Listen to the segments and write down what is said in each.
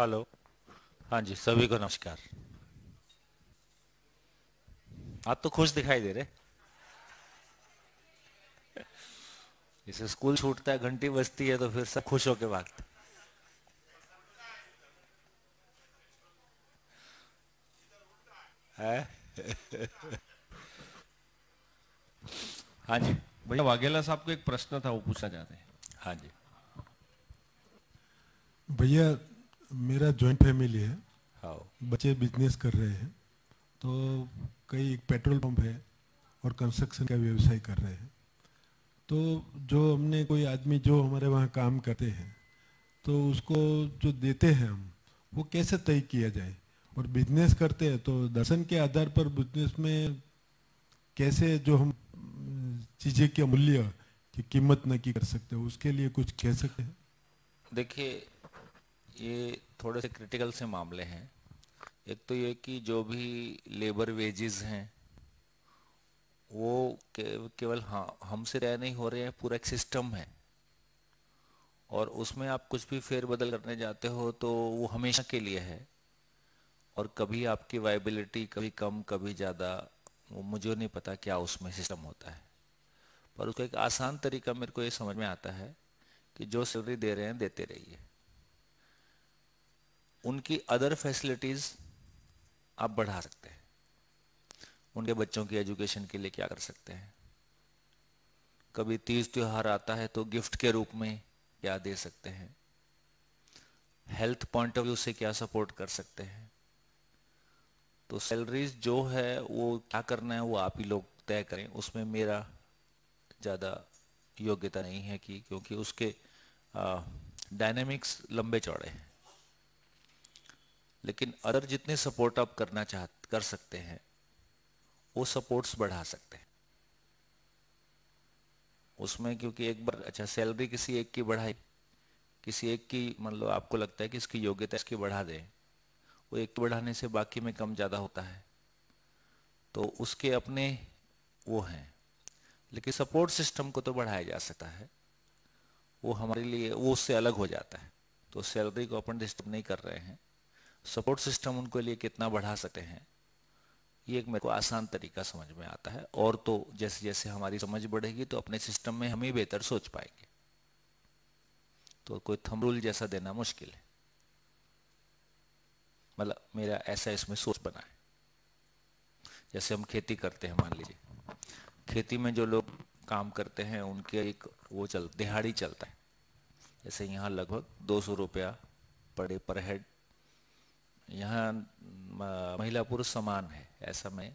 Hello हाँ जी सभी को नमस्कार आप तो खुश दिखाई दे रहे इसे स्कूल छूटता है घंटी बजती है तो फिर सब खुश होके भागते हाँ जी भैया वाघेला साहब को एक प्रश्न था वो पूछना चाहते हैं हाँ जी भैया मेरा जॉइंट फैमिली है हाँ बच्चे बिजनेस कर रहे हैं तो कई एक पेट्रोल पंप है और कंस्ट्रक्शन का व्यवसाय कर रहे हैं तो जो हमने कोई आदमी जो हमारे वहाँ काम करते हैं तो उसको जो देते हैं हम वो कैसे तय किया जाए और बिजनेस करते हैं तो दर्शन के आधार पर बिजनेस में कैसे जो हम चीज़ें के मूल्य की कीमत नक्की कर सकते हैं उसके लिए कुछ कह सकते हैं देखिए ये थोड़े से क्रिटिकल से मामले हैं एक तो ये कि जो भी लेबर वेजेस हैं वो के, केवल हाँ हमसे रह नहीं हो रहे हैं पूरा एक सिस्टम है और उसमें आप कुछ भी फेरबदल करने जाते हो तो वो हमेशा के लिए है और कभी आपकी वाइबिलिटी कभी कम कभी ज़्यादा वो मुझे नहीं पता क्या उसमें सिस्टम होता है पर उसका एक आसान तरीका मेरे को ये समझ में आता है कि जो सैलरी दे रहे हैं देते रहिए उनकी अदर फैसिलिटीज आप बढ़ा सकते हैं उनके बच्चों की एजुकेशन के लिए क्या कर सकते हैं कभी तीज त्योहार आता है तो गिफ्ट के रूप में क्या दे सकते हैं हेल्थ पॉइंट ऑफ व्यू से क्या सपोर्ट कर सकते हैं तो सैलरीज जो है वो क्या करना है वो आप ही लोग तय करें उसमें मेरा ज़्यादा योग्यता नहीं है कि क्योंकि उसके डायनेमिक्स लंबे चौड़े हैं लेकिन अदर जितने सपोर्ट आप करना चाह कर सकते हैं वो सपोर्ट्स बढ़ा सकते हैं उसमें क्योंकि एक बार अच्छा सैलरी किसी एक की बढ़ाई किसी एक की मतलब आपको लगता है कि इसकी योग्यता इसकी बढ़ा दें वो एक तो बढ़ाने से बाकी में कम ज़्यादा होता है तो उसके अपने वो हैं लेकिन सपोर्ट सिस्टम को तो बढ़ाया जा सकता है वो हमारे लिए वो उससे अलग हो जाता है तो सैलरी को अपन डिस्टर्ब नहीं कर रहे हैं सपोर्ट सिस्टम उनके लिए कितना बढ़ा सके हैं ये एक मेरे को आसान तरीका समझ में आता है और तो जैसे जैसे हमारी समझ बढ़ेगी तो अपने सिस्टम में हम ही बेहतर सोच पाएंगे तो कोई थम रूल जैसा देना मुश्किल है मतलब मेरा ऐसा इसमें सोच बना है जैसे हम खेती करते हैं मान लीजिए खेती में जो लोग काम करते हैं उनके एक वो चल दिहाड़ी चलता है जैसे यहाँ लगभग दो सौ रुपया पड़े पर हेड यहाँ महिला पुरुष समान है ऐसा मैं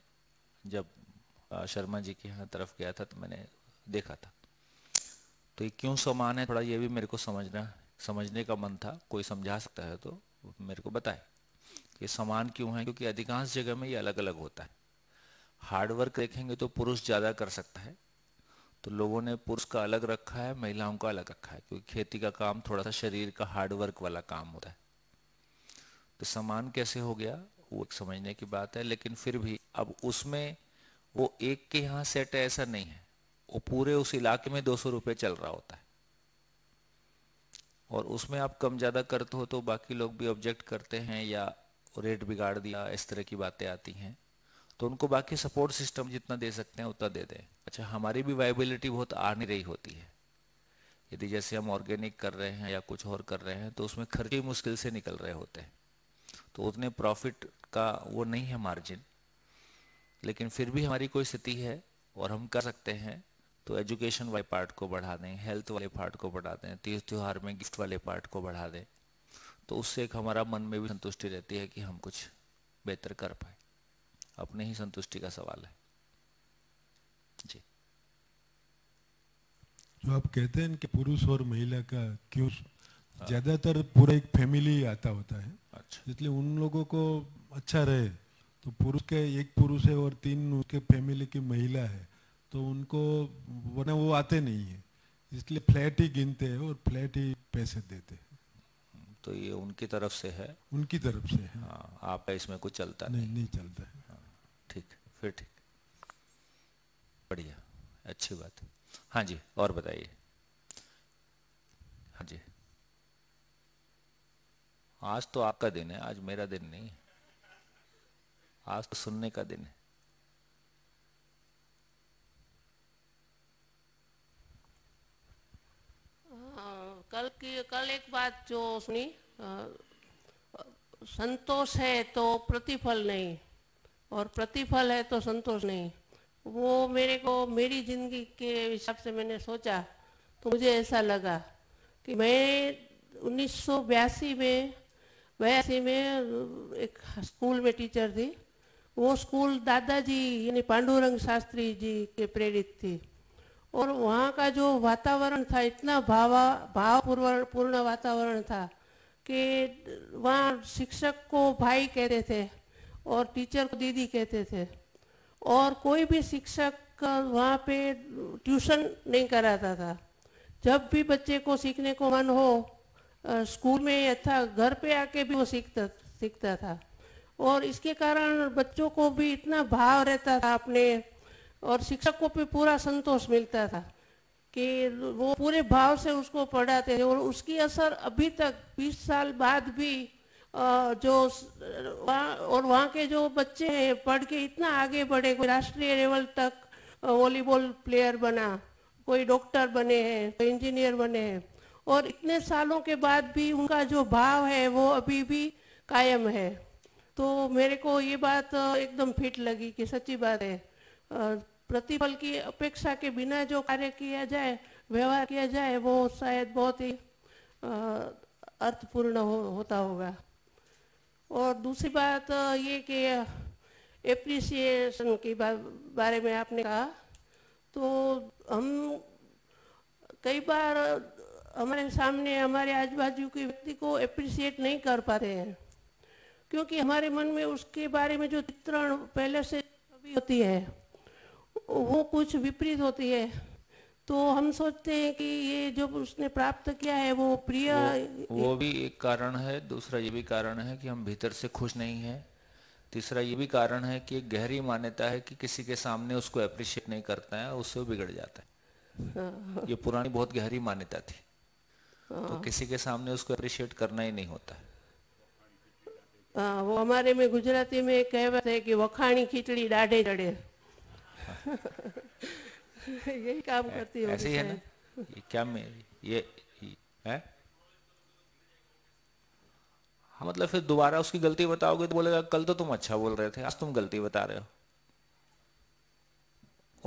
जब शर्मा जी के यहाँ तरफ गया था तो मैंने देखा था तो ये क्यों समान है थोड़ा ये भी मेरे को समझना समझने का मन था कोई समझा सकता है तो मेरे को बताए कि समान क्यों है क्योंकि अधिकांश जगह में ये अलग अलग होता है हार्डवर्क देखेंगे तो पुरुष ज़्यादा कर सकता है तो लोगों ने पुरुष का अलग रखा है महिलाओं का अलग रखा है क्योंकि खेती का काम थोड़ा सा शरीर का हार्डवर्क वाला काम होता है कि तो समान कैसे हो गया वो एक समझने की बात है लेकिन फिर भी अब उसमें वो एक के यहाँ सेट है ऐसा नहीं है वो पूरे उस इलाके में दो सौ रुपये चल रहा होता है और उसमें आप कम ज़्यादा करते हो तो बाकी लोग भी ऑब्जेक्ट करते हैं या रेट बिगाड़ दिया इस तरह की बातें आती हैं तो उनको बाकी सपोर्ट सिस्टम जितना दे सकते हैं उतना दे दें अच्छा हमारी भी वाइबिलिटी बहुत आ नहीं रही होती है यदि जैसे हम ऑर्गेनिक कर रहे हैं या कुछ और कर रहे हैं तो उसमें खर्चे मुश्किल से निकल रहे होते हैं तो उतने प्रॉफिट का वो नहीं है मार्जिन लेकिन फिर भी हमारी कोई स्थिति है और हम कर सकते हैं तो एजुकेशन वाले पार्ट को बढ़ा दें हेल्थ वाले पार्ट को बढ़ा दें तीर्थ त्यौहार में गिफ्ट वाले पार्ट को बढ़ा दें तो उससे एक हमारा मन में भी संतुष्टि रहती है कि हम कुछ बेहतर कर पाए अपने ही संतुष्टि का सवाल है जी जो तो आप कहते हैं कि पुरुष और महिला का क्यों हाँ। ज्यादातर पूरा एक फैमिली आता होता है अच्छा इसलिए उन लोगों को अच्छा रहे तो पुरुष के एक पुरुष है और तीन उसके फैमिली की महिला है तो उनको वरना वो आते नहीं है इसलिए फ्लैट ही गिनते हैं और फ्लैट ही पैसे देते हैं तो ये उनकी तरफ से है उनकी तरफ से है हाँ इसमें कुछ चलता नहीं नहीं, नहीं चलता है हाँ, ठीक फिर ठीक बढ़िया अच्छी बात हाँ जी और बताइए आज तो आपका दिन है आज मेरा दिन नहीं आज तो सुनने का दिन है कल की कल एक बात जो सुनी संतोष है तो प्रतिफल नहीं और प्रतिफल है तो संतोष नहीं वो मेरे को मेरी जिंदगी के हिसाब से मैंने सोचा तो मुझे ऐसा लगा कि मैं उन्नीस में मैं ऐसे में एक स्कूल में टीचर थी वो स्कूल दादाजी यानी पांडुरंग शास्त्री जी के प्रेरित थी और वहाँ का जो वातावरण था इतना भावा भावपूर्ण पूर्ण वातावरण था कि वहाँ शिक्षक को भाई कहते थे और टीचर को दीदी कहते थे और कोई भी शिक्षक वहाँ पे ट्यूशन नहीं कराता था जब भी बच्चे को सीखने को मन हो स्कूल में ही घर पे आके भी वो सीखता सीखता था और इसके कारण बच्चों को भी इतना भाव रहता था अपने और शिक्षक को भी पूरा संतोष मिलता था कि वो पूरे भाव से उसको पढ़ाते थे और उसकी असर अभी तक 20 साल बाद भी जो वहाँ और वहाँ के जो बच्चे हैं पढ़ के इतना आगे बढ़े कोई राष्ट्रीय लेवल तक वॉलीबॉल प्लेयर बना कोई डॉक्टर बने हैं कोई इंजीनियर बने हैं और इतने सालों के बाद भी उनका जो भाव है वो अभी भी कायम है तो मेरे को ये बात एकदम फिट लगी कि सच्ची बात है प्रतिफल की अपेक्षा के बिना जो कार्य किया जाए व्यवहार किया जाए वो शायद बहुत ही अर्थपूर्ण हो, होता होगा और दूसरी बात ये कि एप्रिसिएशन के बारे में आपने कहा तो हम कई बार हमारे सामने हमारे आजू के व्यक्ति को अप्रिशिएट नहीं कर पाते हैं क्योंकि हमारे मन में उसके बारे में जो चित्रण पहले से अभी होती है वो कुछ विपरीत होती है तो हम सोचते हैं कि ये जो उसने प्राप्त किया है वो प्रिय वो, वो भी एक कारण है दूसरा ये भी कारण है कि हम भीतर से खुश नहीं है तीसरा ये भी कारण है कि गहरी मान्यता है कि किसी के सामने उसको अप्रिशिएट नहीं करता है उससे बिगड़ जाता है हाँ। ये पुरानी बहुत गहरी मान्यता थी तो हाँ। किसी के सामने उसको अप्रिशिएट करना ही नहीं होता है हाँ, आ, वो हमारे में गुजराती में एक कहवत है कि वखाणी खिचड़ी डाढ़े चढ़े यही काम करती है ऐसे ही है ना ये क्या मेरी ये, ये है हाँ मतलब फिर दोबारा उसकी गलती बताओगे तो बोलेगा कल तो तुम अच्छा बोल रहे थे आज तुम गलती बता रहे हो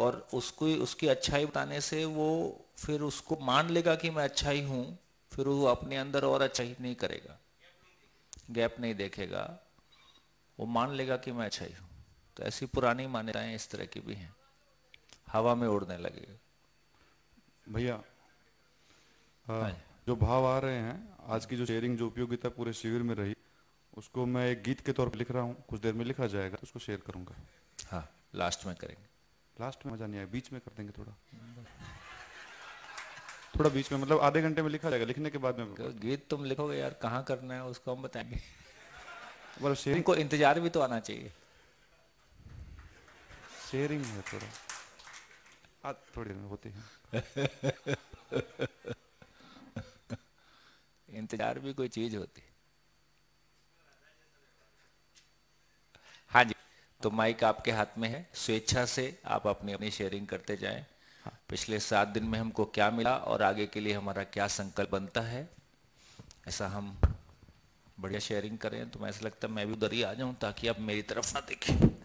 और उसको उसकी अच्छाई बताने से वो फिर उसको मान लेगा कि मैं अच्छा ही हूं फिर वो अपने अंदर और अच्छा ही नहीं करेगा गैप नहीं देखेगा वो मान लेगा कि मैं अच्छा ही हूं तो ऐसी पुरानी मान्यताएं इस तरह की भी हैं हवा में उड़ने लगेगा भैया हाँ। जो भाव आ रहे हैं आज की जो शेयरिंग जो उपयोगिता पूरे शिविर में रही उसको मैं एक गीत के तौर पर लिख रहा हूँ कुछ देर में लिखा जाएगा तो उसको शेयर करूंगा हाँ लास्ट में करेंगे लास्ट में मजा नहीं आया बीच में कर देंगे थोड़ा हम्म। थोड़ा बीच में मतलब आधे घंटे में लिखा जाएगा लिखने के बाद में गीत तुम लिखोगे यार कहाँ करना है उसको हम बताएंगे मतलब शेयरिंग को इंतजार भी तो आना चाहिए शेयरिंग है थोड़ा आज थोड़ी देर में होती है इंतजार भी कोई चीज होती हाँ जी तो माइक आपके हाथ में है स्वेच्छा से आप अपनी अपनी शेयरिंग करते जाएं पिछले सात दिन में हमको क्या मिला और आगे के लिए हमारा क्या संकल्प बनता है ऐसा हम बढ़िया शेयरिंग करें तो मैं ऐसा लगता है मैं भी उधर ही आ जाऊं ताकि आप मेरी तरफ ना देखें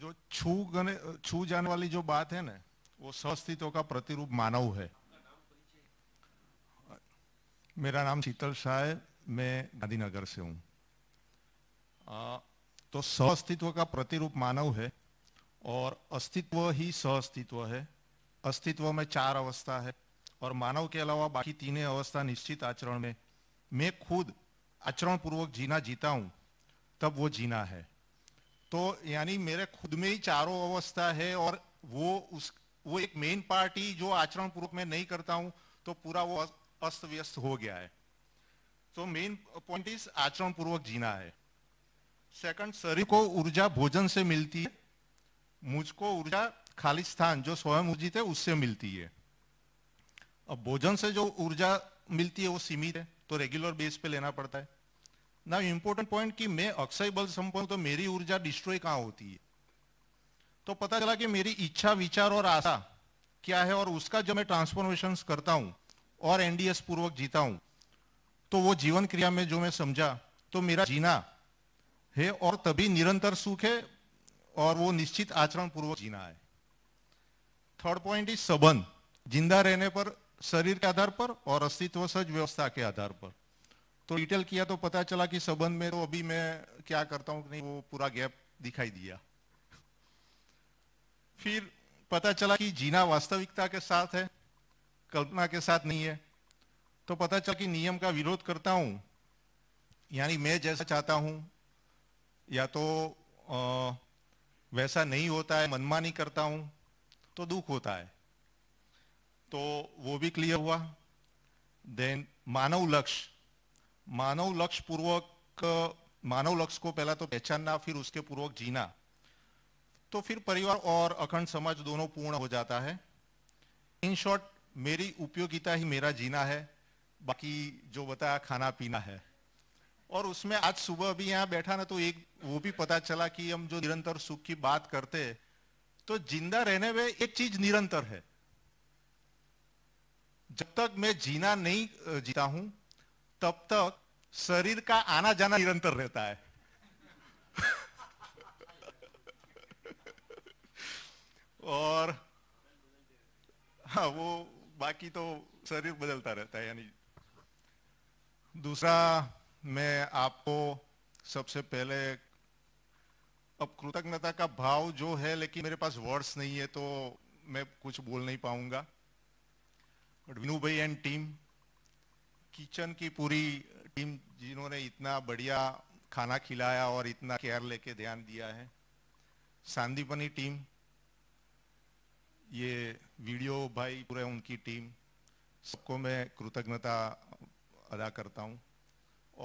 जो छू गने छू जाने वाली जो बात है ना वो स्वस्तित्व का प्रतिरूप मानव है मेरा नाम शीतल शाह है मैं गांधीनगर से हूँ तो सअस्तित्व का प्रतिरूप मानव है और अस्तित्व ही सअस्तित्व है अस्तित्व में चार अवस्था है और मानव के अलावा बाकी तीन अवस्था निश्चित आचरण में मैं खुद आचरण पूर्वक जीना जीता हूँ तब वो जीना है तो यानी मेरे खुद में ही चारों अवस्था है और वो उस वो एक मेन पार्टी जो आचरण पूर्वक में नहीं करता हूं तो पूरा वो अस्त व्यस्त हो गया है तो मेन पॉइंट इज आचरण पूर्वक जीना है सेकंड शरीर को ऊर्जा भोजन से मिलती है मुझको ऊर्जा खालिस्तान जो स्वयं ऊर्जित है उससे मिलती है अब भोजन से जो ऊर्जा मिलती है वो सीमित है तो रेगुलर बेस पे लेना पड़ता है ना इंपोर्टेंट पॉइंट कि मैं अक्षय बल संपन्न तो मेरी ऊर्जा डिस्ट्रॉय कहाँ होती है तो पता चला कि मेरी इच्छा विचार और आशा क्या है और उसका जब मैं ट्रांसफॉर्मेशन करता हूँ और एनडीएस पूर्वक जीता हूँ तो वो जीवन क्रिया में जो मैं समझा तो मेरा जीना है और तभी निरंतर सुख है और वो निश्चित आचरण पूर्वक जीना है थर्ड पॉइंट इज सबन जिंदा रहने पर शरीर के आधार पर और अस्तित्व सज व्यवस्था के आधार पर तो डिटेल किया तो पता चला कि संबंध में तो अभी मैं क्या करता हूँ नहीं वो पूरा गैप दिखाई दिया फिर पता चला कि जीना वास्तविकता के साथ है कल्पना के साथ नहीं है तो पता चला कि नियम का विरोध करता हूं यानी मैं जैसा चाहता हूं या तो आ, वैसा नहीं होता है मनमानी करता हूं तो दुख होता है तो वो भी क्लियर हुआ देन मानव लक्ष्य मानव लक्ष्य पूर्वक मानव लक्ष्य को पहला तो पहचानना फिर उसके पूर्वक जीना तो फिर परिवार और अखंड समाज दोनों पूर्ण हो जाता है इन शॉर्ट मेरी उपयोगिता ही मेरा जीना है बाकी जो बताया खाना पीना है और उसमें आज सुबह अभी यहाँ बैठा ना तो एक वो भी पता चला कि हम जो निरंतर सुख की बात करते तो जिंदा रहने में एक चीज निरंतर है जब तक मैं जीना नहीं जीता हूं तब तक शरीर का आना जाना निरंतर रहता है और हाँ वो बाकी तो शरीर बदलता रहता है यानी दूसरा मैं आपको सबसे पहले अब कृतज्ञता का भाव जो है लेकिन मेरे पास वर्ड्स नहीं है तो मैं कुछ बोल नहीं पाऊंगा बट विनू भाई एंड टीम किचन की पूरी टीम जिन्होंने इतना बढ़िया खाना खिलाया और इतना केयर लेके ध्यान दिया है सांदीपनी टीम ये वीडियो भाई पूरे उनकी टीम सबको मैं कृतज्ञता अदा करता हूँ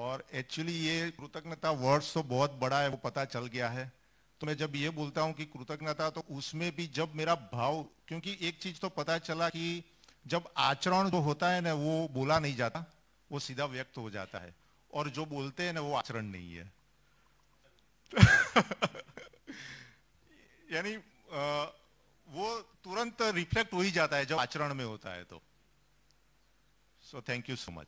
और एक्चुअली ये कृतज्ञता वर्ड्स तो बहुत बड़ा है वो पता चल गया है तो मैं जब ये बोलता हूँ कि कृतज्ञता तो उसमें भी जब मेरा भाव क्योंकि एक चीज तो पता चला कि जब आचरण जो होता है ना वो बोला नहीं जाता वो सीधा व्यक्त हो जाता है और जो बोलते हैं ना वो आचरण नहीं है यानी वो तुरंत रिफ्लेक्ट हो ही जाता है जब आचरण में होता है तो so thank you so much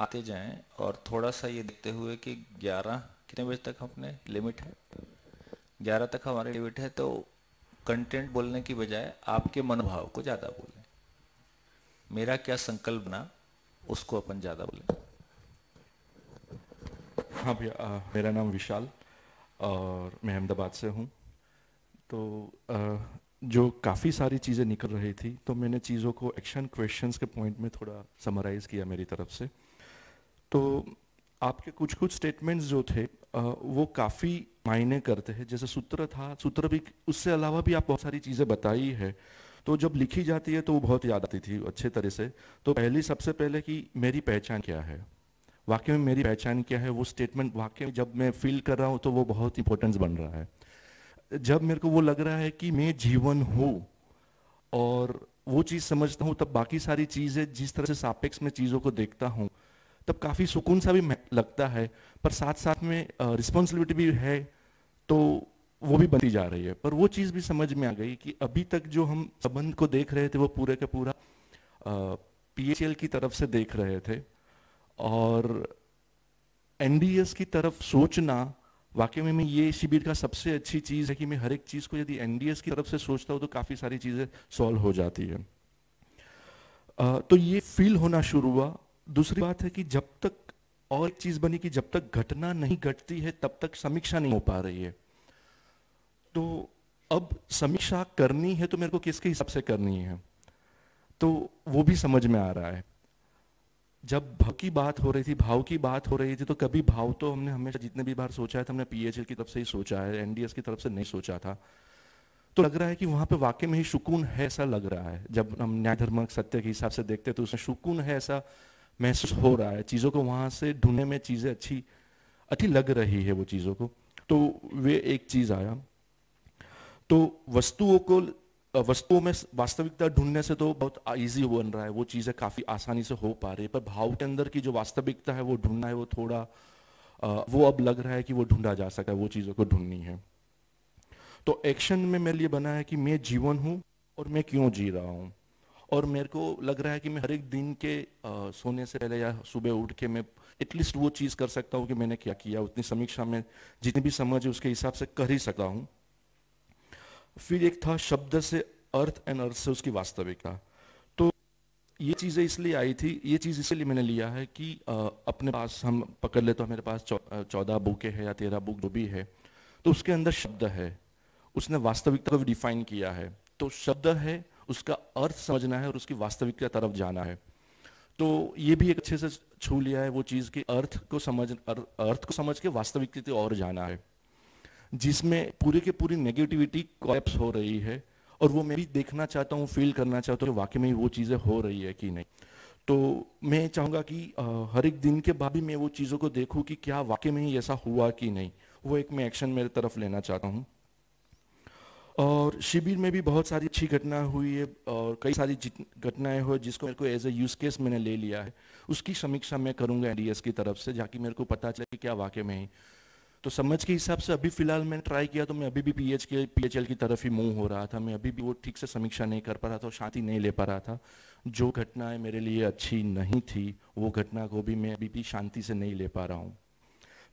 आते जाएं और थोड़ा सा ये देखते हुए कि 11 कितने बजे तक अपने लिमिट है 11 तक हमारे लिमिट है तो कंटेंट बोलने की बजाय आपके मनोभाव को ज़्यादा बोलें मेरा क्या संकल्प ना उसको अपन ज़्यादा बोले हाँ भैया मेरा नाम विशाल और मैं अहमदाबाद से हूँ तो आ, जो काफ़ी सारी चीज़ें निकल रही थी तो मैंने चीज़ों को एक्शन क्वेश्चंस के पॉइंट में थोड़ा समराइज़ किया मेरी तरफ से तो आपके कुछ कुछ स्टेटमेंट्स जो थे आ, वो काफ़ी मायने करते हैं जैसे सूत्र था सूत्र भी उससे अलावा भी आप बहुत सारी चीज़ें बताई है तो जब लिखी जाती है तो वो बहुत याद आती थी अच्छे तरह से तो पहली सबसे पहले कि मेरी पहचान क्या है वाक्य में मेरी पहचान क्या है वो स्टेटमेंट वाक्य में जब मैं फील कर रहा हूँ तो वो बहुत इंपॉर्टेंस बन रहा है जब मेरे को वो लग रहा है कि मैं जीवन हूँ और वो चीज़ समझता हूँ तब बाकी सारी चीज़ें जिस तरह से सापेक्ष में चीज़ों को देखता हूँ तब काफ़ी सुकून सा भी लगता है पर साथ साथ में रिस्पॉन्सिबिलिटी भी है तो वो भी बनती जा रही है पर वो चीज़ भी समझ में आ गई कि अभी तक जो हम संबंध को देख रहे थे वो पूरे का पूरा पीएचएल की तरफ से देख रहे थे और एनडीएस की तरफ सोचना वाकई में मैं ये शिविर का सबसे अच्छी चीज़ है कि मैं हर एक चीज़ को यदि एनडीएस की तरफ से सोचता हूँ तो काफ़ी सारी चीज़ें सॉल्व हो जाती है आ, तो ये फील होना शुरू हुआ दूसरी बात है कि जब तक और एक चीज़ बनी कि जब तक घटना नहीं घटती है तब तक समीक्षा नहीं हो पा रही है तो अब समीक्षा करनी है तो मेरे को किसके हिसाब से करनी है तो वो भी समझ में आ रहा है जब भव की बात हो रही थी भाव की बात हो रही थी तो कभी भाव तो हमने हमेशा जितने भी बार सोचा है तो हमने पीएचएल की तरफ से ही सोचा है एनडीएस की तरफ से नहीं सोचा था तो लग रहा है कि वहां पे वाकई में ही सुकून है ऐसा लग रहा है जब हम न्याय धर्म सत्य के हिसाब से देखते हैं तो उसमें सुकून है ऐसा महसूस हो रहा है चीज़ों को वहां से ढूंढने में चीज़ें अच्छी अच्छी लग रही है वो चीज़ों को तो वे एक चीज़ आया तो वस्तुओं को वस्तुओं में वास्तविकता ढूंढने से तो बहुत इजी बन रहा है वो चीज़ें काफ़ी आसानी से हो पा रही है पर भाव के अंदर की जो वास्तविकता है वो ढूंढना है वो थोड़ा वो अब लग रहा है कि वो ढूंढा जा सका है वो चीज़ों को ढूंढनी है तो एक्शन में मेरे लिए बना है कि मैं जीवन हूँ और मैं क्यों जी रहा हूँ और मेरे को लग रहा है कि मैं हर एक दिन के आ, सोने से पहले या सुबह उठ के मैं एटलीस्ट वो चीज़ कर सकता हूँ कि मैंने क्या किया उतनी समीक्षा में जितनी भी समझ है उसके हिसाब से कर ही सकता हूँ फिर एक था शब्द से अर्थ एंड अर्थ से उसकी वास्तविकता तो ये चीज़ें इसलिए आई थी ये चीज़ इसलिए मैंने लिया है कि अपने पास हम पकड़ ले तो हमारे पास चौदह बुकें हैं या तेरह बुक जो भी है तो उसके अंदर शब्द है उसने वास्तविकता को डिफाइन किया है तो शब्द है उसका अर्थ समझना है और उसकी वास्तविकता तरफ जाना है तो ये भी एक अच्छे से छू लिया है वो चीज़ के अर्थ को समझ अर्थ को समझ के वास्तविकता और जाना है जिसमें पूरे के पूरी नेगेटिविटी कॉलेप्स हो रही है और वो मैं भी देखना चाहता हूँ फील करना चाहता हूँ वाकई में वो चीज़ें हो रही है कि नहीं तो मैं चाहूँगा कि हर एक दिन के बाद भी मैं वो चीज़ों को देखूँ कि क्या वाकई में ही ऐसा हुआ कि नहीं वो एक मैं एक्शन मेरे तरफ लेना चाहता हूँ और शिविर में भी बहुत सारी अच्छी घटनाएं हुई है और कई सारी घटनाएं हुई जिसको मेरे को एज ए यूज़ केस मैंने ले लिया है उसकी समीक्षा मैं करूंगा एनडीएस की तरफ से जाकि मेरे को पता चले कि क्या वाकई में तो समझ के हिसाब से अभी फिलहाल मैंने ट्राई किया तो मैं अभी भी पीएच के पीएचएल की तरफ ही मूव हो रहा था मैं अभी भी वो ठीक से समीक्षा नहीं कर पा रहा था और शांति नहीं ले पा रहा था जो घटनाएं मेरे लिए अच्छी नहीं थी वो घटना को भी मैं अभी भी शांति से नहीं ले पा रहा हूँ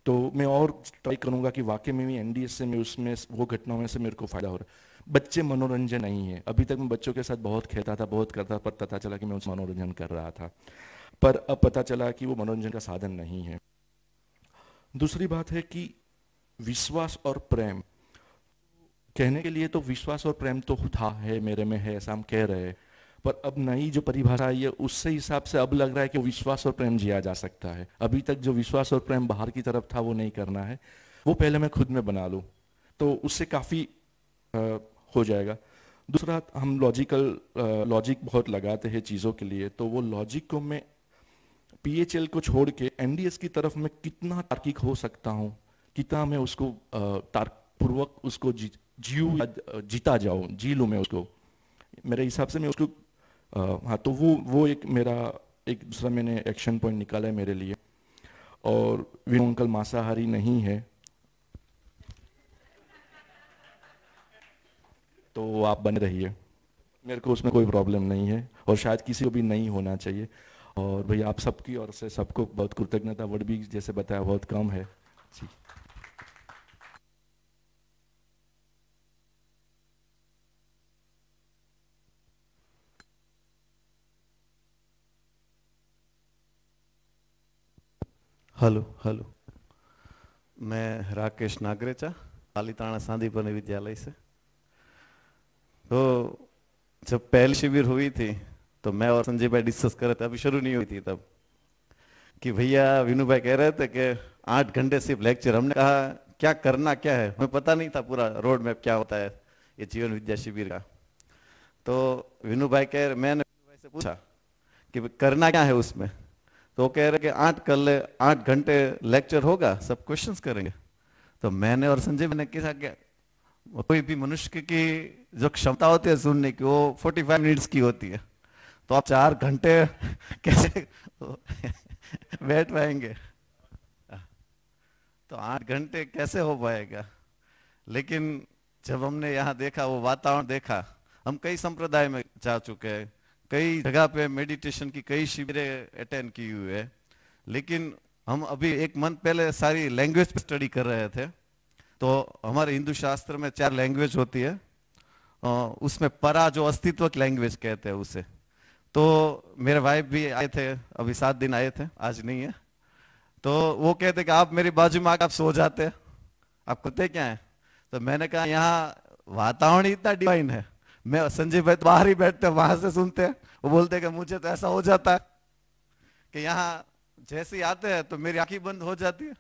तो मैं और ट्राई करूँगा कि वाकई में भी एन से मैं उसमें वो घटनाओं में से मेरे को फ़ायदा हो रहा है बच्चे मनोरंजन नहीं है अभी तक मैं बच्चों के साथ बहुत खेलता था बहुत करता पर पता चला कि मैं उस मनोरंजन कर रहा था पर अब पता चला कि वो मनोरंजन का साधन नहीं है दूसरी बात है कि विश्वास और प्रेम कहने के लिए तो विश्वास और प्रेम तो था है मेरे में है ऐसा हम कह रहे हैं पर अब नई जो परिभाषा आई है उससे हिसाब से अब लग रहा है कि विश्वास और प्रेम जिया जा सकता है अभी तक जो विश्वास और प्रेम बाहर की तरफ था वो नहीं करना है वो पहले मैं खुद में बना लूँ तो उससे काफ़ी हो जाएगा दूसरा हम लॉजिकल लॉजिक बहुत लगाते हैं चीज़ों के लिए तो वो लॉजिक को मैं पी को छोड़ के एन की तरफ मैं कितना तार्किक हो सकता हूँ कितना मैं उसको तार्कपूर्वक उसको जी, जीव जीता जाऊँ जी लूँ मैं उसको मेरे हिसाब से मैं उसको हाँ तो वो वो एक मेरा एक दूसरा मैंने एक्शन पॉइंट निकाला है मेरे लिए और विनो अंकल मांसाहारी नहीं है तो आप बने रहिए मेरे को उसमें कोई प्रॉब्लम नहीं है और शायद किसी को भी नहीं होना चाहिए और भाई आप सबकी ओर से सबको बहुत कृतज्ञता वर्ड भी जैसे बताया बहुत कम है जी हेलो हेलो मैं राकेश નાગરેચા पालीताना सांदीपनी विद्यालय से तो जब पहली शिविर हुई थी तो मैं और संजय भाई डिस्कस कर रहे थे अभी शुरू नहीं हुई थी तब कि भैया विनू भाई कह रहे थे कि आठ घंटे सिर्फ लेक्चर हमने कहा क्या करना क्या है हमें पता नहीं था पूरा रोड मैप क्या होता है ये जीवन विद्या शिविर का तो विनू भाई कह रहे मैंने भाई से पूछा कि करना क्या है उसमें तो कह रहे कि आठ कर ले आठ घंटे लेक्चर होगा सब क्वेश्चंस करेंगे तो मैंने और संजय मैंने किसा क्या कोई भी मनुष्य की जो क्षमता होती है सुनने की वो 45 मिनट्स की होती है तो आप चार घंटे कैसे बैठ पाएंगे तो आठ घंटे कैसे हो पाएगा लेकिन जब हमने यहाँ देखा वो वातावरण देखा हम कई संप्रदाय में जा चुके हैं कई जगह पे मेडिटेशन की कई शिविरें अटेंड की हुई है लेकिन हम अभी एक मंथ पहले सारी लैंग्वेज पे स्टडी कर रहे थे तो हमारे हिंदू शास्त्र में चार लैंग्वेज होती है उसमें परा जो अस्तित्व की लैंग्वेज कहते हैं उसे तो मेरे वाइफ भी आए थे अभी सात दिन आए थे आज नहीं है तो वो कहते कि आप मेरी बाजू में आकर आप सो जाते आप कहते क्या है तो मैंने कहा यहाँ वातावरण इतना डिवाइन है मैं संजय भाई बाहर ही बैठते हैं वहां से सुनते हैं वो बोलते हैं कि मुझे तो ऐसा हो जाता है कि यहाँ जैसे ही आते हैं तो मेरी आंखें बंद हो जाती है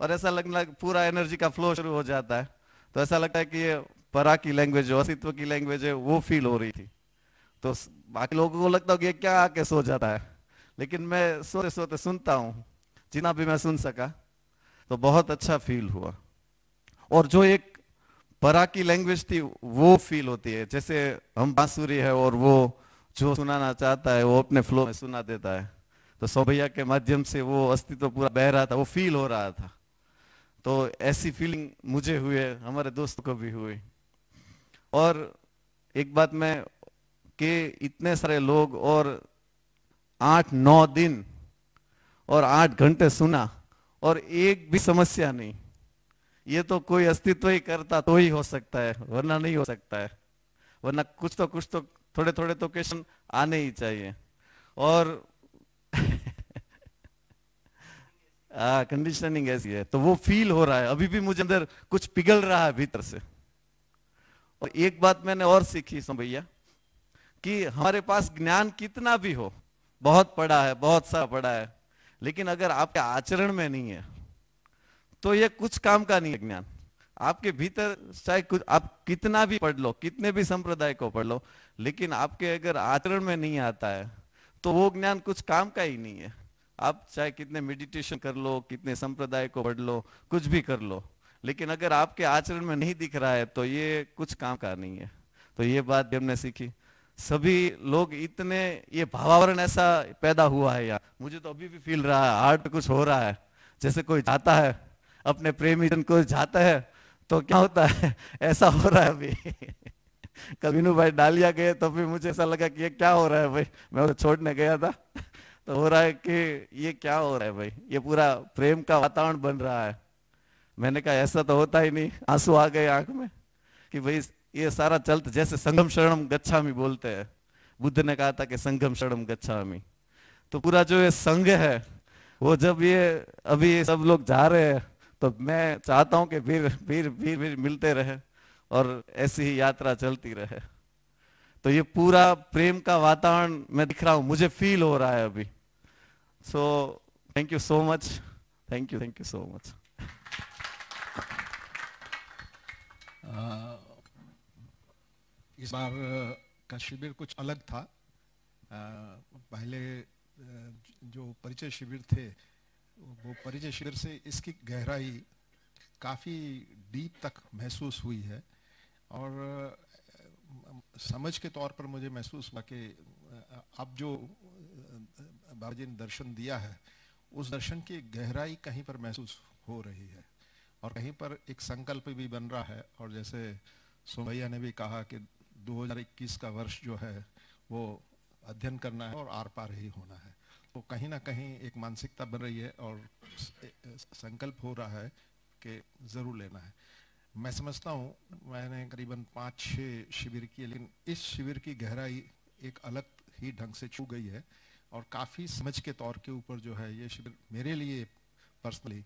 और ऐसा लगने लग, पूरा एनर्जी का फ्लो शुरू हो जाता है तो ऐसा लगता है कि ये परा की लैंग्वेज जो अस्तित्व की लैंग्वेज है वो फील हो रही थी तो बाकी लोगों को लगता हो कि ये क्या आके सो जाता है लेकिन मैं सोते सोते सुनता हूँ जितना भी मैं सुन सका तो बहुत अच्छा फील हुआ और जो एक परा की लैंग्वेज थी वो फील होती है जैसे हम बांसुरी है और वो जो सुनाना चाहता है वो अपने फ्लो में सुना देता है तो सौ भैया के माध्यम से वो अस्तित्व पूरा बह रहा था वो फील हो रहा था तो ऐसी फीलिंग मुझे हुई है हमारे दोस्त को भी हुई और एक बात मैं कि इतने सारे लोग और आठ नौ दिन और आठ घंटे सुना और एक भी समस्या नहीं ये तो कोई अस्तित्व ही करता तो ही हो सकता है वरना नहीं हो सकता है वरना कुछ तो कुछ तो थोड़े थोड़े तो क्वेश्चन आने ही चाहिए और कंडीशनिंग ऐसी है तो वो फील हो रहा है अभी भी मुझे अंदर कुछ पिघल रहा है भीतर से और एक बात मैंने और सीखी सो भैया कि हमारे पास ज्ञान कितना भी हो बहुत पड़ा है बहुत सा पड़ा है लेकिन अगर आपके आचरण में नहीं है तो ये कुछ काम का नहीं है ज्ञान आपके भीतर चाहे कुछ आप कितना भी पढ़ लो कितने भी संप्रदाय को पढ़ लो लेकिन आपके अगर आचरण में नहीं आता है तो वो ज्ञान कुछ काम का ही नहीं है आप चाहे कितने मेडिटेशन कर लो कितने संप्रदाय को पढ़ लो कुछ भी कर लो लेकिन अगर आपके आचरण में नहीं दिख रहा है तो ये कुछ काम का नहीं है तो ये बात हमने सीखी सभी लोग इतने ये भावावरण ऐसा पैदा हुआ है यार मुझे तो अभी भी फील रहा है हार्ट कुछ हो रहा है जैसे कोई जाता है अपने प्रेमी जन को जाता है तो क्या होता है ऐसा हो रहा है अभी कभी भाई डालिया गए तो फिर मुझे ऐसा लगा कि ये क्या हो रहा है भाई मैं उसे छोड़ने गया था तो हो रहा है कि ये क्या हो रहा है भाई ये पूरा प्रेम का वातावरण बन रहा है मैंने कहा ऐसा तो होता ही नहीं आंसू आ गए आंख में कि भाई ये सारा चलता जैसे संगम शरणम गच्छामी बोलते हैं बुद्ध ने कहा था कि संगम शरणम गच्छामी तो पूरा जो ये संघ है वो जब ये अभी सब लोग जा रहे हैं तो मैं चाहता हूं कि फिर फिर फिर फिर मिलते रहे और ऐसी ही यात्रा चलती रहे तो ये पूरा प्रेम का वातावरण मैं दिख रहा हूं मुझे फील हो रहा है अभी so thank you so much thank you thank you so much इस बार का शिविर कुछ अलग था आ, पहले जो परिचय शिविर थे वो परिचय शिविर से इसकी गहराई काफ़ी डीप तक महसूस हुई है और समझ के तौर पर मुझे महसूस हुआ कि अब जो बाबा जी ने दर्शन दिया है उस दर्शन की गहराई कहीं पर महसूस हो रही है और कहीं पर एक संकल्प भी बन रहा है और जैसे सोमैया ने भी कहा कि 2021 का वर्ष जो है वो अध्ययन करना है और आर पार ही होना है तो कहीं ना कहीं एक मानसिकता बन रही है और संकल्प हो रहा है कि ज़रूर लेना है मैं समझता हूँ मैंने करीबन पाँच छः शिविर किए लेकिन इस शिविर की गहराई एक अलग ही ढंग से छू गई है और काफ़ी समझ के तौर के ऊपर जो है ये शिविर मेरे लिए पर्सनली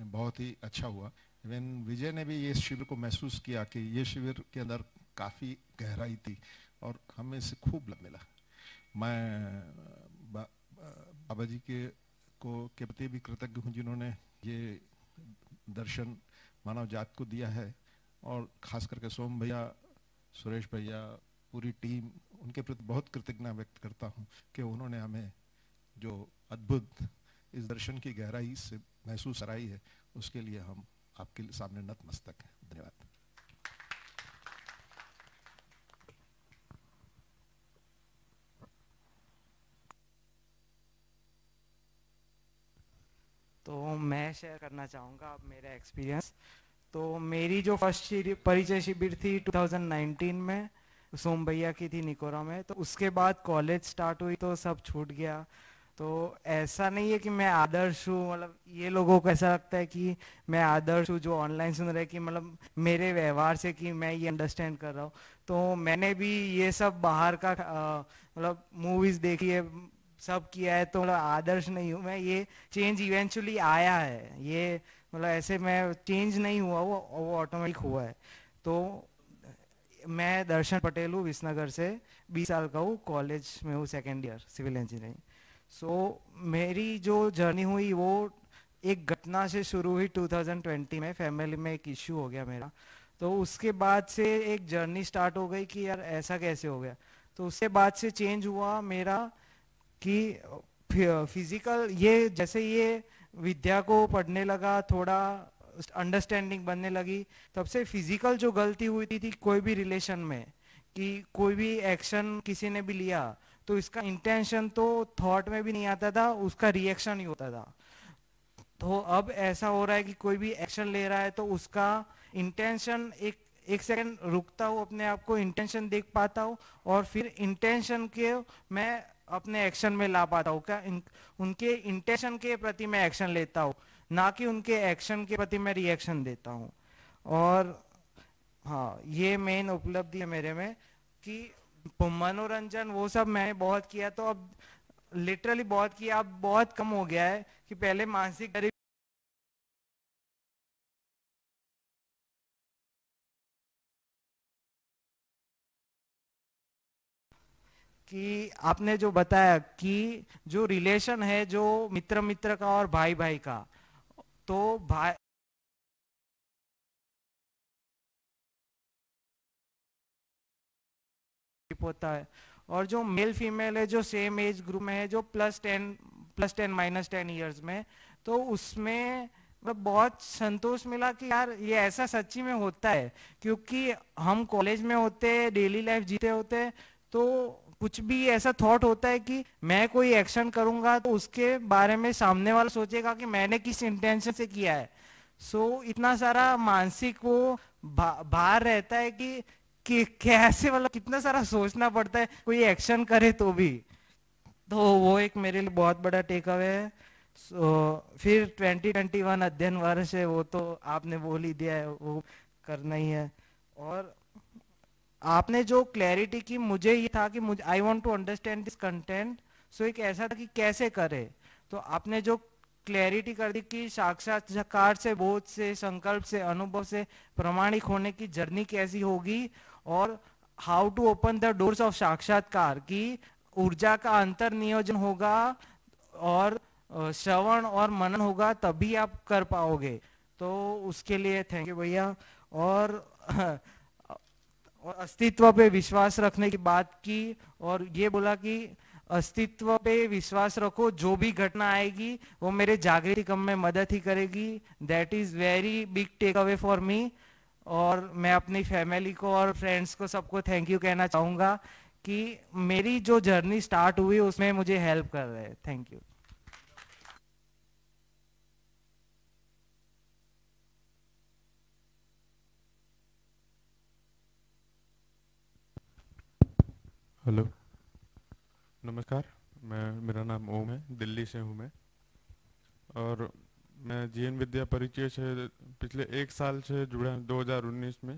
बहुत ही अच्छा हुआ इवन विजय ने भी ये शिविर को महसूस किया कि ये शिविर के अंदर काफ़ी गहराई थी और हमें इससे खूब मिला मैं बाबा जी के को के प्रति भी कृतज्ञ हूँ जिन्होंने ये दर्शन मानव जात को दिया है और खास करके सोम भैया सुरेश भैया पूरी टीम उनके प्रति बहुत कृतज्ञता व्यक्त करता हूँ कि उन्होंने हमें जो अद्भुत इस दर्शन की गहराई से महसूस कराई है उसके लिए हम आपके सामने नतमस्तक हैं धन्यवाद तो मैं शेयर करना चाहूँगा मेरा एक्सपीरियंस तो मेरी जो फर्स्ट परिचय शिविर थी 2019 में सोम भैया की थी निकोरा में तो उसके बाद कॉलेज स्टार्ट हुई तो सब छूट गया तो ऐसा नहीं है कि मैं आदर्श हूँ मतलब ये लोगों को ऐसा लगता है कि मैं आदर्श हूँ जो ऑनलाइन सुन रहे कि मतलब मेरे व्यवहार से कि मैं ये अंडरस्टैंड कर रहा हूँ तो मैंने भी ये सब बाहर का मतलब मूवीज़ देखी है सब किया है तो मतलब आदर्श नहीं हूँ मैं ये चेंज इवेंचुअली आया है ये मतलब ऐसे मैं चेंज नहीं हुआ वो वो ऑटोमेटिक हुआ है तो मैं दर्शन पटेल हूँ विसनगर से बीस साल का हूँ कॉलेज में हूँ second year civil engineering so मेरी जो जर्नी हुई वो एक घटना से शुरू हुई 2020 में फैमिली में एक इश्यू हो गया मेरा तो उसके बाद से एक जर्नी स्टार्ट हो गई कि यार ऐसा कैसे हो गया तो उसके बाद से चेंज हुआ मेरा कि फिजिकल ये जैसे ये विद्या को पढ़ने लगा थोड़ा अंडरस्टैंडिंग बनने लगी तब से फिजिकल जो गलती हुई थी, थी कोई भी रिलेशन में कि कोई भी एक्शन किसी ने भी लिया तो इसका इंटेंशन तो थॉट में भी नहीं आता था उसका रिएक्शन ही होता था तो अब ऐसा हो रहा है कि कोई भी एक्शन ले रहा है तो उसका इंटेंशन एक एक सेकंड रुकता हूँ अपने आप को इंटेंशन देख पाता हूँ और फिर इंटेंशन के मैं अपने एक्शन में ला पाता हूँ क्या उनके इंटेंशन के प्रति मैं एक्शन लेता हूँ ना कि उनके एक्शन के प्रति मैं रिएक्शन देता हूँ और हाँ ये मेन उपलब्धि है मेरे में कि मनोरंजन वो सब मैंने बहुत किया तो अब लिटरली बहुत किया अब बहुत कम हो गया है कि पहले मानसिक गरीब कि आपने जो बताया कि जो रिलेशन है जो मित्र मित्र का और भाई भाई का तो भाई होता है और जो मेल फीमेल है जो सेम एज ग्रुप में है जो plus ten plus ten minus ten years में तो उसमें मतलब बहुत संतोष मिला कि यार ये ऐसा सच्ची में होता है क्योंकि हम कॉलेज में होते डेली लाइफ जीते होते हैं तो कुछ भी ऐसा थॉट होता है कि मैं कोई एक्शन करूंगा तो उसके बारे में सामने वाला सोचेगा कि मैंने किस इंटेंशन से किया है सो so, इतना सारा मानसिक वो बाहर रहता है कि, कि कैसे मतलब कितना सारा सोचना पड़ता है कोई एक्शन करे तो भी तो वो एक मेरे लिए बहुत बड़ा टेक अवे है सो so, फिर 2021 अध्ययन वर्ष है वो तो आपने बोल ही दिया है वो करना ही है और आपने जो क्लैरिटी की मुझे ये था कि मुझे I want to understand this content so एक ऐसा था कि कैसे करे तो आपने जो क्लैरिटी कर दी कि साक्षात्कार से बोध से संकल्प से अनुभव से प्रमाणिक होने की जर्नी कैसी होगी और how to open the doors of साक्षात्कार की ऊर्जा का अंतर नियोजन होगा और श्रवण और मनन होगा तभी आप कर पाओगे तो उसके लिए थैंक यू भैया और और अस्तित्व पे विश्वास रखने की बात की और ये बोला कि अस्तित्व पे विश्वास रखो जो भी घटना आएगी वो मेरे जागृति कम में मदद ही करेगी that is very big takeaway for me और मैं अपनी फैमिली को और फ्रेंड्स को सबको थैंक यू कहना चाहूँगा कि मेरी जो जर्नी स्टार्ट हुई उसमें मुझे हेल्प कर रहे हैं थैंक यू हेलो नमस्कार मैं मेरा नाम ओम है दिल्ली से हूँ मैं और मैं जीएन विद्या परिचय से पिछले एक साल से जुड़ा हूँ उन्नीस में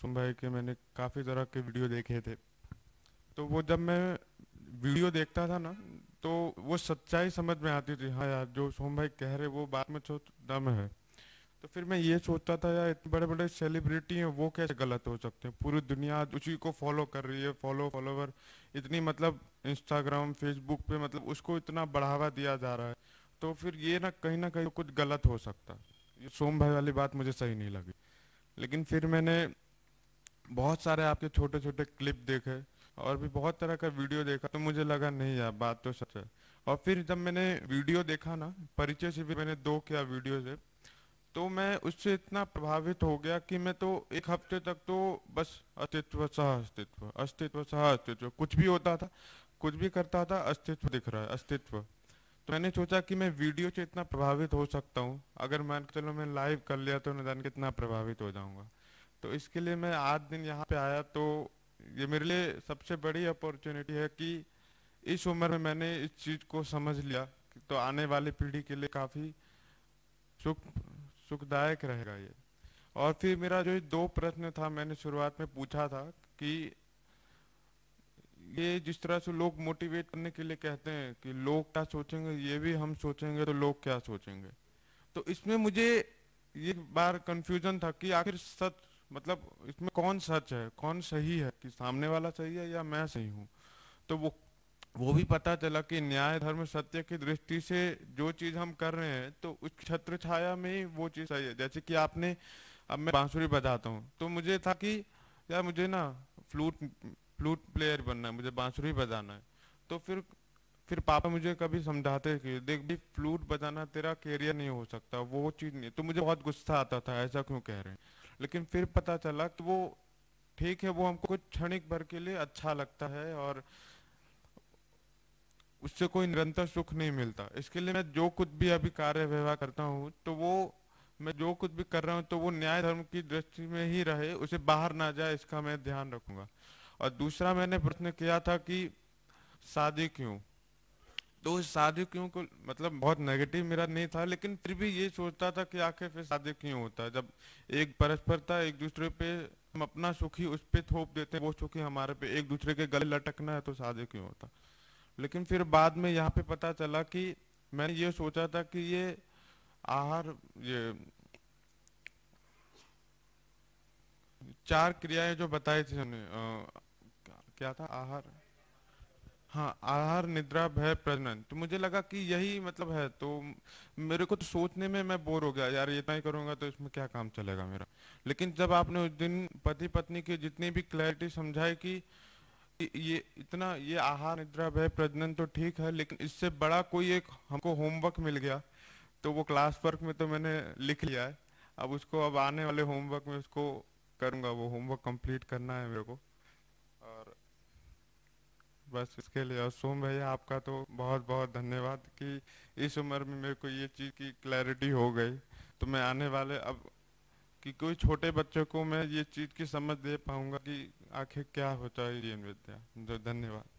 सुन भाई के मैंने काफ़ी तरह के वीडियो देखे थे तो वो जब मैं वीडियो देखता था ना तो वो सच्चाई समझ में आती थी हाँ यार जो सोम भाई कह रहे वो बात में छो तो दम है तो फिर मैं ये सोचता था यार इतने बड़े बड़े सेलिब्रिटी हैं वो कैसे गलत हो सकते हैं पूरी दुनिया उसी को फॉलो कर रही है फॉलो फॉलोवर इतनी मतलब इंस्टाग्राम फेसबुक पे मतलब उसको इतना बढ़ावा दिया जा रहा है तो फिर ये ना कहीं ना कहीं तो कुछ गलत हो सकता ये सोम भाई वाली बात मुझे सही नहीं लगी लेकिन फिर मैंने बहुत सारे आपके छोटे छोटे क्लिप देखे और भी बहुत तरह का वीडियो देखा तो मुझे लगा नहीं यार बात तो सच है और फिर जब मैंने वीडियो देखा ना परिचय से भी मैंने दो किया वीडियो से तो मैं उससे इतना प्रभावित हो गया कि मैं तो एक हफ्ते तक तो बस अस्तित्व सह अस्तित्व अस्तित्व सह अस्तित्व कुछ भी होता था कुछ भी करता था अस्तित्व दिख रहा है अस्तित्व तो मैंने सोचा कि मैं वीडियो से इतना प्रभावित हो सकता हूँ अगर मान के चलो मैं लाइव कर लिया तो मैं जान कितना प्रभावित हो जाऊँगा तो इसके लिए मैं आज दिन यहाँ पे आया तो ये मेरे लिए सबसे बड़ी अपॉर्चुनिटी है कि इस उम्र में मैंने इस चीज़ को समझ लिया तो आने वाली पीढ़ी के लिए काफ़ी सुख सुखदायक रहेगा ये और फिर मेरा जो दो प्रश्न था मैंने शुरुआत में पूछा था कि ये जिस तरह से लोग मोटिवेट करने के लिए कहते हैं कि लोग क्या सोचेंगे ये भी हम सोचेंगे तो लोग क्या सोचेंगे तो इसमें मुझे ये बार कंफ्यूजन था कि आखिर सच मतलब इसमें कौन सच है कौन सही है कि सामने वाला सही है या मैं सही हूँ तो वो वो भी पता चला कि न्याय धर्म सत्य की दृष्टि से जो चीज हम कर रहे हैं तो उस छत्र छाया में ही वो चीज सही है जैसे कि आपने अब मैं बांसुरी बजाता हूँ तो मुझे था कि यार मुझे ना फ्लूट फ्लूट प्लेयर बनना है मुझे बांसुरी बजाना है तो फिर फिर पापा मुझे कभी समझाते कि देख भी फ्लूट बजाना तेरा कैरियर नहीं हो सकता वो चीज़ नहीं तो मुझे बहुत गुस्सा आता था ऐसा क्यों कह रहे हैं लेकिन फिर पता चला कि वो ठीक है वो हमको कुछ क्षणिक भर के लिए अच्छा लगता है और उससे कोई निरंतर सुख नहीं मिलता इसके लिए मैं जो कुछ भी अभी कार्य व्यवहार करता हूँ तो वो मैं जो कुछ भी कर रहा हूँ तो वो न्याय धर्म की दृष्टि में ही रहे उसे बाहर ना जाए इसका मैं ध्यान रखूंगा और दूसरा मैंने प्रश्न किया था कि शादी क्यों तो शादी क्यों को मतलब बहुत नेगेटिव मेरा नहीं था लेकिन फिर भी ये सोचता था कि आखिर फिर शादी क्यों होता है जब एक परस्परता एक दूसरे पे हम अपना सुखी उस पर थोप देते हैं वो सुखी हमारे पे एक दूसरे के गले लटकना है तो शादी क्यों होता है लेकिन फिर बाद में यहाँ पे पता चला कि मैंने ये सोचा था कि ये आहार ये चार क्रियाएं जो बताई थी हमने क्या था आहार हाँ आहार निद्रा भय प्रजनन तो मुझे लगा कि यही मतलब है तो मेरे को तो सोचने में मैं बोर हो गया यार इतना ही करूंगा तो इसमें क्या काम चलेगा मेरा लेकिन जब आपने उस दिन पति पत्नी की जितनी भी क्लैरिटी समझाई कि ये इतना ये आहार निद्रा भय प्रजनन तो ठीक है लेकिन इससे बड़ा कोई एक हमको होमवर्क मिल गया तो वो क्लास वर्क में तो मैंने लिख लिया है अब उसको अब आने वाले होमवर्क में उसको करूंगा वो होमवर्क कंप्लीट करना है मेरे को और बस इसके लिए और सोम भैया आपका तो बहुत बहुत धन्यवाद कि इस उम्र में मेरे को ये चीज़ की क्लैरिटी हो गई तो मैं आने वाले अब कि कोई छोटे बच्चों को मैं ये चीज़ की समझ दे पाऊंगा कि आखिर क्या होता है ये विद्या धन्यवाद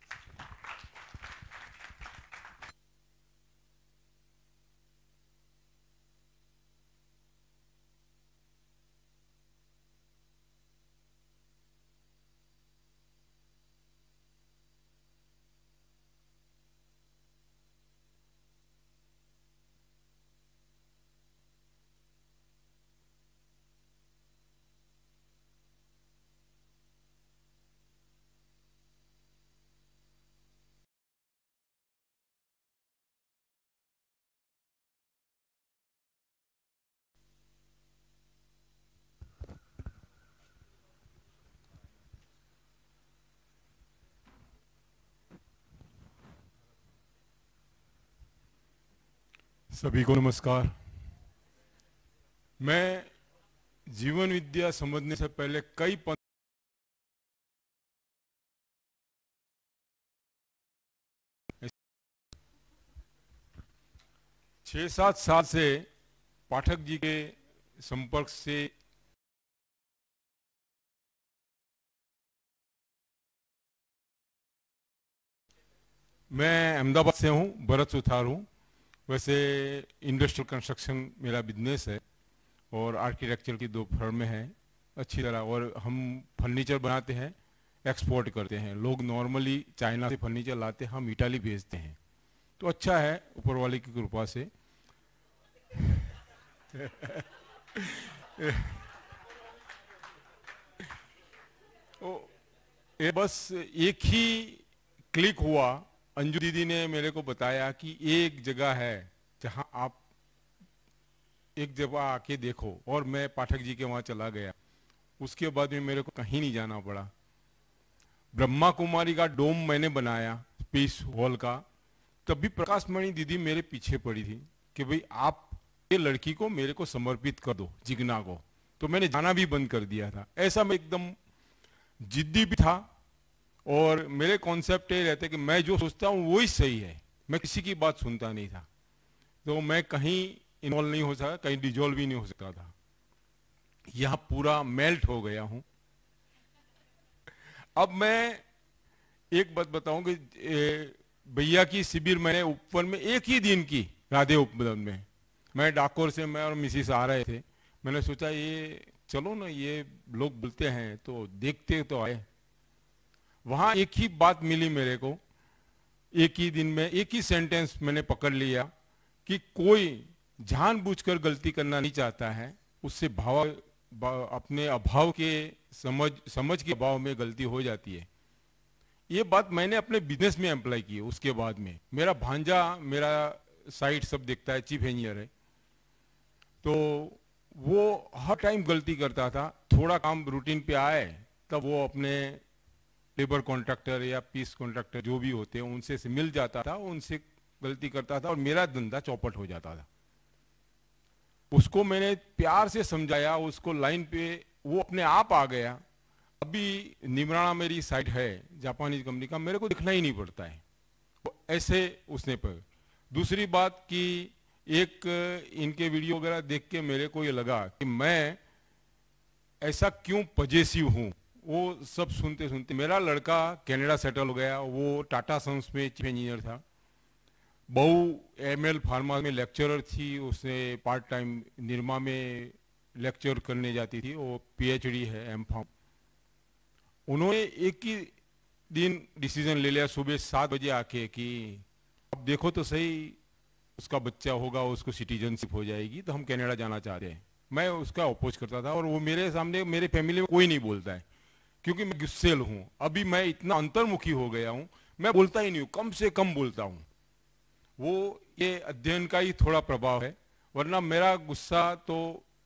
सभी को नमस्कार मैं जीवन विद्या समझने से पहले कई छह सात साल से पाठक जी के संपर्क से मैं अहमदाबाद से हूं भरत सुथार हूं वैसे इंडस्ट्रियल कंस्ट्रक्शन मेरा बिजनेस है और आर्किटेक्चर की दो फर्में हैं अच्छी तरह और हम फर्नीचर बनाते हैं एक्सपोर्ट करते हैं लोग नॉर्मली चाइना से फर्नीचर लाते हैं हम इटाली भेजते हैं तो अच्छा है ऊपर वाले की कृपा से ओ, ए बस एक ही क्लिक हुआ अंजू दीदी ने मेरे को बताया कि एक जगह है जहां आप एक जगह आके देखो और मैं पाठक जी के वहां चला गया उसके बाद में मेरे को कहीं नहीं जाना पड़ा ब्रह्मा कुमारी का डोम मैंने बनाया पीस हॉल का तब भी प्रकाशमणि दीदी मेरे पीछे पड़ी थी कि भाई आप ये लड़की को मेरे को समर्पित कर दो जिग्ना को तो मैंने जाना भी बंद कर दिया था ऐसा मैं एकदम जिद्दी भी था और मेरे कॉन्सेप्ट ये रहते कि मैं जो सोचता हूँ वही सही है मैं किसी की बात सुनता नहीं था तो मैं कहीं इन्वॉल्व नहीं हो सका कहीं डिजोल्व भी नहीं हो सकता था यहां पूरा मेल्ट हो गया हूं अब मैं एक बात बताऊं कि भैया की शिविर मैंने ऊपर में एक ही दिन की राधे उपवन में मैं डाकोर से मैं और मिसिस आ रहे थे मैंने सोचा ये चलो ना ये लोग बोलते हैं तो देखते तो आए वहां एक ही बात मिली मेरे को एक ही दिन में एक ही सेंटेंस मैंने पकड़ लिया कि कोई जानबूझकर गलती करना नहीं चाहता है उससे भाव अपने अभाव के समझ समझ के अभाव में गलती हो जाती है ये बात मैंने अपने बिजनेस में अप्लाई की उसके बाद में मेरा भांजा मेरा साइट सब देखता है चीफ इंजीनियर है तो वो हर टाइम गलती करता था थोड़ा काम रूटीन पे आए तब वो अपने लेबर कॉन्ट्रैक्टर या पीस कॉन्ट्रैक्टर जो भी होते हैं उनसे मिल जाता था उनसे गलती करता था और मेरा धंधा चौपट हो जाता था उसको मैंने प्यार से समझाया उसको लाइन पे वो अपने आप आ गया अभी निमराना मेरी साइट है जापानीज कंपनी का मेरे को दिखना ही नहीं पड़ता है ऐसे उसने पर दूसरी बात कि एक इनके वीडियो वगैरह देख के मेरे को ये लगा कि मैं ऐसा क्यों पजेसिव हूं वो सब सुनते सुनते मेरा लड़का कनाडा सेटल हो गया वो टाटा सन्स में चीफ इंजीनियर था बहू एम एल फार्मा में लेक्चरर थी उसने पार्ट टाइम निर्मा में लेक्चर करने जाती थी वो पीएचडी है एम फार्म उन्होंने एक ही दिन डिसीजन ले लिया सुबह सात बजे आके कि अब देखो तो सही उसका बच्चा होगा उसको सिटीजनशिप हो जाएगी तो हम कनाडा जाना चाहते हैं मैं उसका अपोज करता था और वो मेरे सामने मेरे फैमिली में कोई नहीं बोलता है क्योंकि मैं गुस्सेल हूं अभी मैं इतना अंतर्मुखी हो गया हूं मैं बोलता ही नहीं हूं कम से कम बोलता हूं वो ये अध्ययन का ही थोड़ा प्रभाव है वरना मेरा गुस्सा तो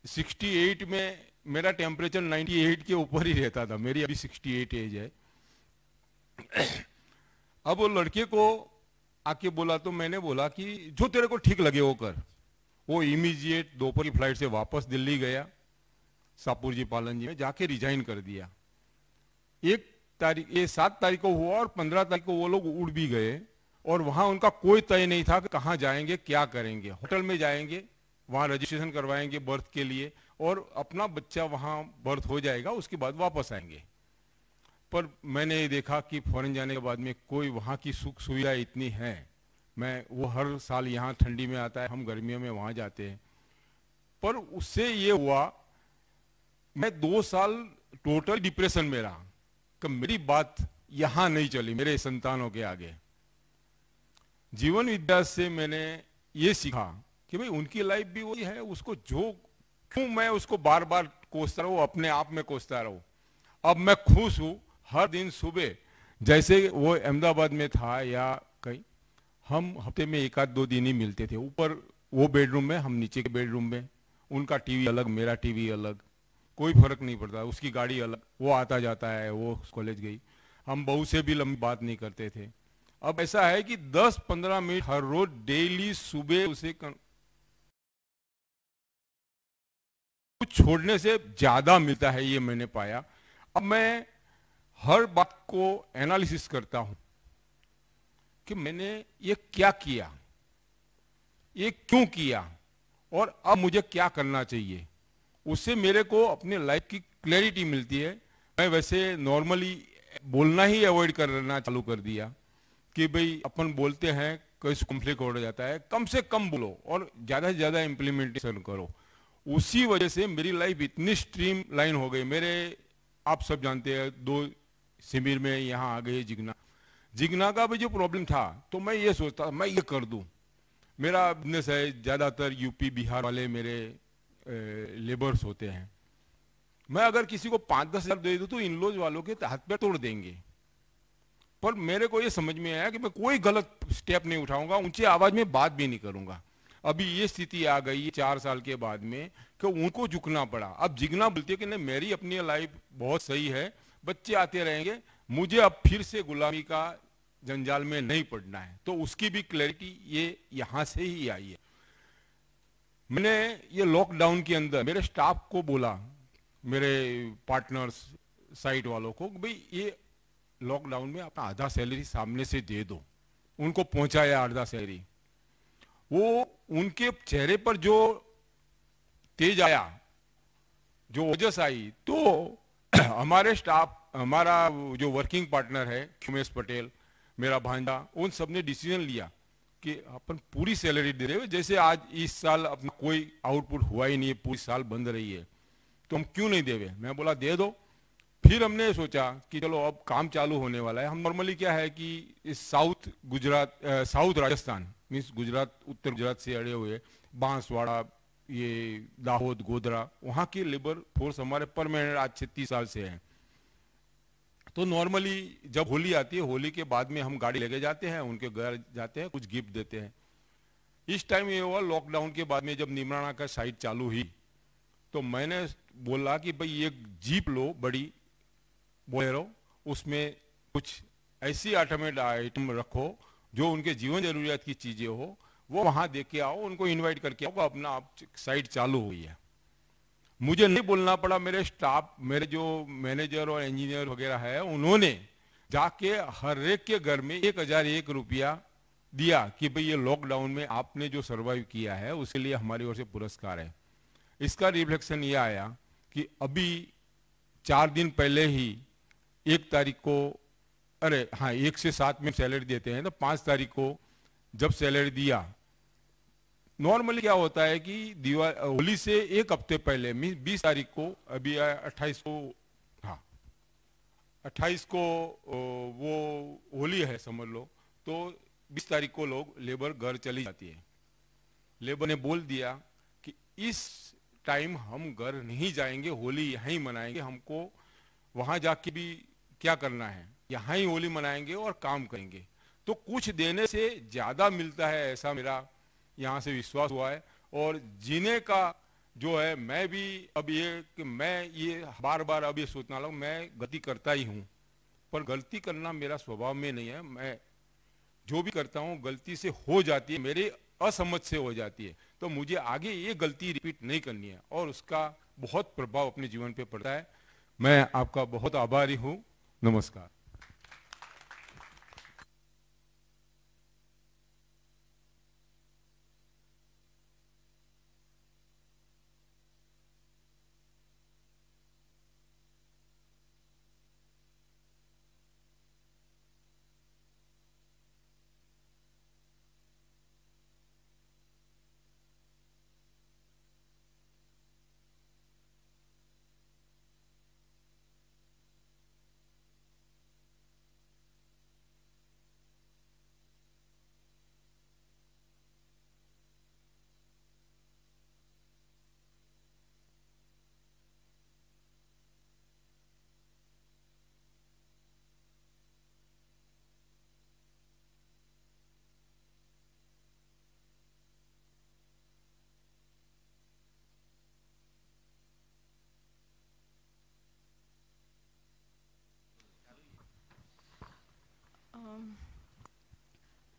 68 में मेरा टेम्परेचर 98 के ऊपर ही रहता था मेरी अभी 68 एज है अब वो लड़के को आके बोला तो मैंने बोला कि जो तेरे को ठीक लगे वो कर वो इमीजिएट दोपहर की फ्लाइट से वापस दिल्ली गया सापुर जी पालन जी में जाके रिजाइन कर दिया एक तारीख ये सात तारीख को हुआ और पंद्रह तारीख को वो लोग उड़ भी गए और वहां उनका कोई तय नहीं था कि कहाँ जाएंगे क्या करेंगे होटल में जाएंगे वहां रजिस्ट्रेशन करवाएंगे बर्थ के लिए और अपना बच्चा वहां बर्थ हो जाएगा उसके बाद वापस आएंगे पर मैंने ये देखा कि फॉरन जाने के बाद में कोई वहां की सुख सुविधा इतनी है मैं वो हर साल यहाँ ठंडी में आता है हम गर्मियों में वहां जाते हैं पर उससे ये हुआ मैं दो साल टोटल डिप्रेशन में रहा कि मेरी बात यहां नहीं चली मेरे संतानों के आगे जीवन विद्या से मैंने ये सीखा कि भाई उनकी लाइफ भी वही है उसको जो क्यों मैं उसको बार बार कोसता रहू अपने आप में कोसता रहू अब मैं खुश हूं हर दिन सुबह जैसे वो अहमदाबाद में था या कहीं हम हफ्ते में एक आध दो दिन ही मिलते थे ऊपर वो बेडरूम में हम नीचे के बेडरूम में उनका टीवी अलग मेरा टीवी अलग कोई फर्क नहीं पड़ता उसकी गाड़ी अलग वो आता जाता है वो कॉलेज गई हम बहू से भी लंबी बात नहीं करते थे अब ऐसा है कि 10-15 मिनट हर रोज डेली सुबह उसे कर... कुछ छोड़ने से ज्यादा मिलता है ये मैंने पाया अब मैं हर बात को एनालिसिस करता हूं कि मैंने ये क्या किया ये क्यों किया और अब मुझे क्या करना चाहिए उससे मेरे को अपने लाइफ की क्लैरिटी मिलती है मैं वैसे नॉर्मली बोलना ही अवॉइड करना चालू कर दिया कि भाई अपन बोलते हैं कैसे कॉम्प्लिक हो जाता है कम से कम बोलो और ज़्यादा से ज़्यादा इम्प्लीमेंटेशन करो उसी वजह से मेरी लाइफ इतनी स्ट्रीम लाइन हो गई मेरे आप सब जानते हैं दो शिविर में यहाँ आ गए जिगना जिगना का भी जो प्रॉब्लम था तो मैं ये सोचता मैं ये कर दू मेरा बिजनेस है ज़्यादातर यूपी बिहार वाले मेरे लेबर्स होते हैं मैं अगर किसी को पांच दस हजार दे दू तो इन लोज वालों के हाथ पे तोड़ देंगे पर मेरे को ये समझ में आया कि मैं कोई गलत स्टेप नहीं उठाऊंगा ऊंची आवाज में बात भी नहीं करूंगा अभी ये स्थिति आ गई चार साल के बाद में कि उनको झुकना पड़ा अब जिगना बोलती है कि नहीं मेरी अपनी लाइफ बहुत सही है बच्चे आते रहेंगे मुझे अब फिर से गुलामी का जंजाल में नहीं पड़ना है तो उसकी भी क्लैरिटी ये यहां से ही आई है मैंने ये लॉकडाउन के अंदर मेरे स्टाफ को बोला मेरे पार्टनर्स साइट वालों को भाई ये लॉकडाउन में अपना आधा सैलरी सामने से दे दो उनको पहुंचाया आधा सैलरी वो उनके चेहरे पर जो तेज आया जो वजस आई तो हमारे स्टाफ हमारा जो वर्किंग पार्टनर है खुमेश पटेल मेरा भांजा उन सब ने डिसीजन लिया कि अपन पूरी सैलरी दे रहे हो जैसे आज इस साल अपना कोई आउटपुट हुआ ही नहीं है पूरी साल बंद रही है तो हम क्यों नहीं देवे मैं बोला दे दो फिर हमने सोचा कि चलो अब काम चालू होने वाला है हम नॉर्मली क्या है कि इस south Gujarat south Rajasthan means Gujarat उत्तर गुजरात से अड़े हुए बांसवाड़ा ये दाहोद गोधरा वहाँ की लेबर फोर्स हमारे परमानेंट आज छत्तीस साल से है तो नॉर्मली जब होली आती है होली के बाद में हम गाड़ी लेके जाते हैं उनके घर जाते हैं कुछ गिफ्ट देते हैं इस टाइम ये हुआ लॉकडाउन के बाद में जब निमराना का साइट चालू हुई तो मैंने बोला कि भाई एक जीप लो बड़ी बोलेरो उसमें कुछ ऐसी आइटमेट आइटम रखो जो उनके जीवन जरूरियात की चीज़ें हो वो वहां देख के आओ उनको इनवाइट करके आओ अपना आप साइट चालू हुई है मुझे नहीं बोलना पड़ा मेरे स्टाफ मेरे जो मैनेजर और इंजीनियर वगैरह है उन्होंने जाके हर एक के घर में एक हजार एक रुपया दिया कि भाई ये लॉकडाउन में आपने जो सर्वाइव किया है उसके लिए हमारी ओर से पुरस्कार है इसका रिफ्लेक्शन ये आया कि अभी चार दिन पहले ही एक तारीख को अरे हाँ एक से सात में सैलरी देते हैं तो पांच तारीख को जब सैलरी दिया नॉर्मली क्या होता है कि दिवाली होली से एक हफ्ते पहले मीन बीस तारीख को अभी अट्ठाईस को हाँ अट्ठाईस को वो होली है समझ लो तो बीस तारीख को लोग लेबर घर चली जाती है लेबर ने बोल दिया कि इस टाइम हम घर नहीं जाएंगे होली यहाँ मनाएंगे हमको वहां जाके भी क्या करना है यहाँ ही होली मनाएंगे और काम करेंगे तो कुछ देने से ज़्यादा मिलता है ऐसा मेरा यहाँ से विश्वास हुआ है और जीने का जो है मैं भी अब ये कि मैं ये बार बार अब ये सोचना लगा मैं गलती करता ही हूँ पर गलती करना मेरा स्वभाव में नहीं है मैं जो भी करता हूँ गलती से हो जाती है मेरे असमझ से हो जाती है तो मुझे आगे ये गलती रिपीट नहीं करनी है और उसका बहुत प्रभाव अपने जीवन पे पड़ता है मैं आपका बहुत आभारी हूँ नमस्कार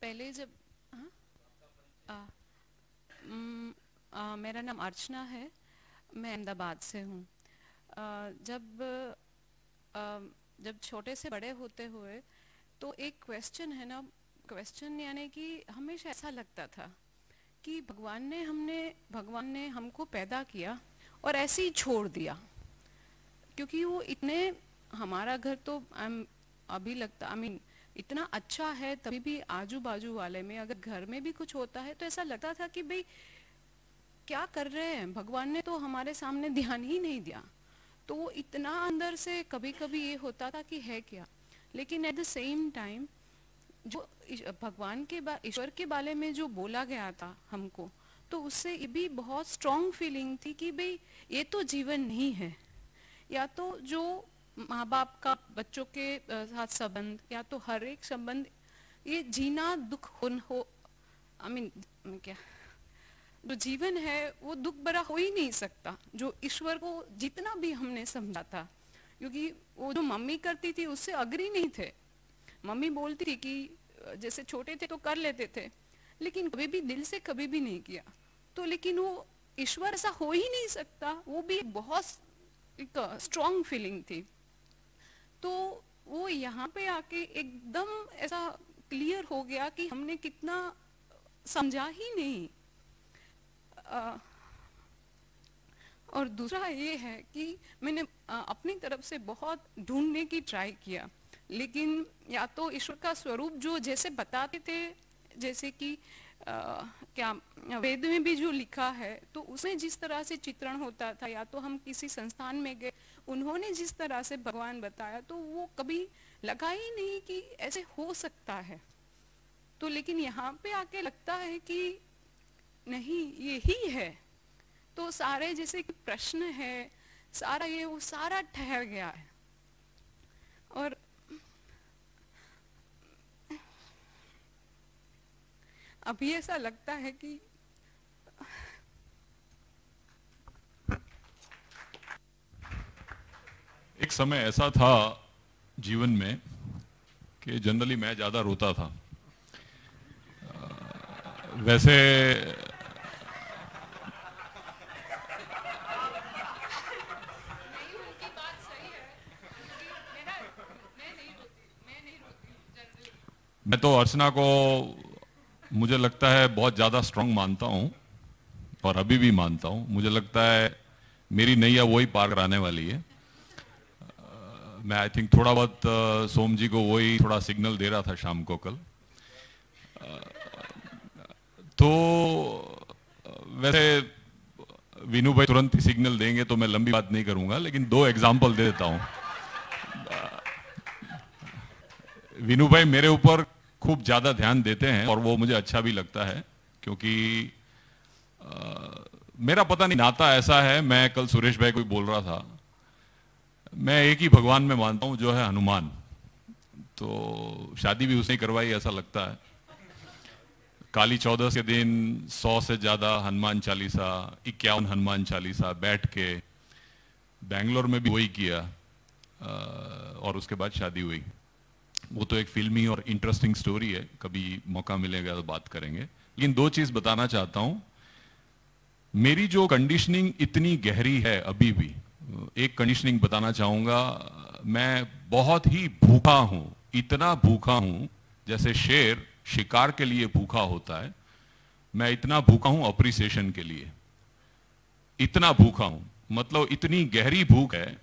पहले जब हाँ? आ, आ, मेरा नाम अर्चना है मैं अहमदाबाद से हूँ जब आ, जब छोटे से बड़े होते हुए तो एक क्वेश्चन है ना क्वेश्चन यानी कि हमेशा ऐसा लगता था कि भगवान ने हमने भगवान ने हमको पैदा किया और ऐसे ही छोड़ दिया क्योंकि वो इतने हमारा घर तो अभी लगता आई मीन इतना अच्छा है तभी भी आजू बाजू वाले में अगर घर में भी कुछ होता है तो ऐसा लगता था कि भाई क्या कर रहे हैं भगवान ने तो हमारे सामने ध्यान ही नहीं दिया तो वो इतना अंदर से कभी कभी ये होता था कि है क्या लेकिन एट द सेम टाइम जो भगवान के ईश्वर के बारे में जो बोला गया था हमको तो उससे ये भी बहुत स्ट्रॉन्ग फीलिंग थी कि भाई ये तो जीवन नहीं है या तो जो माँ बाप का बच्चों के साथ संबंध या तो हर एक संबंध ये जीना दुख हो आई मीन क्या जो जीवन है वो दुख भरा हो ही नहीं सकता जो ईश्वर को जितना भी हमने समझा था क्योंकि वो जो मम्मी करती थी उससे अग्री नहीं थे मम्मी बोलती थी कि जैसे छोटे थे तो कर लेते थे लेकिन कभी भी दिल से कभी भी नहीं किया तो लेकिन वो ईश्वर ऐसा हो ही नहीं सकता वो भी बहुत एक स्ट्रॉन्ग फीलिंग थी तो वो यहाँ पे आके एकदम ऐसा क्लियर हो गया कि हमने कितना समझा ही नहीं आ, और दूसरा ये है कि मैंने अपनी तरफ से बहुत ढूंढने की ट्राई किया लेकिन या तो ईश्वर का स्वरूप जो जैसे बताते थे जैसे कि आ, क्या वेद में भी जो लिखा है तो उसमें जिस तरह से चित्रण होता था या तो हम किसी संस्थान में गए उन्होंने जिस तरह से भगवान बताया तो वो कभी लगा ही नहीं कि ऐसे हो सकता है तो लेकिन यहाँ पे आके लगता है कि नहीं ये ही है तो सारे जैसे कि प्रश्न है सारा ये वो सारा ठहर गया है और अभी ऐसा लगता है कि एक समय ऐसा था जीवन में कि जनरली मैं ज़्यादा रोता था वैसे मैं तो अर्चना को मुझे लगता है बहुत ज़्यादा स्ट्रांग मानता हूं और अभी भी मानता हूं मुझे लगता है मेरी नैया वही पार कराने वाली है मैं आई थिंक थोड़ा बहुत सोम जी को वही थोड़ा सिग्नल दे रहा था शाम को कल तो वैसे विनू भाई तुरंत ही सिग्नल देंगे तो मैं लंबी बात नहीं करूंगा लेकिन दो एग्जाम्पल दे देता हूँ विनू भाई मेरे ऊपर खूब ज़्यादा ध्यान देते हैं और वो मुझे अच्छा भी लगता है क्योंकि आ, मेरा पता नहीं नाता ऐसा है मैं कल सुरेश भाई को बोल रहा था मैं एक ही भगवान में मानता हूँ जो है हनुमान तो शादी भी उसने करवाई ऐसा लगता है काली चौदस के दिन सौ से ज़्यादा हनुमान चालीसा इक्यावन हनुमान चालीसा बैठ के बेंगलोर में भी वही किया और उसके बाद शादी हुई वो तो एक फिल्मी और इंटरेस्टिंग स्टोरी है कभी मौका मिलेगा तो बात करेंगे लेकिन दो चीज़ बताना चाहता हूँ मेरी जो कंडीशनिंग इतनी गहरी है अभी भी एक कंडीशनिंग बताना चाहूंगा मैं बहुत ही भूखा हूं इतना भूखा हूं जैसे शेर शिकार के लिए भूखा होता है मैं इतना भूखा हूं अप्रिसिएशन के लिए इतना भूखा हूं मतलब इतनी गहरी भूख है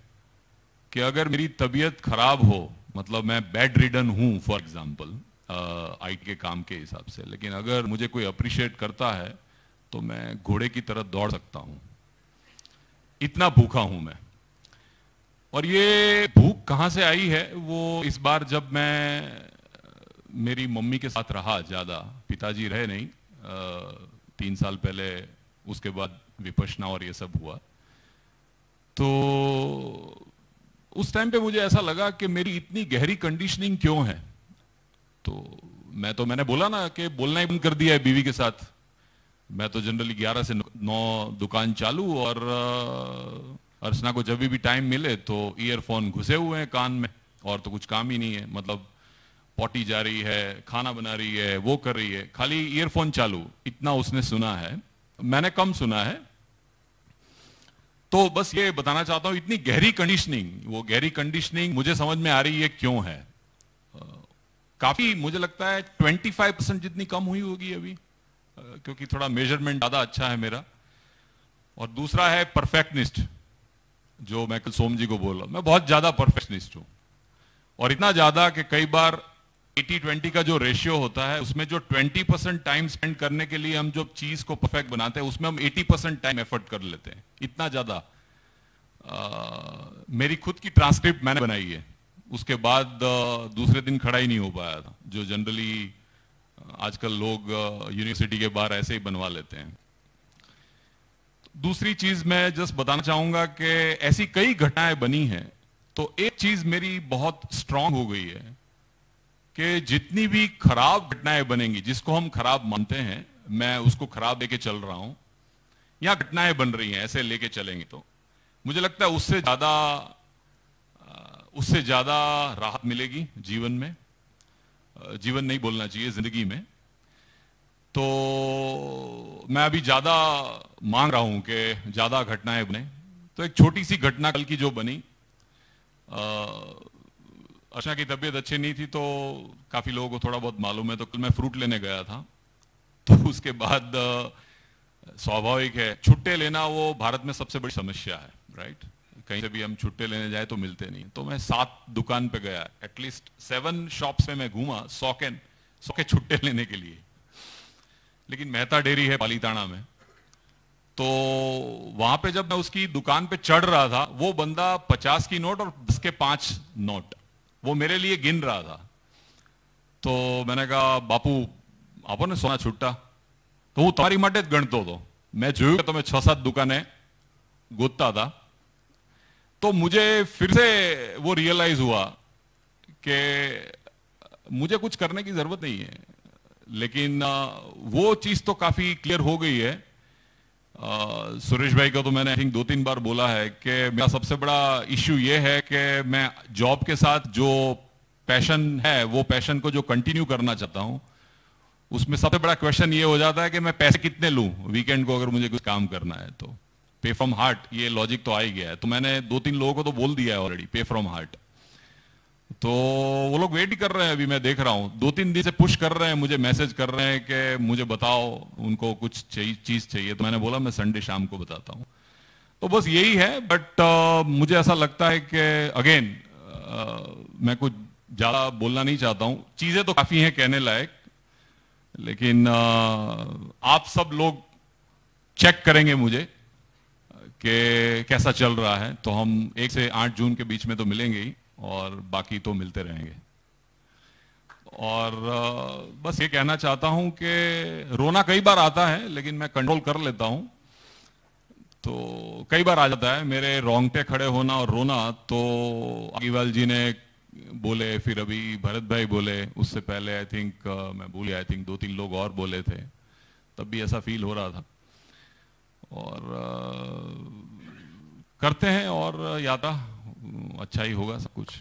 कि अगर मेरी तबीयत खराब हो मतलब मैं बेड रिडन हूं फॉर एग्जाम्पल आई के काम के हिसाब से लेकिन अगर मुझे कोई अप्रिशिएट करता है तो मैं घोड़े की तरह दौड़ सकता हूं इतना भूखा हूं मैं और ये भूख कहां से आई है वो इस बार जब मैं मेरी मम्मी के साथ रहा ज़्यादा पिताजी रहे नहीं आ, तीन साल पहले उसके बाद विपशना और ये सब हुआ तो उस टाइम पे मुझे ऐसा लगा कि मेरी इतनी गहरी कंडीशनिंग क्यों है तो मैं तो मैंने बोला ना कि बोलना ही बंद कर दिया है बीवी के साथ मैं तो जनरली 11 से 9 दुकान चालू और अर्चना को जब भी टाइम मिले तो ईयरफोन घुसे हुए हैं कान में और तो कुछ काम ही नहीं है मतलब पॉटी जा रही है खाना बना रही है वो कर रही है खाली ईयरफोन चालू इतना उसने सुना है मैंने कम सुना है तो बस ये बताना चाहता हूं इतनी गहरी कंडीशनिंग वो गहरी कंडीशनिंग मुझे समझ में आ रही है क्यों है काफी मुझे लगता है 25 परसेंट जितनी कम हुई होगी अभी क्योंकि थोड़ा मेजरमेंट ज़्यादा अच्छा है मेरा और दूसरा है परफेक्टनिस्ट जो मैं कल सोम जी को बोल रहा हूं मैं बहुत ज़्यादा परफेक्शनिस्ट हूं और इतना ज़्यादा कि कई बार 80-20 का जो रेशियो होता है उसमें जो 20 परसेंट टाइम स्पेंड करने के लिए हम जो चीज़ को परफेक्ट बनाते हैं उसमें हम 80 परसेंट टाइम एफर्ट कर लेते हैं इतना ज़्यादा मेरी खुद की ट्रांसक्रिप्ट मैंने बनाई है उसके बाद दूसरे दिन खड़ा ही नहीं हो पाया था जो जनरली आजकल लोग यूनिवर्सिटी के बाहर ऐसे ही बनवा लेते हैं दूसरी चीज मैं जस्ट बताना चाहूंगा कि ऐसी कई घटनाएं बनी हैं तो एक चीज मेरी बहुत स्ट्रांग हो गई है कि जितनी भी खराब घटनाएं बनेंगी जिसको हम खराब मानते हैं मैं उसको खराब लेके चल रहा हूं या घटनाएं बन रही हैं ऐसे लेके चलेंगे तो मुझे लगता है उससे ज्यादा उससे ज्यादा राहत मिलेगी जीवन में जीवन नहीं बोलना चाहिए जिंदगी में तो मैं अभी ज्यादा मांग रहा हूं कि ज्यादा घटनाएं बने तो एक छोटी सी घटना कल की जो बनी अर्चना की तबीयत अच्छी नहीं थी तो काफी लोगों को थोड़ा बहुत मालूम है तो कल मैं फ्रूट लेने गया था तो उसके बाद स्वाभाविक है छुट्टे लेना वो भारत में सबसे बड़ी समस्या है राइट कहीं से भी हम छुट्टे लेने जाए तो मिलते नहीं तो मैं सात दुकान पे गया एटलीस्ट सेवन शॉप्स में मैं घूमा सौ के सौ के छुट्टे लेने के लिए लेकिन मेहता डेरी है पालीताना में तो वहां पे जब मैं उसकी दुकान पे चढ़ रहा था वो बंदा पचास की नोट और दस के पांच नोट वो मेरे लिए गिन रहा था तो मैंने कहा बापू आपो ने सोना छुट्टा तो वो तुम्हारी मटे गणतो तो मैं जो तो मैं छह सात दुकाने ગોતતા था तो मुझे फिर से वो रियलाइज हुआ कि मुझे कुछ करने की जरूरत नहीं है लेकिन वो चीज तो काफी क्लियर हो गई है आ, सुरेश भाई का तो मैंने आई थिंक दो तीन बार बोला है कि मेरा सबसे बड़ा इश्यू ये है कि मैं जॉब के साथ जो पैशन है वो पैशन को जो कंटिन्यू करना चाहता हूं उसमें सबसे बड़ा क्वेश्चन ये हो जाता है कि मैं पैसे कितने लूं वीकेंड को अगर मुझे कुछ काम करना है तो पे फ्रॉम हार्ट ये लॉजिक तो आ ही गया है तो मैंने दो तीन लोगों को तो बोल दिया है ऑलरेडी पे फ्रॉम हार्ट तो वो लोग वेट कर रहे हैं अभी मैं देख रहा हूं दो तीन दिन से पुश कर रहे हैं मुझे मैसेज कर रहे हैं कि मुझे बताओ उनको कुछ चीज़ चाहिए तो मैंने बोला मैं संडे शाम को बताता हूं तो बस यही है बट uh, मुझे ऐसा लगता है कि अगेन uh, मैं कुछ ज़्यादा बोलना नहीं चाहता हूं चीज़ें तो काफ़ी हैं कहने लायक लेकिन uh, आप सब लोग चेक करेंगे मुझे कि कैसा चल रहा है तो हम एक से आठ जून के बीच में तो मिलेंगे ही और बाकी तो मिलते रहेंगे और बस ये कहना चाहता हूं कि रोना कई बार आता है लेकिन मैं कंट्रोल कर लेता हूं तो कई बार आ जाता है मेरे रोंगटे खड़े होना और रोना तो अगीवाल जी ने बोले फिर अभी भरत भाई बोले उससे पहले आई थिंक मैं भूल गया आई थिंक दो तीन लोग और बोले थे तब भी ऐसा फील हो रहा था और करते हैं और यात्रा अच्छा ही होगा सब कुछ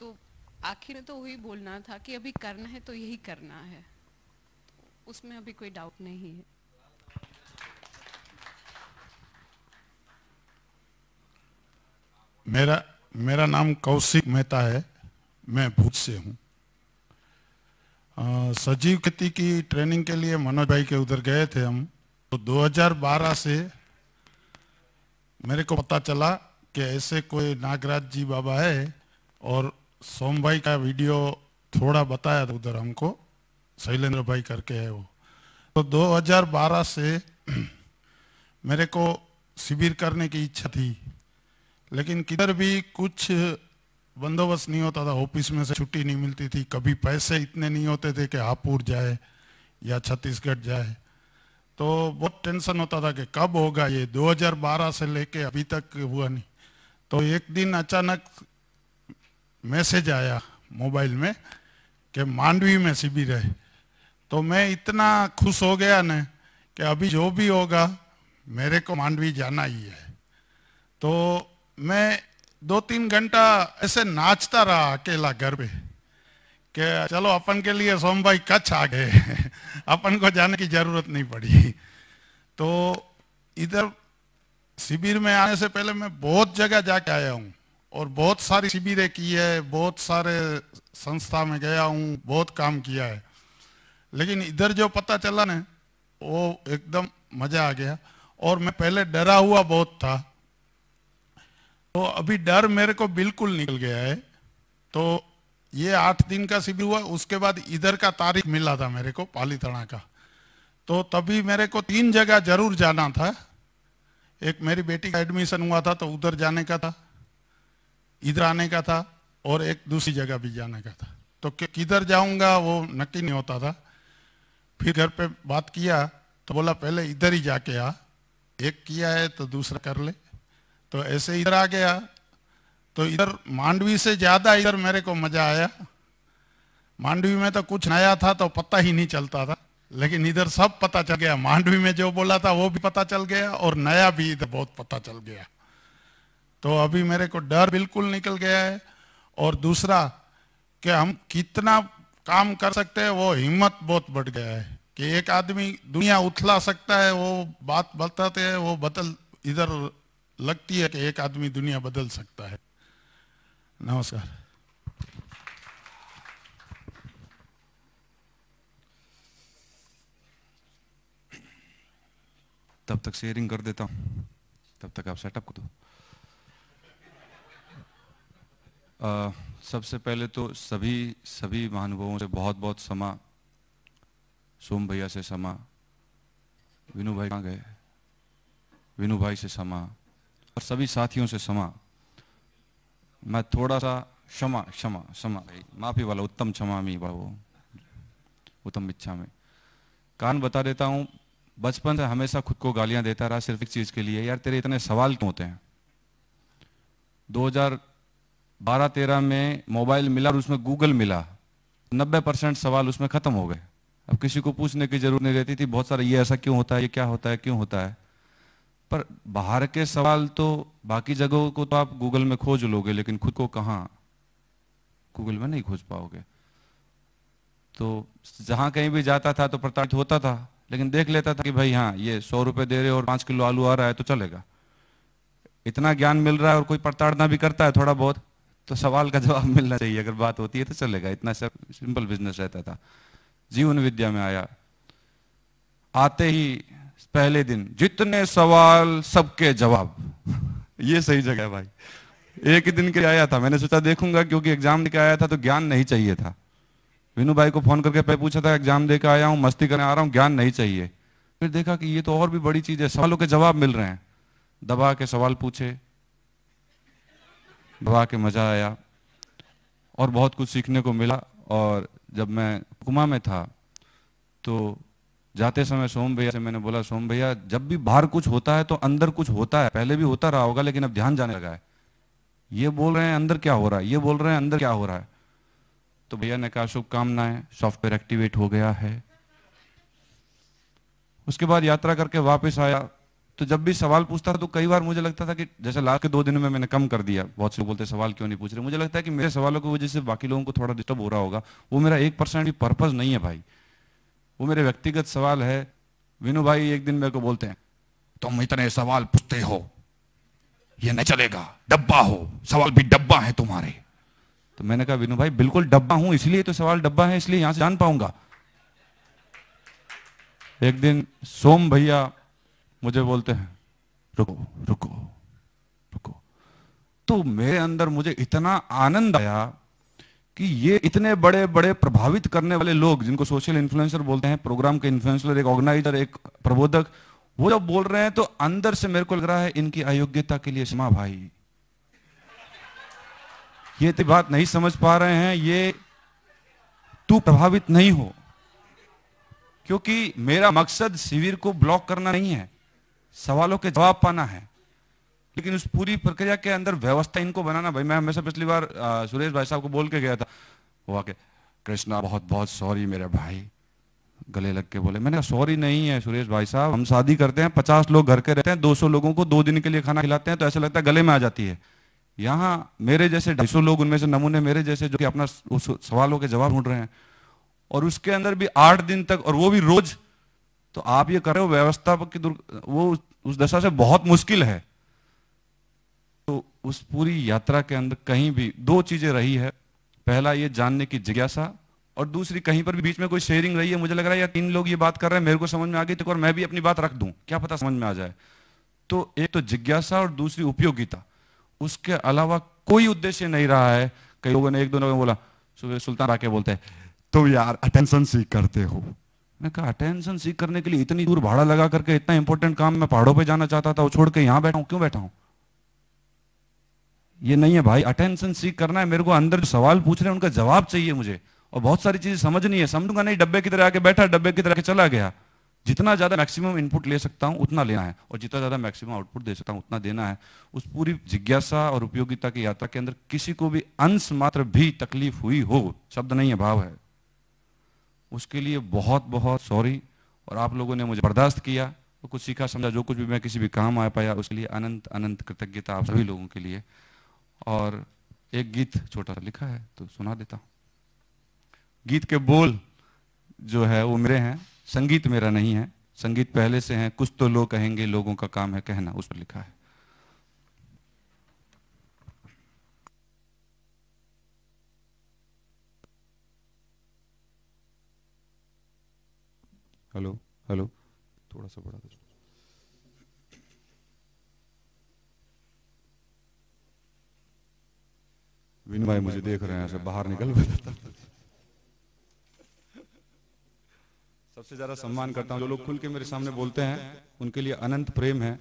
तो आखिर तो वही बोलना था कि अभी करना है तो यही करना है उसमें अभी कोई डाउट नहीं है मेरा मेरा नाम कौशिक मेहता है मैं भूत से हूँ सजीव खेती की ट्रेनिंग के लिए मनोज भाई के उधर गए थे हम तो 2012 से मेरे को पता चला कि ऐसे कोई नागराज जी बाबा है और सोम भाई का वीडियो थोड़ा बताया था उधर हमको शैलेंद्र भाई करके है वो तो 2012 से मेरे को शिविर करने की इच्छा थी लेकिन किधर भी कुछ बंदोबस्त नहीं होता था ऑफिस में से छुट्टी नहीं मिलती थी कभी पैसे इतने नहीं होते थे कि हापुर जाए या छत्तीसगढ़ जाए तो बहुत टेंशन होता था कि कब होगा ये 2012 से लेके अभी तक हुआ नहीं तो एक दिन अचानक मैसेज आया मोबाइल में कि मांडवी में शिविर है तो मैं इतना खुश हो गया न कि अभी जो भी होगा मेरे को मांडवी जाना ही है तो मैं दो तीन घंटा ऐसे नाचता रहा अकेला घर में कि चलो अपन के लिए सोम भाई कच्छ आ गए अपन को जाने की जरूरत नहीं पड़ी तो इधर शिविर में आने से पहले मैं बहुत जगह जाके आया हूँ और बहुत सारी शिविरें की है बहुत सारे संस्था में गया हूँ बहुत काम किया है लेकिन इधर जो पता चला ना वो एकदम मजा आ गया और मैं पहले डरा हुआ बहुत था तो अभी डर मेरे को बिल्कुल निकल गया है तो ये आठ दिन का शिविर हुआ उसके बाद इधर का तारीख मिला था मेरे को पालीतड़ा का तो तभी मेरे को तीन जगह जरूर जाना था एक मेरी बेटी का एडमिशन हुआ था तो उधर जाने का था इधर आने का था और एक दूसरी जगह भी जाने का था तो किधर जाऊंगा वो नक्की नहीं होता था फिर घर पे बात किया तो बोला पहले इधर ही जाके आ एक किया है तो दूसरा कर ले तो ऐसे इधर आ गया तो इधर मांडवी से ज़्यादा इधर मेरे को मज़ा आया मांडवी में तो कुछ नया था तो पता ही नहीं चलता था लेकिन इधर सब पता चल गया मांडवी में जो बोला था वो भी पता चल गया और नया भी इधर बहुत पता चल गया तो अभी मेरे को डर बिल्कुल निकल गया है और दूसरा कि हम कितना काम कर सकते हैं वो हिम्मत बहुत बढ़ गया है कि एक आदमी दुनिया उथला सकता है वो बात बताते हैं वो बदल इधर लगती है कि एक आदमी दुनिया बदल सकता है नमस्कार तब तक शेयरिंग कर देता हूं तब तक आप सेटअप कर दो सबसे पहले तो सभी सभी महानुभवों से बहुत बहुत समा सोम भैया से समा विनू भाई कहाँ गए विनू भाई से समा और सभी साथियों से क्षमा मैं थोड़ा सा क्षमा क्षमा क्षमा माफी वाला उत्तम क्षमा मी बाबू उत्तम इच्छा में कान बता देता हूँ बचपन से हमेशा खुद को गालियां देता रहा सिर्फ एक चीज के लिए यार तेरे इतने सवाल क्यों होते हैं 2012-13 में मोबाइल मिला और उसमें गूगल मिला 90 परसेंट सवाल उसमें खत्म हो गए अब किसी को पूछने की जरूरत नहीं रहती थी बहुत सारा ये ऐसा क्यों होता है ये क्या होता है क्यों होता है पर बाहर के सवाल तो बाकी जगहों को तो आप गूगल में खोज लोगे लेकिन खुद को कहाँ गूगल में नहीं खोज पाओगे तो जहां कहीं भी जाता था तो प्रताड़ित होता था लेकिन देख लेता था कि भाई हाँ ये सौ रुपए दे रहे और पांच किलो आलू आ रहा है तो चलेगा इतना ज्ञान मिल रहा है और कोई प्रताड़ना भी करता है थोड़ा बहुत तो सवाल का जवाब मिलना चाहिए अगर बात होती है तो चलेगा इतना सिंपल बिजनेस रहता था जीवन विद्या में आया आते ही पहले दिन जितने सवाल सबके जवाब ये सही जगह है भाई एक ही दिन के आया था मैंने सोचा देखूंगा क्योंकि एग्जाम देकर आया था तो ज्ञान नहीं चाहिए था विनू भाई को फोन करके पहले पूछा था एग्जाम देकर आया हूँ मस्ती करने आ रहा हूँ ज्ञान नहीं चाहिए फिर देखा कि ये तो और भी बड़ी चीज है सवालों के जवाब मिल रहे हैं दबा के सवाल पूछे दबा के मजा आया और बहुत कुछ सीखने को मिला और जब मैं कुमा में था तो जाते समय सोम भैया से मैंने बोला सोम भैया जब भी बाहर कुछ होता है तो अंदर कुछ होता है पहले भी होता रहा होगा लेकिन अब ध्यान जाने लगा है ये बोल रहे हैं अंदर क्या हो रहा है ये बोल रहे हैं अंदर क्या हो रहा है तो भैया ने कहा शुभकामनाएं सॉफ्टवेयर एक्टिवेट हो गया है उसके बाद यात्रा करके वापस आया तो जब भी सवाल पूछता था तो कई बार मुझे लगता था कि जैसे लास्ट के दो दिनों में मैंने कम कर दिया बहुत से लोग बोलते सवाल क्यों नहीं पूछ रहे मुझे लगता है कि मेरे सवालों की वजह से बाकी लोगों को थोड़ा डिस्टर्ब हो रहा होगा वो मेरा एक परसेंट भी पर्पज नहीं है भाई वो मेरे व्यक्तिगत सवाल है विनू भाई एक दिन मेरे को बोलते हैं तुम इतने सवाल पूछते हो ये नहीं चलेगा डब्बा हो सवाल भी डब्बा है तुम्हारे तो मैंने कहा विनू भाई बिल्कुल डब्बा हूं इसलिए तो सवाल डब्बा है इसलिए यहां से जान पाऊंगा एक दिन सोम भैया मुझे बोलते हैं रुको रुको रुको तो मेरे अंदर मुझे इतना आनंद आया कि ये इतने बड़े बड़े प्रभावित करने वाले लोग जिनको सोशल इन्फ्लुएंसर बोलते हैं प्रोग्राम के इन्फ्लुएंसर एक ऑर्गेनाइजर एक प्रबोधक वो जब बोल रहे हैं तो अंदर से मेरे को लग रहा है इनकी अयोग्यता के लिए क्षमा भाई ये तो बात नहीं समझ पा रहे हैं ये तू प्रभावित नहीं हो क्योंकि मेरा मकसद शिविर को ब्लॉक करना नहीं है सवालों के जवाब पाना है लेकिन उस पूरी प्रक्रिया के अंदर व्यवस्था इनको बनाना भाई मैं हमेशा पिछली बार आ, सुरेश भाई साहब को बोल के गया था वो आके कृष्णा बहुत बहुत सॉरी मेरे भाई गले लग के बोले मैंने सॉरी नहीं है सुरेश भाई साहब हम शादी करते हैं पचास लोग घर के रहते हैं दो सौ लोगों को दो दिन के लिए खाना खिलाते हैं तो ऐसा लगता है गले में आ जाती है यहाँ मेरे जैसे ढाई सौ लोग उनमें से नमूने मेरे जैसे जो कि अपना उस सवालों के जवाब ढूंढ रहे हैं और उसके अंदर भी आठ दिन तक और वो भी रोज तो आप ये कर रहे हो व्यवस्था की वो उस दशा से बहुत मुश्किल है उस पूरी यात्रा के अंदर कहीं भी दो चीजें रही है पहला ये जानने की जिज्ञासा और दूसरी कहीं पर भी बीच में कोई शेयरिंग रही है मुझे लग रहा है या तीन लोग ये बात कर रहे हैं मेरे को समझ में आ गई तो और मैं भी अपनी बात रख दूं क्या पता समझ में आ जाए तो एक तो जिज्ञासा और दूसरी उपयोगिता उसके अलावा कोई उद्देश्य नहीं रहा है कई लोगों ने एक दोनों बोला सुबह सुल्तान आके बोलते हैं तुम यार अटेंशन सीख करते हो मैं कहा अटेंशन सीख करने के लिए इतनी दूर भाड़ा लगा करके इतना इंपॉर्टेंट काम मैं पहाड़ों पर जाना चाहता था वो छोड़ के यहाँ बैठा हूँ क्यों बैठा हूँ ये नहीं है भाई अटेंशन सीख करना है मेरे को अंदर सवाल पूछ रहे हैं उनका जवाब चाहिए मुझे और बहुत सारी चीजें समझ नहीं है समझूंगा नहीं डब्बे की तरह आके बैठा डब्बे की तरह चला गया जितना ज़्यादा मैक्सिमम इनपुट ले सकता हूँ उतना लेना है और जितना ज़्यादा मैक्सिमम आउटपुट दे सकता हूं उतना देना है उस पूरी जिज्ञासा और उपयोगिता की यात्रा के अंदर किसी को भी अंश मात्र भी तकलीफ हुई हो शब्द नहीं है भाव है उसके लिए बहुत बहुत सॉरी और आप लोगों ने मुझे बर्दाश्त किया और कुछ सीखा समझा जो कुछ भी मैं किसी भी काम आ पाया उसके लिए अनंत अनंत कृतज्ञता आप सभी लोगों के लिए और एक गीत छोटा लिखा है तो सुना देता हूं गीत के बोल जो है वो मेरे हैं संगीत मेरा नहीं है संगीत पहले से है कुछ तो लोग कहेंगे लोगों का काम है कहना उस पर लिखा है हेलो हेलो थोड़ा सा बड़ा विन भाई मुझे देख रहे हैं ऐसे बाहर निकल सबसे ज्यादा सम्मान करता हूँ जो लोग खुल के मेरे सामने बोलते हैं उनके लिए अनंत प्रेम है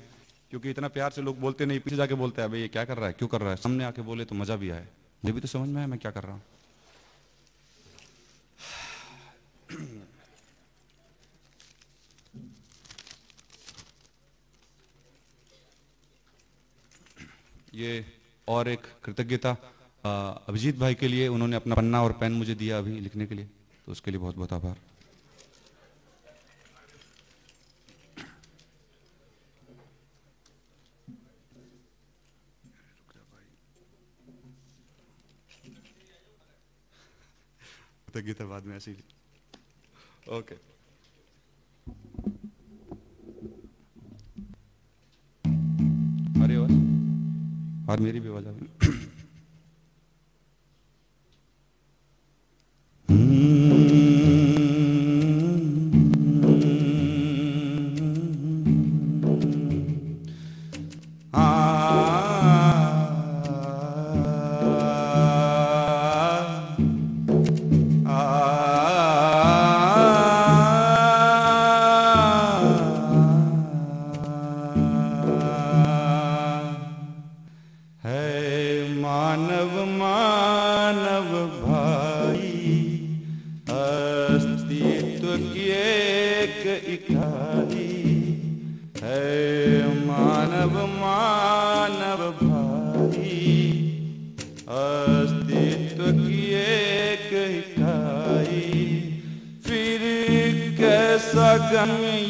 क्योंकि इतना प्यार से लोग बोलते नहीं पीछे जाके बोलते हैं भाई ये क्या कर रहा है क्यों कर रहा है सामने आके बोले तो मजा भी आए ये भी तो समझ में आया मैं क्या कर रहा हूँ ये और एक कृतज्ञता अभिजीत भाई के लिए उन्होंने अपना पन्ना और पेन मुझे दिया अभी लिखने के लिए तो उसके लिए बहुत बहुत आभार तो गीता बाद में ऐसी ओके अरे और मेरी भी आवाज आ Mm-hmm. हुए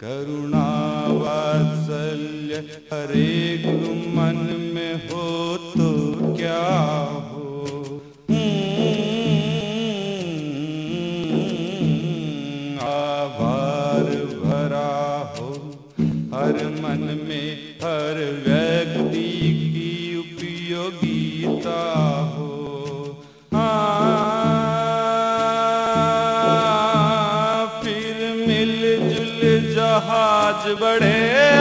करुणा वात्सल्य हरे मन में हो तो क्या morning.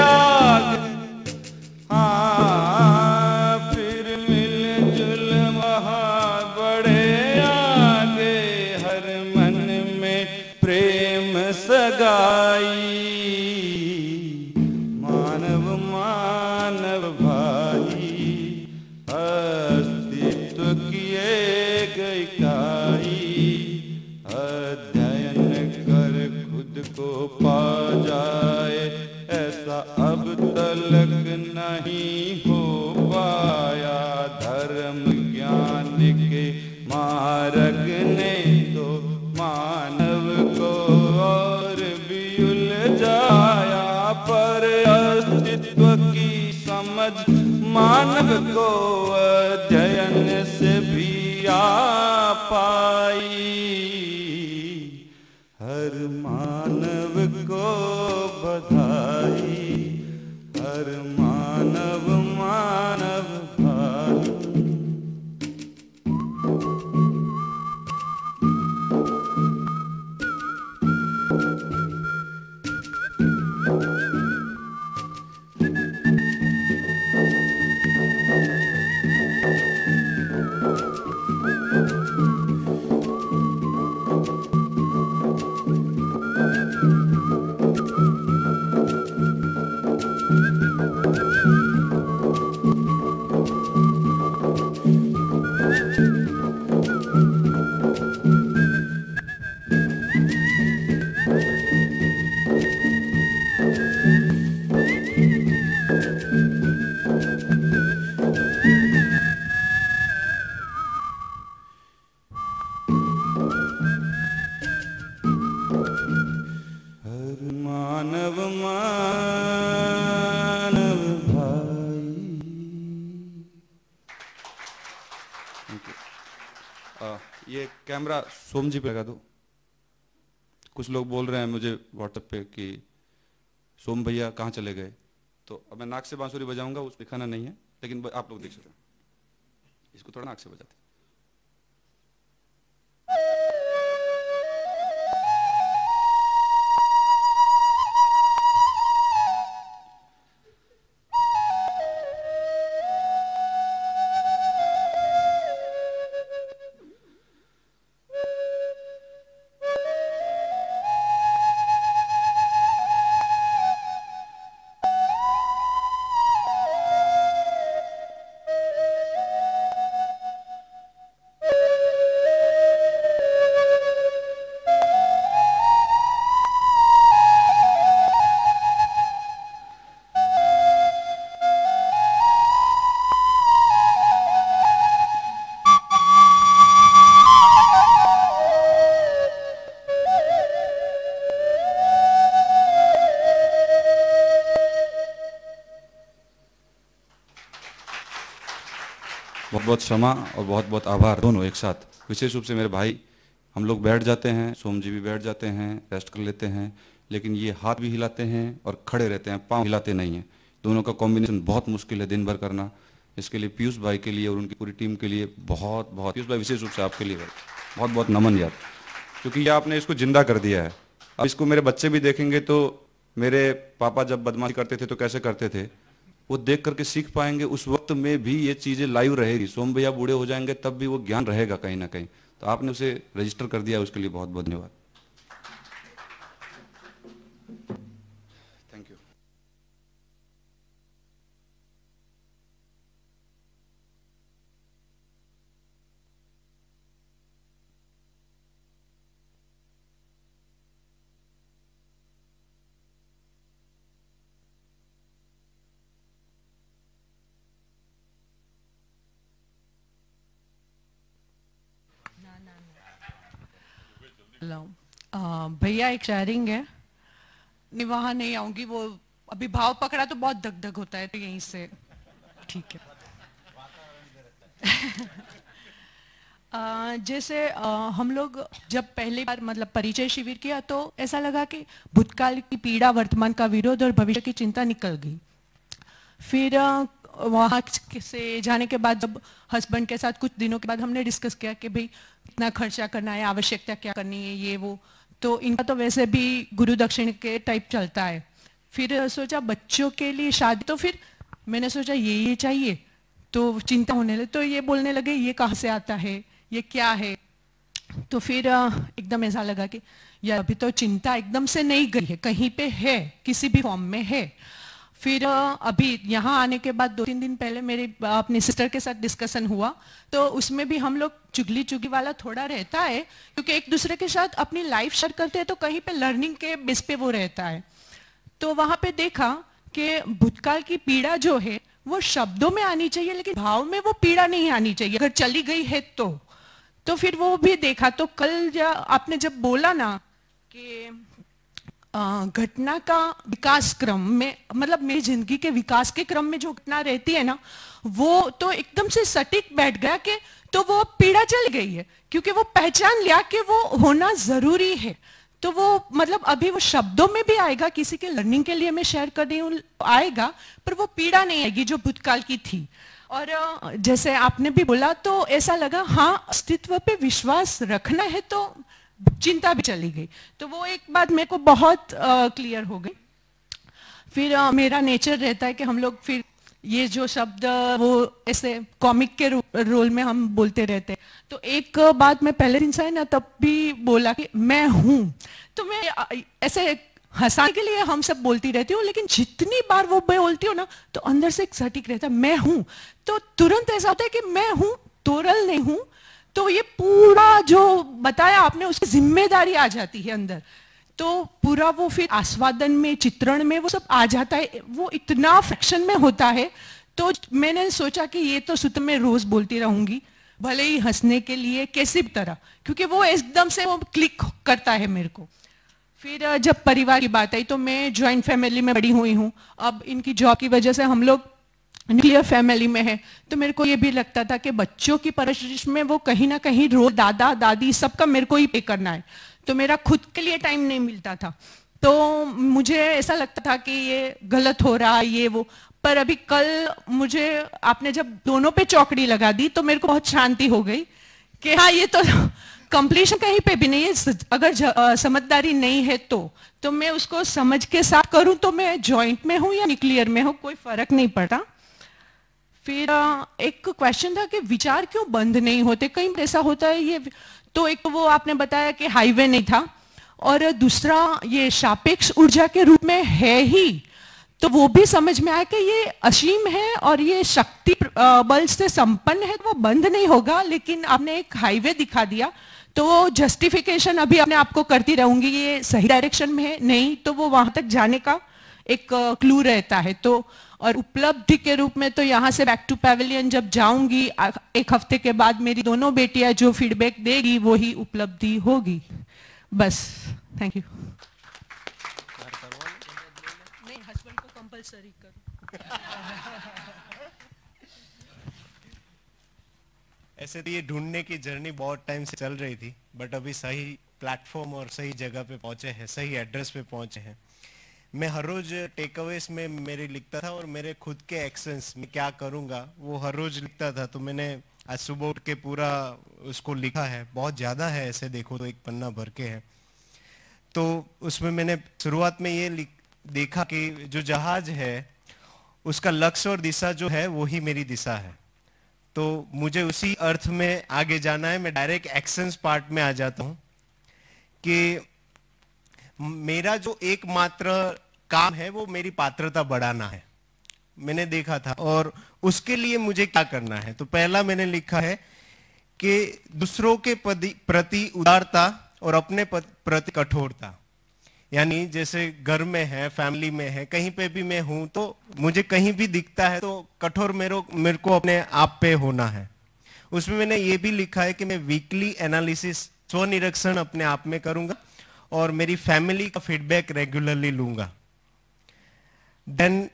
सोम जी पे लगा दो कुछ लोग बोल रहे हैं मुझे व्हाट्सएप पे कि सोम भैया कहाँ चले गए तो अब मैं नाक से बांसुरी बजाऊंगा उस दिखाना नहीं है लेकिन आप लोग देख सकते हैं इसको थोड़ा नाक से बजाते बहुत क्षमा और बहुत बहुत आभार दोनों एक साथ विशेष रूप से मेरे भाई हम लोग बैठ जाते हैं सोम जी भी बैठ जाते हैं रेस्ट कर लेते हैं लेकिन ये हाथ भी हिलाते हैं और खड़े रहते हैं पाँव हिलाते नहीं हैं दोनों का कॉम्बिनेशन बहुत मुश्किल है दिन भर करना इसके लिए पीयूष भाई के लिए और उनकी पूरी टीम के लिए बहुत बहुत पीयूष भाई विशेष रूप से आपके लिए बहुत बहुत नमन याद क्योंकि ये आपने इसको जिंदा कर दिया है अब इसको मेरे बच्चे भी देखेंगे तो मेरे पापा जब बदमाशी करते थे तो कैसे करते थे वो देख करके सीख पाएंगे उस वक्त में भी ये चीज़ें लाइव रहेगी सोम भैया बूढ़े हो जाएंगे तब भी वो ज्ञान रहेगा कहीं ना कहीं तो आपने उसे रजिस्टर कर दिया उसके लिए बहुत बहुत धन्यवाद भैया एक शेयरिंग है नहीं वहां नहीं आऊंगी वो अभी भाव पकड़ा तो बहुत धक धक होता है तो यहीं से ठीक है जैसे हम लोग जब पहली बार मतलब परिचय शिविर किया तो ऐसा लगा कि भूतकाल की पीड़ा वर्तमान का विरोध और भविष्य की चिंता निकल गई फिर वहां से जाने के बाद जब हस्बैंड के साथ कुछ दिनों के बाद हमने डिस्कस किया कि भाई कितना खर्चा करना है आवश्यकता क्या करनी है ये वो तो इनका तो वैसे भी गुरु दक्षिण के टाइप चलता है फिर सोचा बच्चों के लिए शादी तो फिर मैंने सोचा ये ये चाहिए तो चिंता होने लगे तो ये बोलने लगे ये कहाँ से आता है ये क्या है तो फिर एकदम ऐसा लगा कि यार अभी तो चिंता एकदम से नहीं गई है कहीं पे है किसी भी फॉर्म में है फिर अभी यहाँ आने के बाद दो तीन दिन पहले मेरे अपनी सिस्टर के साथ डिस्कशन हुआ तो उसमें भी हम लोग चुगली चुगली वाला थोड़ा रहता है क्योंकि एक दूसरे के साथ अपनी लाइफ शेयर करते हैं तो कहीं पे लर्निंग के बेस पे वो रहता है तो वहां पे देखा कि भूतकाल की पीड़ा जो है वो शब्दों में आनी चाहिए लेकिन भाव में वो पीड़ा नहीं आनी चाहिए अगर चली गई है तो तो फिर वो भी देखा तो कल आपने जब बोला ना कि घटना का विकास क्रम में मतलब मेरी जिंदगी के विकास के क्रम में जो घटना रहती है ना वो तो एकदम से सटीक बैठ गया कि तो वो पीड़ा चल गई है क्योंकि वो पहचान लिया कि वो होना जरूरी है तो वो मतलब अभी वो शब्दों में भी आएगा किसी के लर्निंग के लिए मैं शेयर कर रही हूँ आएगा पर वो पीड़ा नहीं आएगी जो भूतकाल की थी और जैसे आपने भी बोला तो ऐसा लगा हाँ अस्तित्व पे विश्वास रखना है तो चिंता भी चली गई तो वो एक बात मेरे को बहुत क्लियर हो गई फिर आ, मेरा नेचर रहता है कि हम लोग फिर ये जो शब्द वो ऐसे कॉमिक के रो, रोल में हम बोलते रहते हैं तो एक बात मैं पहले दिन से ना तब भी बोला कि मैं हूं तो मैं ऐसे हंसाने के लिए हम सब बोलती रहती हूँ लेकिन जितनी बार वो बोलती हूँ ना तो अंदर से एक सटीक रहता है मैं हूँ तो तुरंत ऐसा होता है कि मैं हूँ तोरल नहीं हूं तो ये पूरा जो बताया आपने उसकी जिम्मेदारी आ जाती है अंदर तो पूरा वो फिर आस्वादन में चित्रण में वो सब आ जाता है वो इतना फ्रैक्शन में होता है तो मैंने सोचा कि ये तो सुत में रोज बोलती रहूंगी भले ही हंसने के लिए कैसी तरह क्योंकि वो एकदम से वो क्लिक करता है मेरे को फिर जब परिवार की बात आई तो मैं ज्वाइंट फैमिली में बड़ी हुई हूँ अब इनकी जॉब की वजह से हम लोग न्यूक्लियर फैमिली में है तो मेरे को ये भी लगता था कि बच्चों की परवरिश में वो कहीं ना कहीं रो दादा दादी सबका मेरे को ही पे करना है तो मेरा खुद के लिए टाइम नहीं मिलता था तो मुझे ऐसा लगता था कि ये गलत हो रहा है ये वो पर अभी कल मुझे आपने जब दोनों पे चौकड़ी लगा दी तो मेरे को बहुत शांति हो गई कि हाँ ये तो कंप्लीशन कहीं पे भी नहीं है अगर समझदारी नहीं है तो तो मैं उसको समझ के साथ करूं तो मैं जॉइंट में हूं या न्यूक्लियर में हूं कोई फर्क नहीं पड़ता फिर एक क्वेश्चन था कि विचार क्यों बंद नहीं होते कहीं ऐसा होता है ये तो एक वो आपने बताया कि हाईवे नहीं था और दूसरा ये सापेक्ष ऊर्जा के रूप में है ही तो वो भी समझ में आया कि ये असीम है और ये शक्ति बल से संपन्न है तो वो बंद नहीं होगा लेकिन आपने एक हाईवे दिखा दिया तो वो जस्टिफिकेशन अभी अपने आपको करती रहूंगी ये सही डायरेक्शन में है नहीं तो वो वहां तक जाने का एक क्लू रहता है तो और उपलब्धि के रूप में तो यहाँ से बैक टू पेविलियन जब जाऊंगी एक हफ्ते के बाद मेरी दोनों बेटियां जो फीडबैक देगी वो ही उपलब्धि होगी बस थैंक यू हस्बैंड को कंपलसरी करो ऐसे तो ये ढूंढने की जर्नी बहुत टाइम से चल रही थी बट अभी सही प्लेटफॉर्म और सही जगह पे पहुंचे हैं सही एड्रेस पे पहुंचे हैं मैं हर रोज टेक अवेज में मेरे लिखता था और मेरे खुद के एक्शंस में क्या करूंगा वो हर रोज लिखता था तो मैंने आज सुबह उठ के पूरा उसको लिखा है बहुत ज़्यादा है ऐसे देखो तो एक पन्ना भर के है तो उसमें मैंने शुरुआत में ये देखा कि जो जहाज है उसका लक्ष्य और दिशा जो है वो ही मेरी दिशा है तो मुझे उसी अर्थ में आगे जाना है मैं डायरेक्ट एक्शंस पार्ट में आ जाता हूं कि मेरा जो एकमात्र काम है वो मेरी पात्रता बढ़ाना है मैंने देखा था और उसके लिए मुझे क्या करना है तो पहला मैंने लिखा है कि दूसरों के प्रति उदारता और अपने प्रति कठोरता यानी जैसे घर में है फैमिली में है कहीं पे भी मैं हूं तो मुझे कहीं भी दिखता है तो कठोर मेरे मेरे को अपने आप पे होना है उसमें मैंने ये भी लिखा है कि मैं वीकली एनालिसिस स्वनिरीक्षण अपने आप में करूंगा और मेरी फैमिली का फीडबैक रेगुलरली लूंगा देन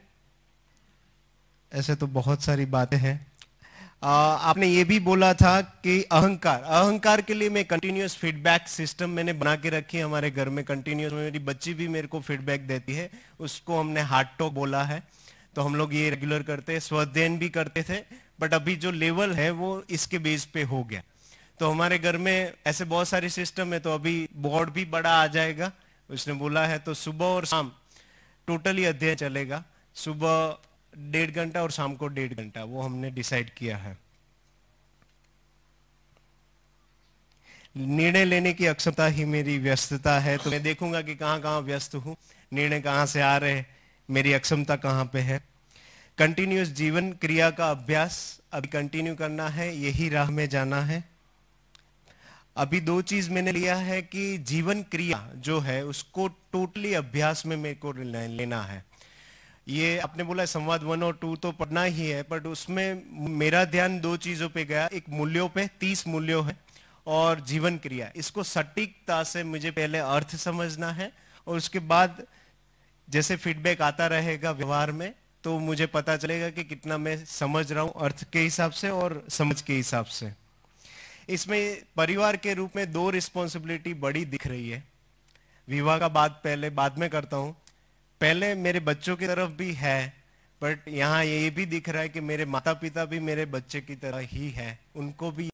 ऐसे तो बहुत सारी बातें हैं आपने ये भी बोला था कि अहंकार अहंकार के लिए मैं कंटिन्यूस फीडबैक सिस्टम मैंने बना के रखी हमारे घर में कंटिन्यूस मेरी बच्ची भी मेरे को फीडबैक देती है उसको हमने हार्ट टॉक बोला है तो हम लोग ये रेगुलर करते हैं स्वाध्यन भी करते थे बट अभी जो लेवल है वो इसके बेस पे हो गया तो हमारे घर में ऐसे बहुत सारे सिस्टम है तो अभी बोर्ड भी बड़ा आ जाएगा उसने बोला है तो सुबह और शाम टोटली अध्याय चलेगा सुबह डेढ़ घंटा और शाम को डेढ़ घंटा वो हमने डिसाइड किया है निर्णय लेने की अक्षमता ही मेरी व्यस्तता है तो मैं देखूंगा कि कहाँ कहाँ व्यस्त हूँ निर्णय कहां से आ रहे मेरी अक्षमता कहाँ पे है कंटिन्यूस जीवन क्रिया का अभ्यास अभी कंटिन्यू करना है यही राह में जाना है अभी दो चीज मैंने लिया है कि जीवन क्रिया जो है उसको टोटली अभ्यास में मेरे को लेना है ये आपने बोला संवाद वन और टू तो पढ़ना ही है बट उसमें मेरा ध्यान दो चीजों पे गया एक मूल्यों पे तीस मूल्यों है और जीवन क्रिया इसको सटीकता से मुझे पहले अर्थ समझना है और उसके बाद जैसे फीडबैक आता रहेगा व्यवहार में तो मुझे पता चलेगा कि कितना मैं समझ रहा हूँ अर्थ के हिसाब से और समझ के हिसाब से इसमें परिवार के रूप में दो रिस्पॉन्सिबिलिटी बड़ी दिख रही है विवाह का बात पहले बाद में करता हूँ पहले मेरे बच्चों की तरफ भी है बट यहाँ ये भी दिख रहा है कि मेरे माता पिता भी मेरे बच्चे की तरह ही है उनको भी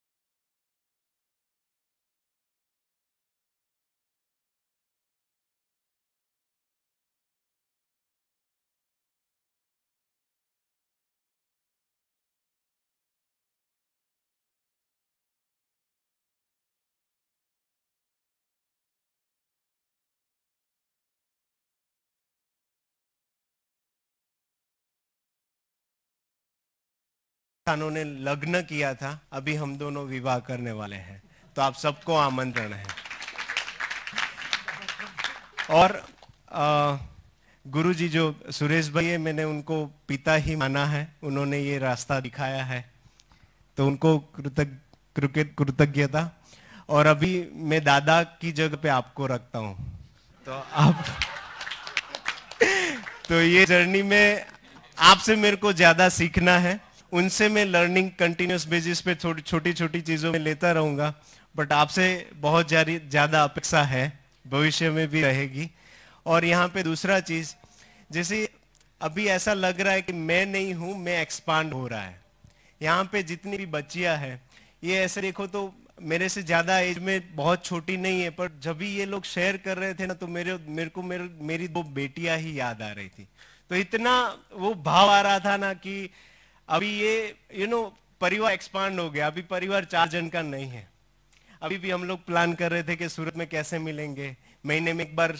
खानों ने लग्न किया था अभी हम दोनों विवाह करने वाले हैं तो आप सबको आमंत्रण है और आ, गुरु जी जो सुरेश भाई है मैंने उनको पिता ही माना है उन्होंने ये रास्ता दिखाया है तो उनको कृतज्ञ कृतज्ञता और अभी मैं दादा की जगह पे आपको रखता हूँ तो आप तो ये जर्नी में आपसे मेरे को ज्यादा सीखना है उनसे मैं लर्निंग कंटिन्यूस बेसिस पे थोड़ी छोटी छोटी चीज़ों में लेता रहूंगा बट आपसे बहुत ज़्यादा अपेक्षा है भविष्य में भी रहेगी और यहाँ पे दूसरा चीज़ जैसे अभी ऐसा लग रहा है कि मैं नहीं हूं मैं एक्सपांड हो रहा है यहाँ पे जितनी भी बच्चिया हैं ये ऐसे देखो तो मेरे से ज़्यादा एज में बहुत छोटी नहीं है पर जब भी ये लोग शेयर कर रहे थे ना तो मेरे मेरे को मेरे मेरी दो बेटियां ही याद आ रही थी तो इतना वो भाव आ रहा था ना कि अभी ये यू you नो know, परिवार एक्सपांड हो गया अभी परिवार चार जन का नहीं है अभी भी हम लोग प्लान कर रहे थे कि सूरत में कैसे मिलेंगे महीने में एक बार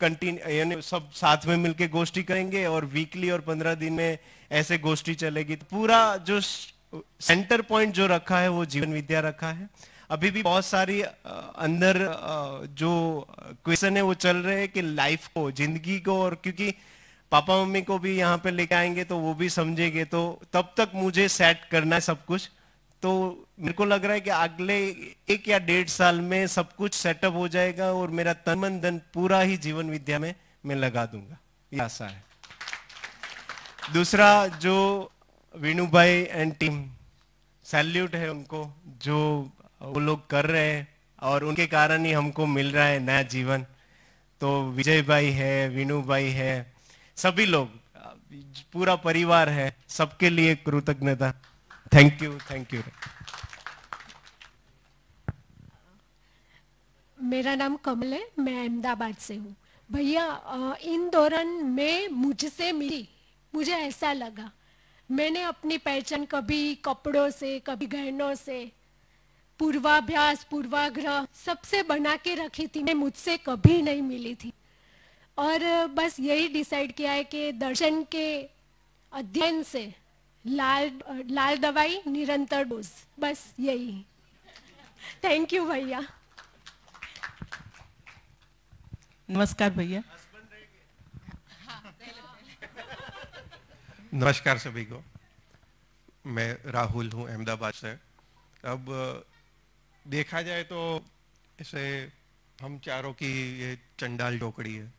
कंटिन्यू सब साथ में मिलके गोष्ठी करेंगे और वीकली और पंद्रह दिन में ऐसे गोष्ठी चलेगी तो पूरा जो सेंटर पॉइंट जो रखा है वो जीवन विद्या रखा है अभी भी बहुत सारी अंदर जो क्वेश्चन है वो चल रहे हैं कि लाइफ को जिंदगी को और क्योंकि पापा मम्मी को भी यहाँ पे लेके आएंगे तो वो भी समझेंगे तो तब तक मुझे सेट करना है सब कुछ तो मेरे को लग रहा है कि अगले एक या डेढ़ साल में सब कुछ सेटअप हो जाएगा और मेरा तन मन धन पूरा ही जीवन विद्या में मैं लगा दूंगा ये आशा है दूसरा जो वेणु भाई एंड टीम सैल्यूट है उनको जो वो लोग कर रहे हैं और उनके कारण ही हमको मिल रहा है नया जीवन तो विजय भाई है विनू भाई है सभी लोग पूरा परिवार है सबके लिए कृतज्ञता थैंक यू थैंक यू मेरा नाम कमल है मैं अहमदाबाद से हूँ भैया इन दौरान मैं मुझसे मिली मुझे ऐसा लगा मैंने अपनी पहचान कभी कपड़ों से कभी गहनों से पूर्वाभ्यास पूर्वाग्रह सबसे बना के रखी थी मैं मुझसे कभी नहीं मिली थी और बस यही डिसाइड किया है कि दर्शन के अध्ययन से लाल लाल दवाई निरंतर डोज बस यही थैंक यू भैया नमस्कार भैया नमस्कार सभी को मैं राहुल हूँ अहमदाबाद से अब देखा जाए तो इसे हम चारों की ये चंडाल टोकड़ी है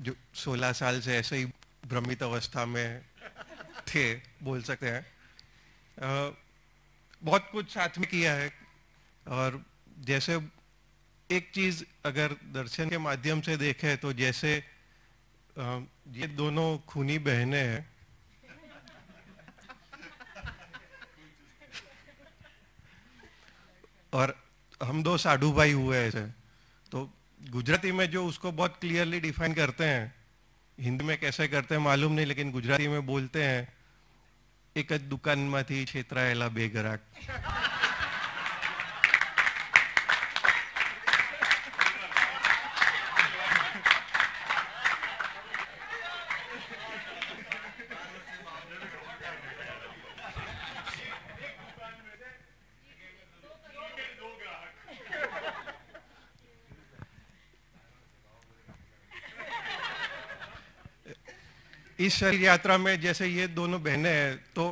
जो 16 साल से ऐसे ही भ्रमित अवस्था में थे बोल सकते हैं बहुत कुछ साथ में किया है और जैसे एक चीज अगर दर्शन के माध्यम से देखे तो जैसे ये दोनों खूनी बहने हैं और हम दो साधु भाई हुए ऐसे गुजराती में जो उसको बहुत क्लियरली डिफाइन करते हैं हिंदी में कैसे करते हैं मालूम नहीं लेकिन गुजराती में बोलते हैं एक दुकान में थी छेत्रायला बेगराक इस शरीर यात्रा में जैसे ये दोनों बहनें हैं तो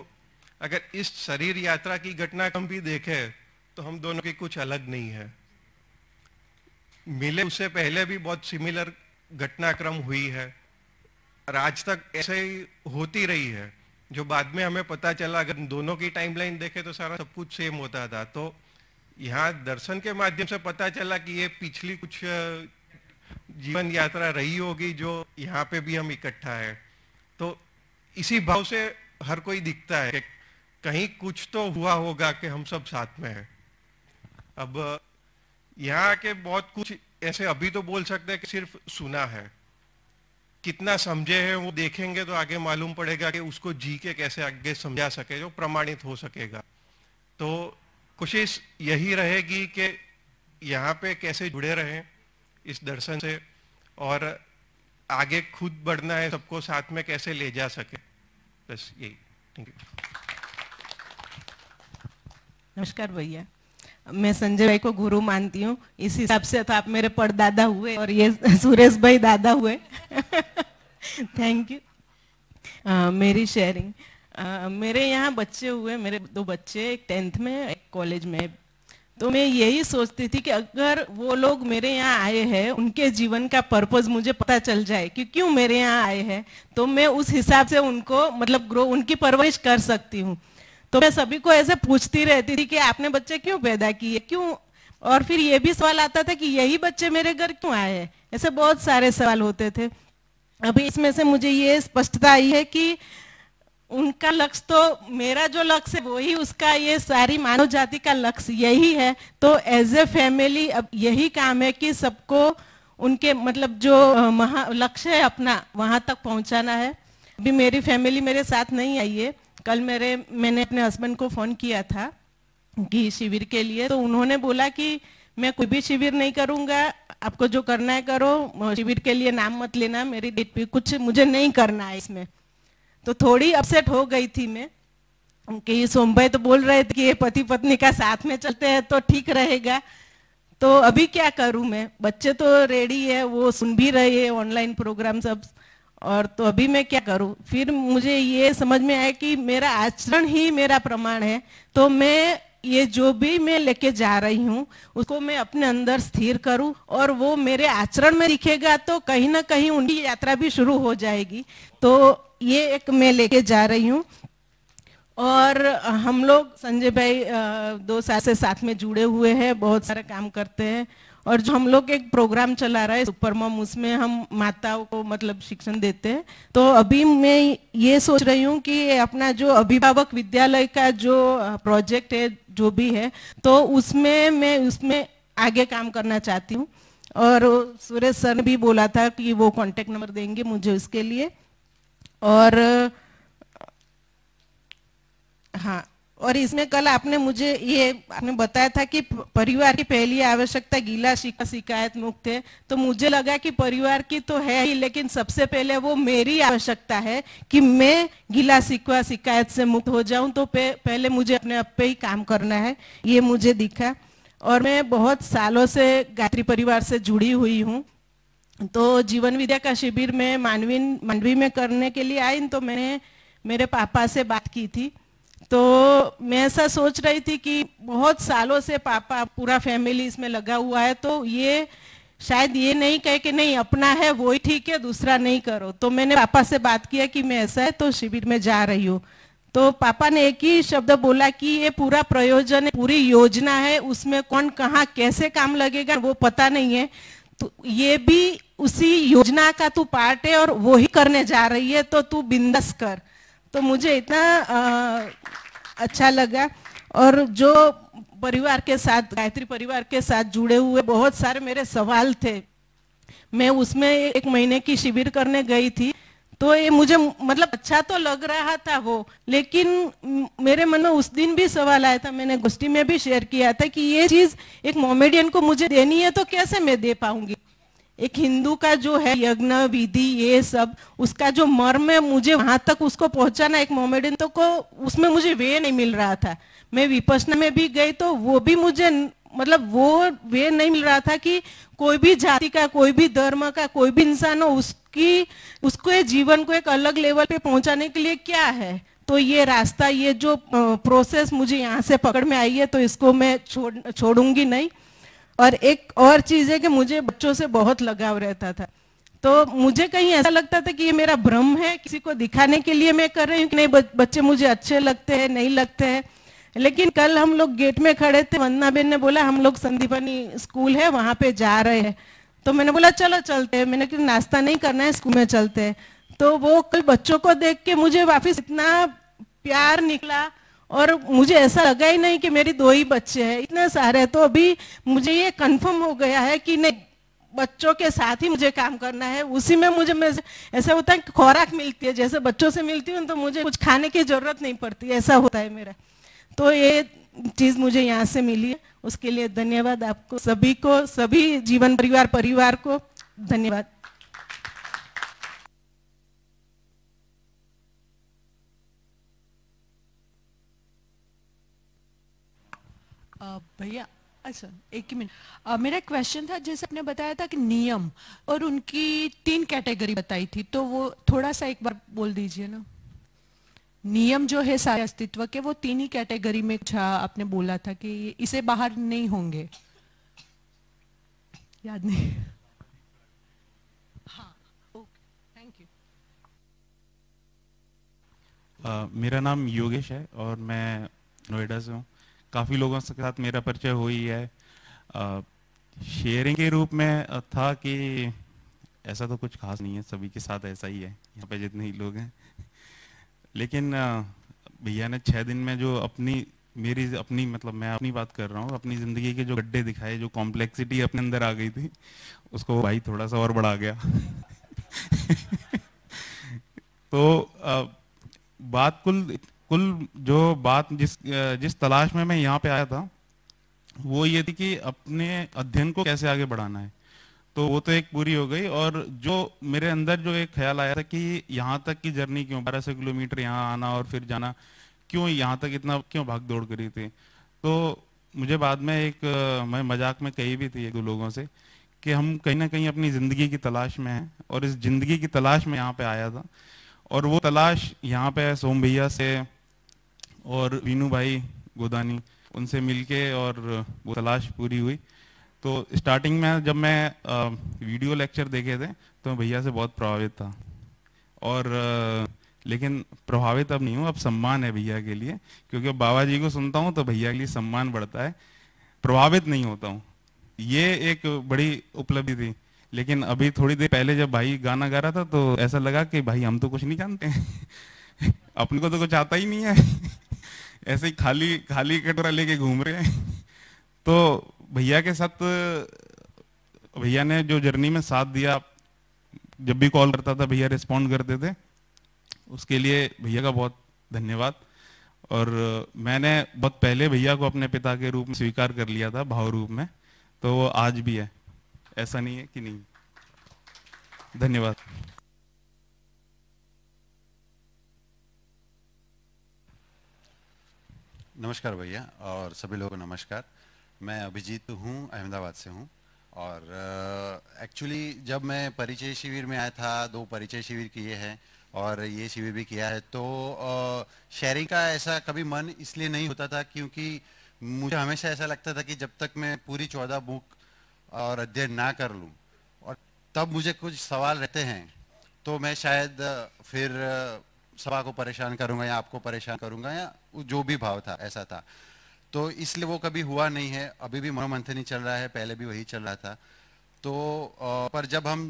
अगर इस शरीर यात्रा की घटना हम भी देखें तो हम दोनों की कुछ अलग नहीं है मिले उससे पहले भी बहुत सिमिलर घटनाक्रम हुई है और आज तक ऐसे ही होती रही है जो बाद में हमें पता चला अगर दोनों की टाइमलाइन देखें तो सारा सब कुछ सेम होता था तो यहाँ दर्शन के माध्यम से पता चला कि ये पिछली कुछ जीवन यात्रा रही होगी जो यहाँ पे भी हम इकट्ठा है तो इसी भाव से हर कोई दिखता है कहीं कुछ तो हुआ होगा कि हम सब साथ में हैं अब यहाँ के बहुत कुछ ऐसे अभी तो बोल सकते हैं कि सिर्फ सुना है कितना समझे हैं वो देखेंगे तो आगे मालूम पड़ेगा कि उसको जी के कैसे आगे समझा सके जो प्रमाणित हो सकेगा तो कोशिश यही रहेगी कि यहाँ पे कैसे जुड़े रहें इस दर्शन से और आगे खुद बढ़ना है सबको साथ में कैसे ले जा सके बस यही थैंक यू नमस्कार भैया मैं संजय भाई को गुरु मानती हूँ इस हिसाब से तो आप मेरे परदादा हुए और ये सुरेश भाई दादा हुए थैंक यू मेरी शेयरिंग मेरे यहाँ बच्चे हुए मेरे दो बच्चे एक टेंथ में एक कॉलेज में तो मैं यही सोचती थी कि अगर वो लोग मेरे यहाँ आए हैं उनके जीवन का पर्पज मुझे पता चल जाए कि क्यों मेरे यहाँ आए हैं तो मैं उस हिसाब से उनको मतलब ग्रो उनकी परवरिश कर सकती हूँ तो मैं सभी को ऐसे पूछती रहती थी कि आपने बच्चे क्यों पैदा किए क्यों और फिर ये भी सवाल आता था कि यही बच्चे मेरे घर क्यों आए हैं ऐसे बहुत सारे सवाल होते थे अभी इसमें से मुझे ये स्पष्टता आई है कि उनका लक्ष्य तो मेरा जो लक्ष्य है वही उसका ये सारी मानव जाति का लक्ष्य यही है तो एज ए फैमिली अब यही काम है कि सबको उनके मतलब जो महा लक्ष्य है अपना वहाँ तक पहुँचाना है अभी मेरी फैमिली मेरे साथ नहीं आई है कल मेरे मैंने अपने हस्बैंड को फ़ोन किया था कि शिविर के लिए तो उन्होंने बोला कि मैं कोई भी शिविर नहीं करूँगा आपको जो करना है करो शिविर के लिए नाम मत लेना मेरी डेट भी कुछ मुझे नहीं करना है इसमें तो थोड़ी अपसेट हो गई थी मैं कि सोम तो बोल रहे थे कि ये पति पत्नी का साथ में चलते हैं तो ठीक रहेगा तो अभी क्या करूं मैं बच्चे तो रेडी है वो सुन भी रहे हैं ऑनलाइन प्रोग्राम सब और तो अभी मैं क्या करूं फिर मुझे ये समझ में आया कि मेरा आचरण ही मेरा प्रमाण है तो मैं ये जो भी मैं लेके जा रही हूँ उसको मैं अपने अंदर स्थिर करूँ और वो मेरे आचरण में दिखेगा तो कहीं ना कहीं उनकी यात्रा भी शुरू हो जाएगी तो ये एक मैं लेके जा रही हूँ और हम लोग संजय भाई दो साल से साथ में जुड़े हुए हैं बहुत सारे काम करते हैं और जो हम लोग एक प्रोग्राम चला रहा है सुपर मॉम उसमें हम माताओं को मतलब शिक्षण देते हैं तो अभी मैं ये सोच रही हूँ कि अपना जो अभिभावक विद्यालय का जो प्रोजेक्ट है जो भी है तो उसमें मैं उसमें आगे काम करना चाहती हूँ और सुरेश सर भी बोला था कि वो कॉन्टेक्ट नंबर देंगे मुझे उसके लिए और हाँ और इसमें कल आपने मुझे ये आपने बताया था कि परिवार की पहली आवश्यकता गीला शिका शिकायत मुक्त है तो मुझे लगा कि परिवार की तो है ही लेकिन सबसे पहले वो मेरी आवश्यकता है कि मैं गीला शिकवा शिकायत से मुक्त हो जाऊं तो पहले मुझे अपने आप पे ही काम करना है ये मुझे दिखा और मैं बहुत सालों से गायत्री परिवार से जुड़ी हुई हूँ तो जीवन विद्या का शिविर में मानवी मंडवी में करने के लिए आई तो मैंने मेरे पापा से बात की थी तो मैं ऐसा सोच रही थी कि बहुत सालों से पापा पूरा फैमिली इसमें लगा हुआ है तो ये शायद ये नहीं कहे कि नहीं अपना है वो ही ठीक है दूसरा नहीं करो तो मैंने पापा से बात किया कि मैं ऐसा है तो शिविर में जा रही हूँ तो पापा ने एक ही शब्द बोला कि ये पूरा प्रयोजन पूरी योजना है उसमें कौन कहाँ कैसे काम लगेगा वो पता नहीं है तो ये भी उसी योजना का तू पार्ट है और वो ही करने जा रही है तो तू बिंदस कर तो मुझे इतना आ, अच्छा लगा और जो परिवार के साथ गायत्री परिवार के साथ जुड़े हुए बहुत सारे मेरे सवाल थे मैं उसमें एक महीने की शिविर करने गई थी तो ये मुझे मतलब अच्छा तो लग रहा था वो लेकिन मेरे मन में उस दिन भी सवाल आया था मैंने गोष्ठी में भी शेयर किया था कि ये चीज एक मोमेडियन को मुझे देनी है तो कैसे मैं दे पाऊंगी एक हिंदू का जो है यज्ञ विधि ये सब उसका जो मर्म है मुझे वहां तक उसको पहुंचाना एक मोमेडियन तो को उसमें मुझे वे नहीं मिल रहा था मैं विपसना में भी गई तो वो भी मुझे मतलब वो वे नहीं मिल रहा था कि कोई भी जाति का कोई भी धर्म का कोई भी इंसान हो उस उसको उसके जीवन को एक अलग लेवल पे पहुंचाने के लिए क्या है तो ये रास्ता ये जो प्रोसेस मुझे यहाँ से पकड़ में आई है तो इसको मैं छोड़ छोड़ूंगी नहीं और एक और चीज़ है कि मुझे बच्चों से बहुत लगाव रहता था तो मुझे कहीं ऐसा लगता था कि ये मेरा भ्रम है किसी को दिखाने के लिए मैं कर रही हूँ कि नहीं बच्चे मुझे अच्छे लगते हैं नहीं लगते हैं लेकिन कल हम लोग गेट में खड़े थे वंदना बेन ने बोला हम लोग संदीपनी स्कूल है वहां पे जा रहे हैं तो मैंने बोला चलो चलते हैं मैंने कहा नाश्ता नहीं करना है स्कूल में चलते हैं तो वो कल बच्चों को देख के मुझे वापस इतना प्यार निकला और मुझे ऐसा लगा ही नहीं कि मेरी दो ही बच्चे हैं इतने सारे तो अभी मुझे ये कंफर्म हो गया है कि नहीं बच्चों के साथ ही मुझे काम करना है उसी में मुझे ऐसा होता है कि खुराक मिलती है जैसे बच्चों से मिलती हूँ तो मुझे कुछ खाने की जरूरत नहीं पड़ती ऐसा होता है मेरा तो ये चीज़ मुझे यहाँ से मिली है उसके लिए धन्यवाद आपको सभी को सभी जीवन परिवार परिवार को धन्यवाद भैया अच्छा एक ही मिनट मेरा क्वेश्चन था जैसे आपने बताया था कि नियम और उनकी तीन कैटेगरी बताई थी तो वो थोड़ा सा एक बार बोल दीजिए ना नियम जो है सारे अस्तित्व के वो तीन ही कैटेगरी में आपने बोला था कि इसे बाहर नहीं होंगे याद नहीं Uh, मेरा नाम योगेश है और मैं नोएडा से हूँ काफ़ी लोगों के साथ मेरा परिचय हो ही है uh, शेयरिंग के रूप में था कि ऐसा तो कुछ खास नहीं है सभी के साथ ऐसा ही है यहाँ पे जितने ही लोग हैं लेकिन भैया ने छः दिन में जो अपनी मेरी अपनी मतलब मैं अपनी बात कर रहा हूँ अपनी ज़िंदगी के जो गड्ढे दिखाए जो कॉम्प्लेक्सिटी अपने अंदर आ गई थी उसको भाई थोड़ा सा और बढ़ा गया तो आ, बात कुल कुल जो बात जिस जिस तलाश में मैं यहाँ पे आया था वो ये थी कि अपने अध्ययन को कैसे आगे बढ़ाना है तो वो तो एक पूरी हो गई और जो मेरे अंदर जो एक ख्याल आया था कि यहाँ तक की जर्नी क्यों बारह सौ किलोमीटर यहाँ आना और फिर जाना क्यों यहाँ तक इतना क्यों भाग दौड़ करी थी तो मुझे बाद में एक मैं मजाक में कही भी थी एक दो लोगों से कि हम कहीं ना कहीं अपनी ज़िंदगी की तलाश में हैं और इस ज़िंदगी की तलाश में यहाँ पे आया था और वो तलाश यहाँ पे सोम भैया से और वीनू भाई गोदानी उनसे मिलके और वो तलाश पूरी हुई तो स्टार्टिंग में जब मैं वीडियो लेक्चर देखे थे तो मैं भैया से बहुत प्रभावित था और लेकिन प्रभावित अब नहीं हूँ अब सम्मान है भैया के लिए क्योंकि अब बाबा जी को सुनता हूँ तो भैया के लिए सम्मान बढ़ता है प्रभावित नहीं होता हूँ ये एक बड़ी उपलब्धि थी लेकिन अभी थोड़ी देर पहले जब भाई गाना गा रहा था तो ऐसा लगा कि भाई हम तो कुछ नहीं जानते अपने को तो कुछ आता ही नहीं है ऐसे ही खाली खाली कटोरा लेके घूम रहे हैं तो भैया के साथ भैया ने जो जर्नी में साथ दिया जब भी कॉल करता था भैया रिस्पॉन्ड करते थे उसके लिए भैया का बहुत धन्यवाद और मैंने बहुत पहले भैया को अपने पिता के रूप में स्वीकार कर लिया था भाव रूप में तो वो आज भी है ऐसा नहीं है कि नहीं धन्यवाद नमस्कार भैया और सभी लोगों को नमस्कार मैं अभिजीत हूँ अहमदाबाद से हूँ और एक्चुअली uh, जब मैं परिचय शिविर में आया था दो परिचय शिविर किए हैं और ये शिविर भी किया है तो uh, शेयरिंग का ऐसा कभी मन इसलिए नहीं होता था क्योंकि मुझे हमेशा ऐसा लगता था कि जब तक मैं पूरी चौदह बुक और अध्ययन ना कर लूँ और तब मुझे कुछ सवाल रहते हैं तो मैं शायद फिर सभा को परेशान करूंगा या आपको परेशान करूंगा या जो भी भाव था ऐसा था तो इसलिए वो कभी हुआ नहीं है अभी भी मनोमंथन ही चल रहा है पहले भी वही चल रहा था तो आ, पर जब हम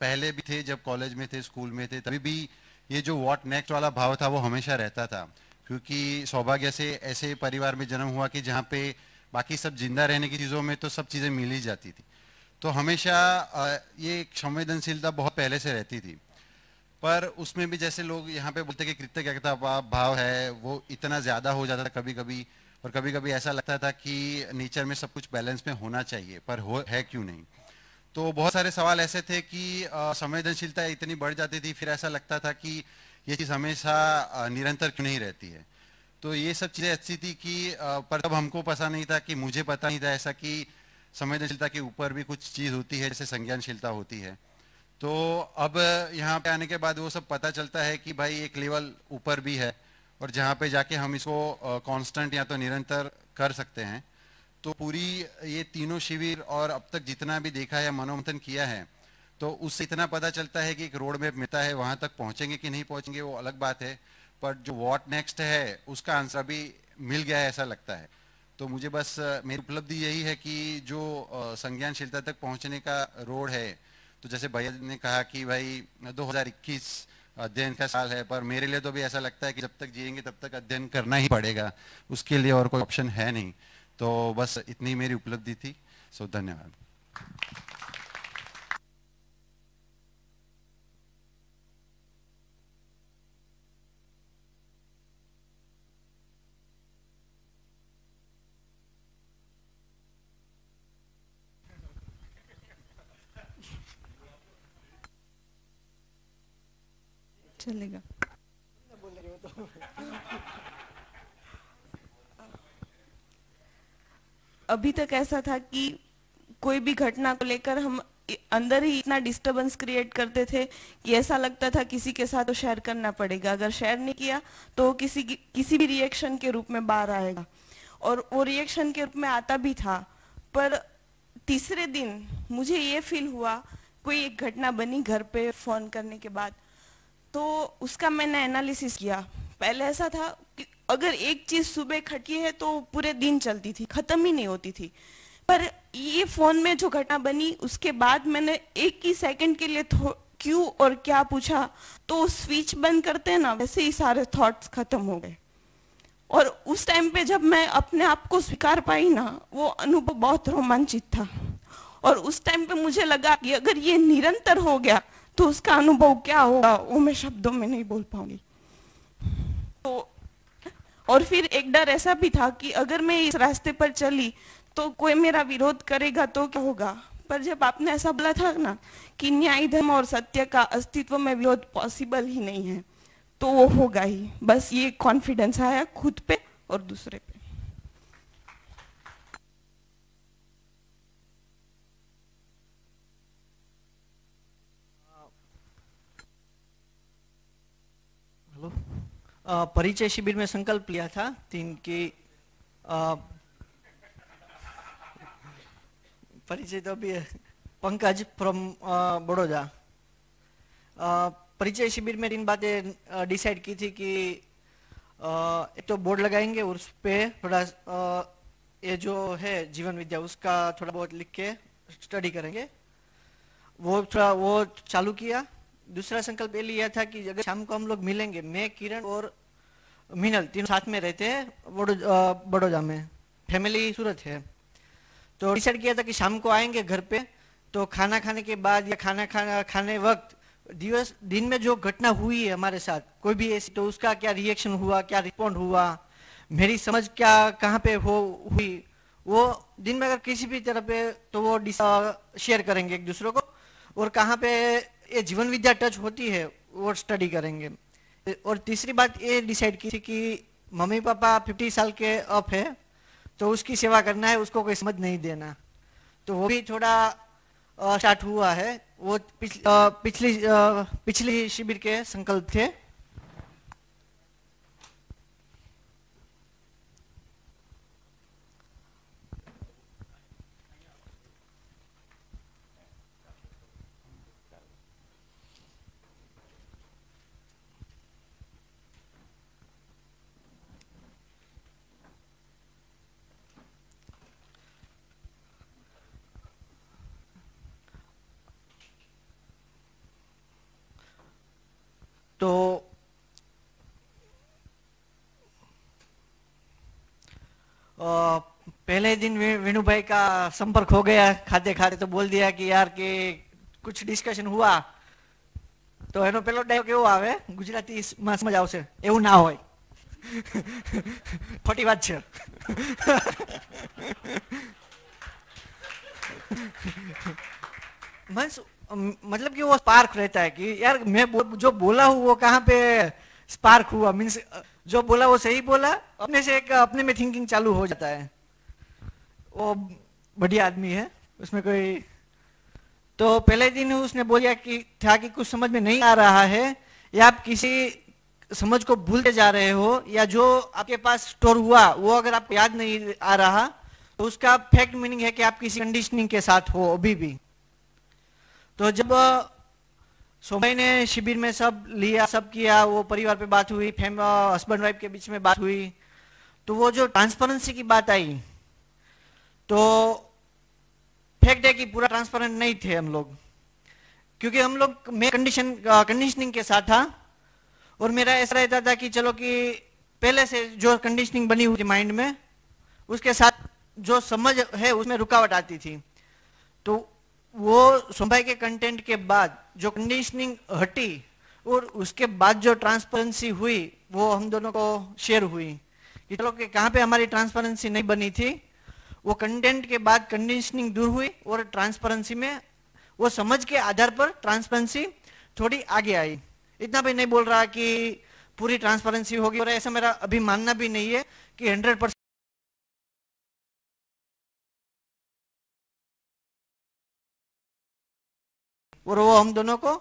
पहले भी थे जब कॉलेज में थे स्कूल में थे तभी भी ये जो वॉट नेक्स्ट वाला भाव था वो हमेशा रहता था क्योंकि सौभाग्य से ऐसे परिवार में जन्म हुआ कि जहाँ पे बाकी सब जिंदा रहने की चीज़ों में तो सब चीज़ें मिल ही जाती थी तो हमेशा ये संवेदनशीलता बहुत पहले से रहती थी पर उसमें भी जैसे लोग यहाँ पे बोलते कि कृत्य क्या भाव है वो इतना ज़्यादा हो जाता था कभी कभी और कभी कभी ऐसा लगता था कि नेचर में सब कुछ बैलेंस में होना चाहिए पर हो है क्यों नहीं तो बहुत सारे सवाल ऐसे थे कि संवेदनशीलता इतनी बढ़ जाती थी फिर ऐसा लगता था कि ये चीज़ हमेशा निरंतर क्यों नहीं रहती है तो ये सब चीज़ें अच्छी थी कि पर तब हमको पता नहीं था कि मुझे पता नहीं था ऐसा कि संवेदनशीलता के ऊपर भी कुछ चीज़ होती है जैसे संज्ञानशीलता होती है तो अब यहाँ पे आने के बाद वो सब पता चलता है कि भाई एक लेवल ऊपर भी है और जहाँ पे जाके हम इसको कांस्टेंट या तो निरंतर कर सकते हैं तो पूरी ये तीनों शिविर और अब तक जितना भी देखा है मनोमंथन किया है तो उससे इतना पता चलता है कि एक रोड मैप मिलता है वहाँ तक पहुँचेंगे कि नहीं पहुँचेंगे वो अलग बात है पर जो वॉट नेक्स्ट है उसका आंसर अभी मिल गया है ऐसा लगता है तो मुझे बस मेरी उपलब्धि यही है कि जो संज्ञानशीलता तक पहुँचने का रोड है तो जैसे भैया ने कहा कि भाई दो अध्ययन का साल है पर मेरे लिए तो भी ऐसा लगता है कि जब तक जिएंगे तब तक अध्ययन करना ही पड़ेगा उसके लिए और कोई ऑप्शन है नहीं तो बस इतनी मेरी उपलब्धि थी सो धन्यवाद चलेगा अभी तक ऐसा था कि कोई भी घटना को लेकर हम अंदर ही इतना डिस्टरबेंस क्रिएट करते थे कि ऐसा लगता था किसी के साथ तो शेयर करना पड़ेगा अगर शेयर नहीं किया तो किसी किसी भी रिएक्शन के रूप में बाहर आएगा और वो रिएक्शन के रूप में आता भी था पर तीसरे दिन मुझे ये फील हुआ कोई एक घटना बनी घर पे फोन करने के बाद तो उसका मैंने एनालिसिस किया पहले ऐसा था कि अगर एक चीज़ सुबह खटी है तो पूरे दिन चलती थी ख़त्म ही नहीं होती थी पर ये फ़ोन में जो घटना बनी उसके बाद मैंने एक ही सेकंड के लिए क्यों और क्या पूछा तो स्विच बंद करते हैं ना वैसे ही सारे थॉट्स ख़त्म हो गए और उस टाइम पे जब मैं अपने आप को स्वीकार पाई ना वो अनुभव बहुत रोमांचित था और उस टाइम पे मुझे लगा कि अगर ये निरंतर हो गया तो उसका अनुभव क्या होगा वो मैं शब्दों में नहीं बोल पाऊंगी तो और फिर एक डर ऐसा भी था कि अगर मैं इस रास्ते पर चली तो कोई मेरा विरोध करेगा तो क्या होगा पर जब आपने ऐसा बोला था ना कि न्याय धर्म और सत्य का अस्तित्व में विरोध पॉसिबल ही नहीं है तो वो होगा ही बस ये कॉन्फिडेंस आया खुद पे और दूसरे पे परिचय शिविर में संकल्प लिया था तीन की परिचय तो अभी पंकज फ्रॉम बड़ौदा परिचय शिविर में इन बातें डिसाइड की थी कि आ, एक तो बोर्ड लगाएंगे उस पर थोड़ा आ, ये जो है जीवन विद्या उसका थोड़ा बहुत लिख के स्टडी करेंगे वो थोड़ा वो चालू किया दूसरा संकल्प ये लिया था कि अगर शाम को हम लोग मिलेंगे मैं किरण और मिनल तीनों साथ में रहते हैं बड़ोदा में फैमिली सूरत है तो डिसाइड किया था कि शाम को आएंगे घर पे तो खाना खाने के बाद या खाना खाना खाने वक्त दिवस दिन में जो घटना हुई है हमारे साथ कोई भी ऐसी तो उसका क्या रिएक्शन हुआ क्या रिस्पॉन्ड हुआ मेरी समझ क्या कहाँ पे हो हुई वो दिन में अगर किसी भी तरह पे तो वो शेयर करेंगे एक दूसरे को और कहाँ पे ये जीवन विद्या टच होती है वो स्टडी करेंगे और तीसरी बात ये डिसाइड की थी कि मम्मी पापा 50 साल के अप है तो उसकी सेवा करना है उसको कोई समझ नहीं देना तो वो भी थोड़ा स्टार्ट हुआ है वो पिछली पिछली शिविर के संकल्प थे तो आ, पहले दिन वेणु भाई का संपर्क हो गया खाते खाते तो बोल दिया कि यार के कुछ डिस्कशन हुआ तो एनो पेलो डायलॉग केव आवे गुजराती में समझ આવશે એવું ના હોય ફટી વાત છે મનસુ मतलब कि वो स्पार्क रहता है कि यार मैं बो, जो बोला हूँ वो कहाँ पे स्पार्क हुआ मीन्स जो बोला वो सही बोला अपने से एक अपने में थिंकिंग चालू हो जाता है वो बढ़िया आदमी है उसमें कोई तो पहले दिन उसने बोला कि था कि कुछ समझ में नहीं आ रहा है या आप किसी समझ को भूलते जा रहे हो या जो आपके पास स्टोर हुआ वो अगर आपको याद नहीं आ रहा तो उसका फैक्ट मीनिंग है कि आप किसी कंडीशनिंग के साथ हो अभी भी तो जब सोमाई ने शिविर में सब लिया सब किया वो परिवार पे बात हुई फैम हस्बैंड वाइफ के बीच में बात हुई तो वो जो ट्रांसपेरेंसी की बात आई तो फैक्ट है कि पूरा ट्रांसपेरेंट नहीं थे हम लोग क्योंकि हम लोग मैं कंडीशन कंडीशनिंग के साथ था और मेरा ऐसा रहता था कि चलो कि पहले से जो कंडीशनिंग बनी हुई थी माइंड में उसके साथ जो समझ है उसमें रुकावट आती थी तो वो सुबह के कंटेंट के बाद जो कंडीशनिंग हटी और उसके बाद जो ट्रांसपेरेंसी हुई वो हम दोनों को शेयर हुई कि चलो कि कहाँ पे हमारी ट्रांसपेरेंसी नहीं बनी थी वो कंटेंट के बाद कंडीशनिंग दूर हुई और ट्रांसपेरेंसी में वो समझ के आधार पर ट्रांसपेरेंसी थोड़ी आगे आई इतना भी नहीं बोल रहा कि पूरी ट्रांसपेरेंसी होगी और ऐसा मेरा अभी मानना भी नहीं है कि हंड्रेड और वो हम दोनों को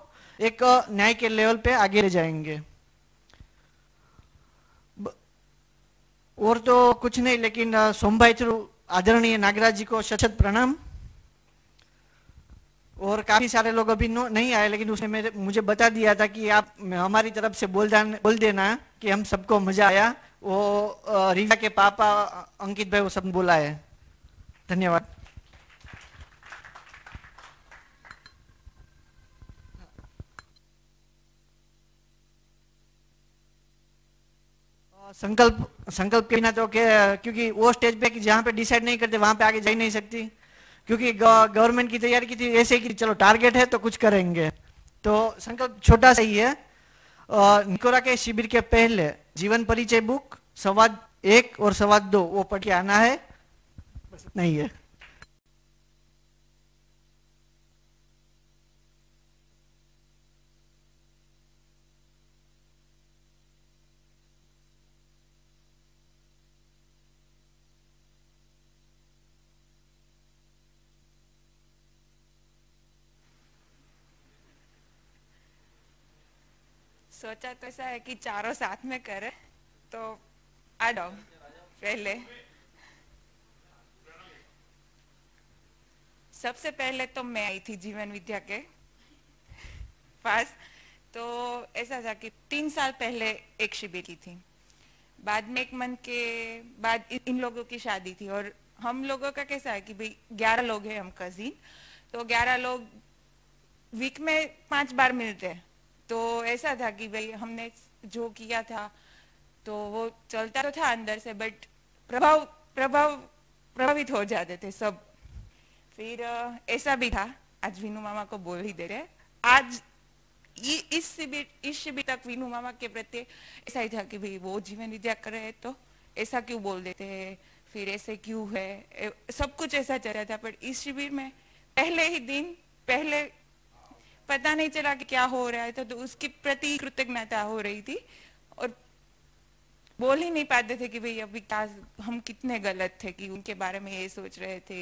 एक न्याय के लेवल पे आगे ले जाएंगे और तो कुछ नहीं लेकिन सोमभा आदरणीय नागराज जी को सशत प्रणाम और काफी सारे लोग अभी नहीं आए लेकिन उसने मेरे मुझे बता दिया था कि आप हमारी तरफ से बोल बोल देना कि हम सबको मजा आया वो रीवा के पापा अंकित भाई वो सब बोला है धन्यवाद संकल्प संकल्प के बिना तो क्योंकि वो स्टेज पे जहाँ पे डिसाइड नहीं करते वहां पे आगे जा ही नहीं सकती क्योंकि गवर्नमेंट की तैयारी की थी ऐसे कि चलो टारगेट है तो कुछ करेंगे तो संकल्प छोटा सा ही है निकोरा के शिविर के पहले जीवन परिचय बुक संवाद एक और संवाद दो वो पढ़ के आना है नहीं है सोचा तो ऐसा है कि चारों साथ में करे तो आ पहले सबसे पहले तो मैं आई थी जीवन विद्या के पास तो ऐसा था कि तीन साल पहले एक शिविर की थी बाद में एक मंथ के बाद इन लोगों की शादी थी और हम लोगों का कैसा है कि भाई ग्यारह लोग हैं हम कजिन तो ग्यारह लोग वीक में पांच बार मिलते हैं तो ऐसा था कि भाई हमने जो किया था तो वो चलता तो था अंदर से बट प्रभाव प्रभाव प्रभावित हो जाते थे सब फिर ऐसा भी था आज विनू मामा को बोल ही दे रहे आज इस शिविर इस शिविर तक विनू मामा के प्रति ऐसा ही था कि भाई वो जीवन विद्या कर रहे तो ऐसा क्यों बोल देते फिर ऐसे क्यों है सब कुछ ऐसा चल रहा था पर इस शिविर में पहले ही दिन पहले पता नहीं चला कि क्या हो रहा है तो, तो उसके प्रति कृतज्ञता हो रही थी और बोल ही नहीं पाते थे कि भाई अभी क्या हम कितने गलत थे कि उनके बारे में ये सोच रहे थे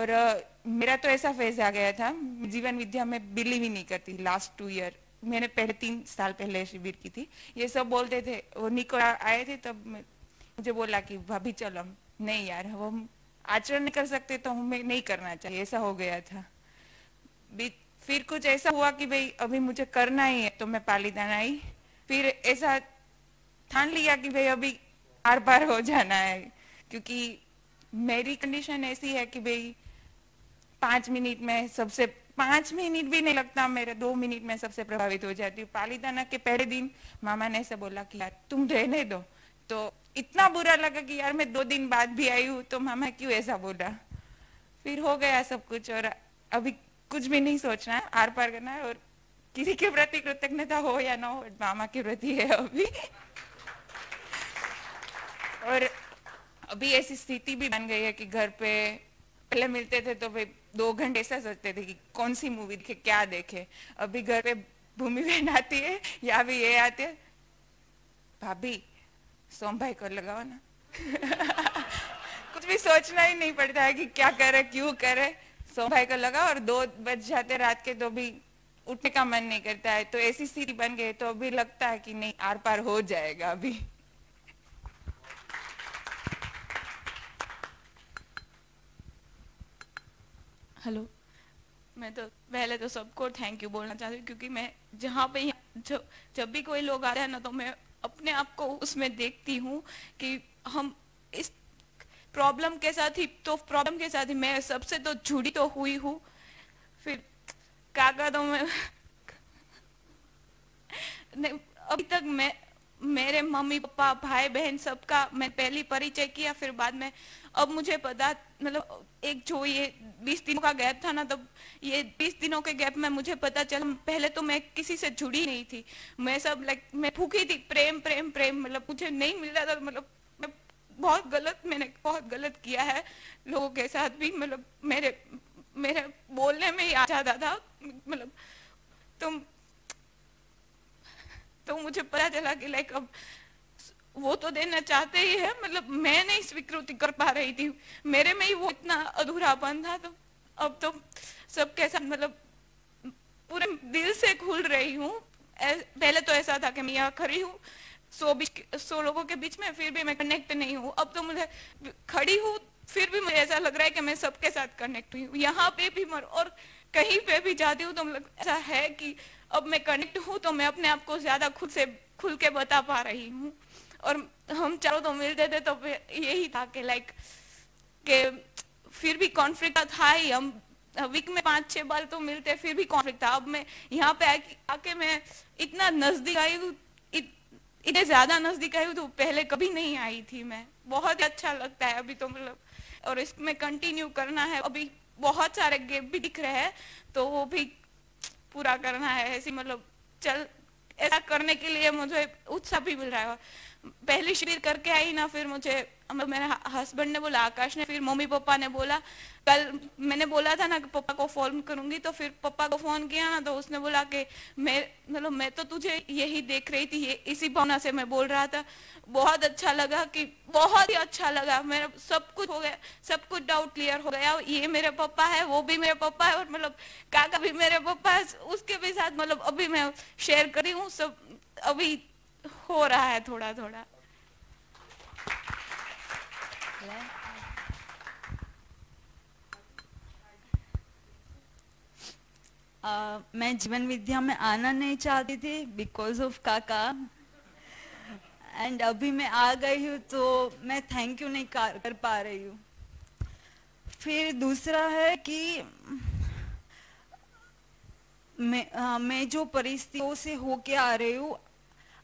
और uh, मेरा तो ऐसा फेज आ गया था जीवन विद्या में बिलीव ही नहीं करती लास्ट टू ईयर मैंने पहले तीन साल पहले शिविर की थी ये सब बोलते थे वो निको आए थे तब मुझे बोला कि भाभी चलो नहीं यार हम आचरण नहीं कर सकते तो हमें नहीं करना चाहिए ऐसा हो गया था फिर कुछ ऐसा हुआ कि भाई अभी मुझे करना ही है तो मैं पालीदान आई फिर ऐसा ठान लिया कि भाई अभी आर पार हो जाना है क्योंकि मेरी कंडीशन ऐसी है कि भाई पांच मिनट में सबसे पांच मिनट भी नहीं लगता मेरे दो मिनट में सबसे प्रभावित हो जाती हूँ पालीदाना के पहले दिन मामा ने ऐसे बोला कि यार तुम रहने दो तो इतना बुरा लगा कि यार मैं दो दिन बाद भी आई हूँ तो मामा क्यों ऐसा बोला फिर हो गया सब कुछ और अभी कुछ भी नहीं सोचना है आर पार करना है और किसी के प्रति कृतज्ञता हो या ना हो मामा के प्रति है अभी और अभी ऐसी स्थिति भी बन गई है कि घर पे पहले मिलते थे तो भाई दो घंटे ऐसा सोचते थे कि कौन सी मूवी देखे क्या देखे अभी घर पे भूमि बहन आती है या भी ये आते है भाभी सोम भाई को लगाओ ना कुछ भी सोचना ही नहीं पड़ता है कि क्या करे क्यों करे सो भाई को लगा और दो बज जाते रात के तो भी उठने का मन नहीं करता है तो ऐसी सीढ़ी बन गई तो अभी लगता है कि नहीं आर पार हो जाएगा अभी हेलो मैं तो पहले तो सबको थैंक यू बोलना चाहती हूँ क्योंकि मैं जहाँ पे जब जब भी कोई लोग आता हैं ना तो मैं अपने आप को उसमें देखती हूँ कि हम इस प्रॉब्लम के साथ ही तो प्रॉब्लम के साथ ही मैं सबसे तो जुड़ी तो हुई हूँ फिर कागजों तो में नहीं अभी तक मैं मेरे मम्मी पापा भाई बहन सबका मैं पहली परिचय किया फिर बाद में अब मुझे पता मतलब एक जो ये बीस दिनों का गैप था ना तब तो ये बीस दिनों के गैप में मुझे पता चला पहले तो मैं किसी से जुड़ी नहीं थी मैं सब लाइक मैं भूखी थी प्रेम प्रेम प्रेम मतलब मुझे नहीं मिल रहा था मतलब बहुत गलत मैंने बहुत गलत किया है लोगों के साथ भी मतलब मेरे मेरे बोलने में ही आ जाता था मतलब तो, तो मुझे पता चला कि लाइक अब वो तो देना चाहते ही है मतलब मैं नहीं स्वीकृति कर पा रही थी मेरे में ही वो इतना अधूरापन था तो अब तो सबके साथ मतलब पूरे दिल से खुल रही हूँ पहले तो ऐसा था कि मैं यहाँ खड़ी हूँ सो सो लोगों के बीच में फिर भी मैं कनेक्ट नहीं हूँ अब तो मुझे खड़ी हूँ फिर भी मुझे ऐसा लग रहा है कि मैं सबके साथ कनेक्ट हुई हूँ यहाँ पे भी मर और कहीं पे भी जाती हूँ तो ऐसा है कि अब मैं कनेक्ट हूँ तो मैं अपने आप को ज्यादा खुद से खुल के बता पा रही हूँ और हम चारों तो मिलते थे तो यही था कि लाइक के फिर भी कॉन्फ्लिक्ट था ही हम वीक में पांच छह बार तो मिलते फिर भी कॉन्फ्लिक्ट था अब मैं यहाँ पे आके मैं इतना नजदीक आई इतने ज्यादा नजदीक आई तो पहले कभी नहीं आई थी मैं बहुत अच्छा लगता है अभी तो मतलब और इसमें कंटिन्यू करना है अभी बहुत सारे गेप भी दिख रहे हैं तो वो भी पूरा करना है ऐसी मतलब चल ऐसा करने के लिए मुझे उत्साह भी मिल रहा है पहली शिविर करके आई ना फिर मुझे मतलब मेरे हस्बैंड ने बोला आकाश ने फिर मम्मी पापा ने बोला कल मैंने बोला था ना कि पापा को फोन करूंगी तो फिर पापा को फोन किया ना तो उसने बोला कि मैं मतलब मैं तो तुझे यही देख रही थी ये इसी भावना से मैं बोल रहा था बहुत अच्छा लगा कि बहुत ही अच्छा लगा मेरा सब कुछ हो गया सब कुछ डाउट क्लियर हो गया ये मेरे पापा है वो भी मेरे पापा है और मतलब काका भी मेरे पापा है उसके भी साथ मतलब अभी मैं शेयर करी हूँ सब अभी हो रहा है थोड़ा थोड़ा मैं जीवन विद्या में आना नहीं चाहती थी बिकॉज ऑफ काका एंड अभी मैं आ गई हूँ तो मैं थैंक यू नहीं कर पा रही हूँ फिर दूसरा है कि मैं आ, मैं जो परिस्थितियों से होके आ रही हूँ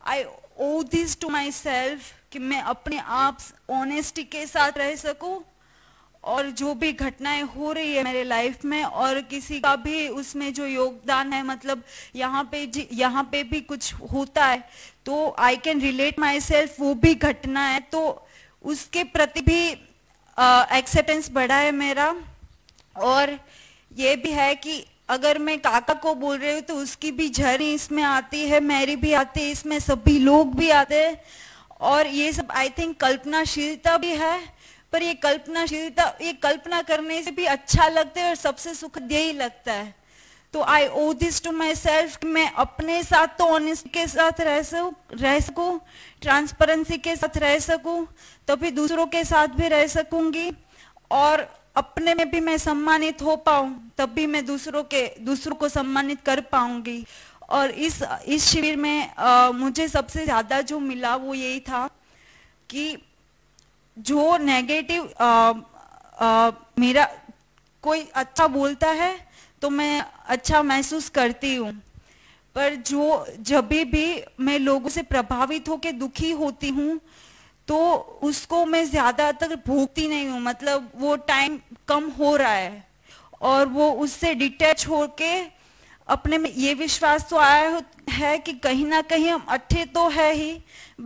I owe this to myself कि मैं अपने आप ऑनेस्टी के साथ रह सकूँ और जो भी घटनाएं हो रही है मेरे लाइफ में और किसी का भी उसमें जो योगदान है मतलब यहाँ पे यहाँ पे भी कुछ होता है तो I can relate myself वो भी घटना है तो उसके प्रति भी एक्सेप्टेंस बढ़ा है मेरा और ये भी है कि अगर मैं काका को बोल रही हूँ तो उसकी भी झरी इसमें आती है मेरी भी आती है इसमें सभी लोग भी आते हैं और ये सब आई थिंक कल्पनाशीलता भी है पर ये कल्पनाशीलता ये कल्पना करने से भी अच्छा लगता है और सबसे सुखद यही लगता है तो I owe this to myself मैं अपने साथ तो ऑनेस्ट के साथ रह सकू रह सकू ट्रांसपेरेंसी के साथ रह सकूँ तो तो दूसरों के साथ भी रह सकूंगी और अपने में भी मैं सम्मानित हो पाऊँ तब भी मैं दूसरों के दूसरों को सम्मानित कर पाऊंगी और इस इस शिविर में आ, मुझे सबसे ज़्यादा जो मिला वो यही था कि जो नेगेटिव uh, uh, मेरा कोई अच्छा बोलता है तो मैं अच्छा महसूस करती हूँ पर जो जब भी मैं लोगों से प्रभावित होकर दुखी होती हूँ तो उसको मैं ज़्यादा तक भूखती नहीं हूँ मतलब वो टाइम कम हो रहा है और वो उससे डिटैच होके अपने में ये विश्वास तो आया है कि कहीं ना कहीं हम अच्छे तो है ही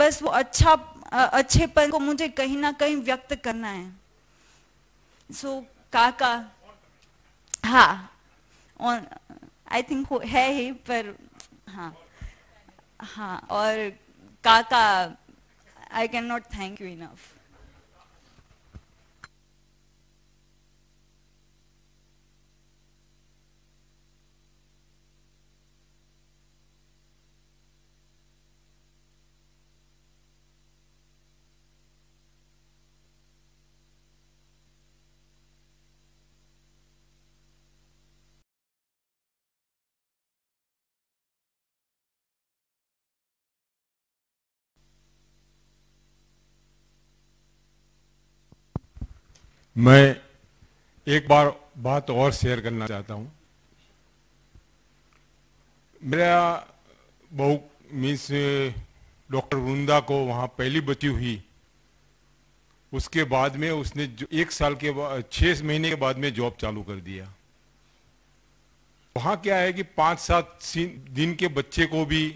बस वो अच्छा अच्छेपन को मुझे कहीं ना कहीं व्यक्त करना है सो so, काका हाँ और आई थिंक है ही पर हाँ हाँ और काका I cannot thank you enough मैं एक बार बात और शेयर करना चाहता हूं मेरा बहु मीन्स डॉक्टर वृंदा को वहां पहली बची हुई उसके बाद में उसने जो एक साल के बाद छह महीने के बाद में जॉब चालू कर दिया वहां क्या है कि पांच सात दिन के बच्चे को भी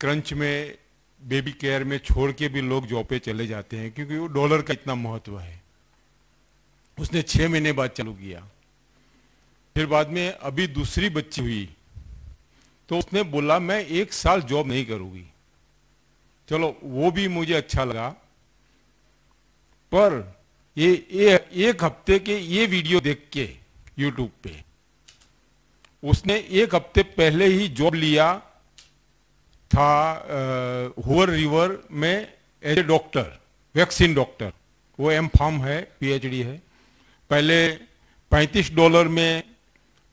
क्रंच में बेबी केयर में छोड़ के भी लोग जॉब पे चले जाते हैं क्योंकि वो डॉलर का इतना महत्व है उसने छह महीने बाद चालू किया फिर बाद में अभी दूसरी बच्ची हुई तो उसने बोला मैं एक साल जॉब नहीं करूंगी चलो वो भी मुझे अच्छा लगा पर ये, ये एक हफ्ते के ये वीडियो देख के यूट्यूब पे उसने एक हफ्ते पहले ही जॉब लिया था हुअर रिवर में as a doctor vaccine doctor वो एम फार्म है पीएचडी है पहले 35 डॉलर में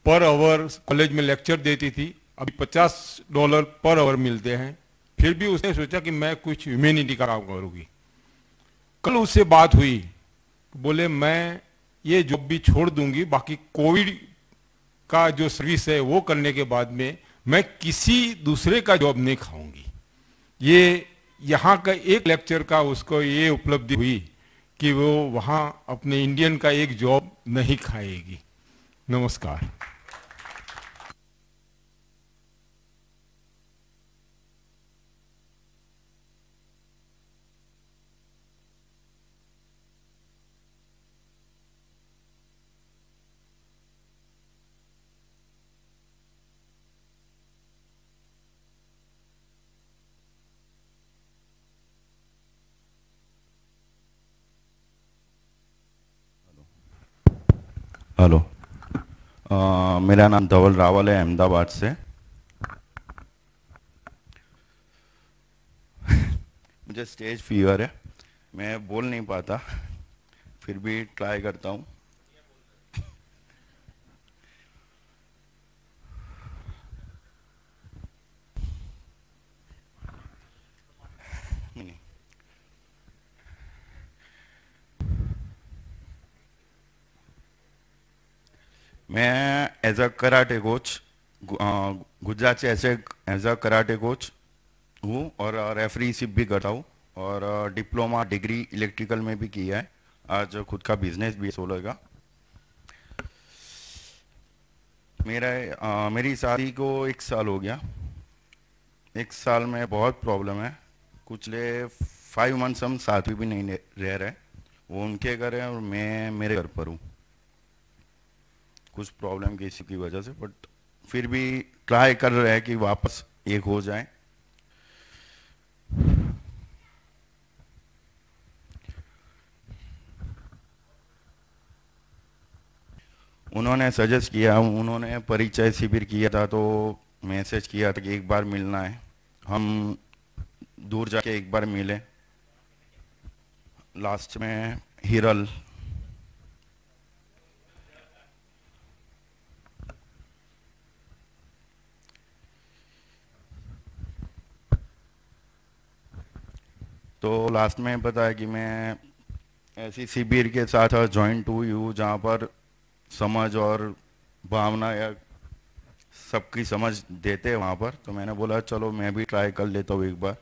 पर आवर कॉलेज में लेक्चर देती थी अभी 50 डॉलर पर आवर मिलते हैं फिर भी उसने सोचा कि मैं कुछ ह्यूमेनिटी का काम करूँगी कल उससे बात हुई बोले मैं ये जॉब भी छोड़ दूंगी बाकी कोविड का जो सर्विस है वो करने के बाद में मैं किसी दूसरे का जॉब नहीं खाऊंगी ये यहाँ का एक लेक्चर का उसको ये उपलब्धि हुई कि वो वहाँ अपने इंडियन का एक जॉब नहीं खाएगी नमस्कार हेलो मेरा नाम धवल रावल है अहमदाबाद से मुझे स्टेज फीवर है मैं बोल नहीं पाता फिर भी ट्राई करता हूँ मैं as a karate coach Gujarat से ऐसे एज अ कराटे कोच हूँ और रेफरीशिप भी करता हूँ और डिप्लोमा डिग्री इलेक्ट्रिकल में भी किया है आज खुद का बिजनेस भी सोलर का मेरा आ, मेरी शादी को एक साल हो गया एक साल में बहुत प्रॉब्लम है कुछले फाइव मंथ्स हम साथ भी नहीं रह रहे वो उनके घर है और मैं मेरे घर पर हूँ कुछ प्रॉब्लम के इसी की वजह से बट फिर भी ट्राई कर रहे हैं कि वापस एक हो जाए उन्होंने सजेस्ट किया उन्होंने परिचय शिविर किया था तो मैसेज किया था कि एक बार मिलना है हम दूर जाके एक बार मिले लास्ट में हिरल तो लास्ट में बताया कि मैं ऐसी शिविर के साथ ज्वाइंट हुई हूँ जहाँ पर समझ और भावना या सबकी समझ देते हैं वहाँ पर तो मैंने बोला चलो मैं भी ट्राई कर लेता हूँ एक बार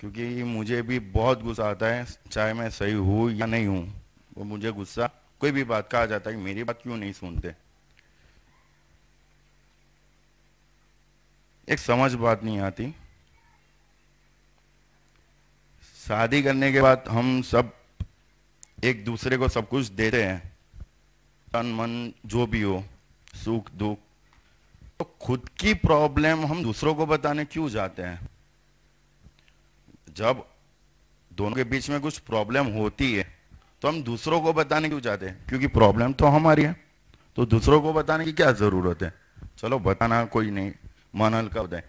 क्योंकि मुझे भी बहुत गुस्सा आता है चाहे मैं सही हूँ या नहीं हूँ वो मुझे गुस्सा कोई भी बात का आ जाता है कि मेरी बात क्यों नहीं सुनते एक समझ बात नहीं आती शादी करने के बाद हम सब एक दूसरे को सब कुछ देते हैं तन मन जो भी हो सुख दुख तो खुद की प्रॉब्लम हम दूसरों को बताने क्यों जाते हैं जब दोनों के बीच में कुछ प्रॉब्लम होती है तो हम दूसरों को बताने क्यों जाते हैं क्योंकि प्रॉब्लम तो हमारी है तो दूसरों को बताने की क्या ज़रूरत है चलो बताना कोई नहीं मन हल्का है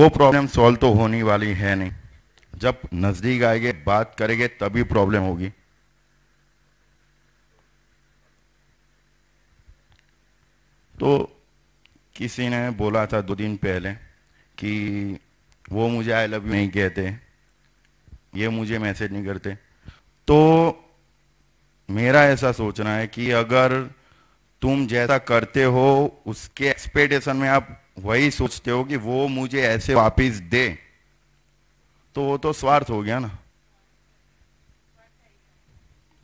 वो प्रॉब्लम सॉल्व तो होने वाली है नहीं जब नजदीक आएंगे बात करेंगे तभी प्रॉब्लम होगी तो किसी ने बोला था दो दिन पहले कि वो मुझे आई लव यू नहीं कहते ये मुझे मैसेज नहीं करते तो मेरा ऐसा सोचना है कि अगर तुम जैसा करते हो उसके एक्सपेक्टेशन में आप वही सोचते हो कि वो मुझे ऐसे वापस दे तो वो तो स्वार्थ हो गया ना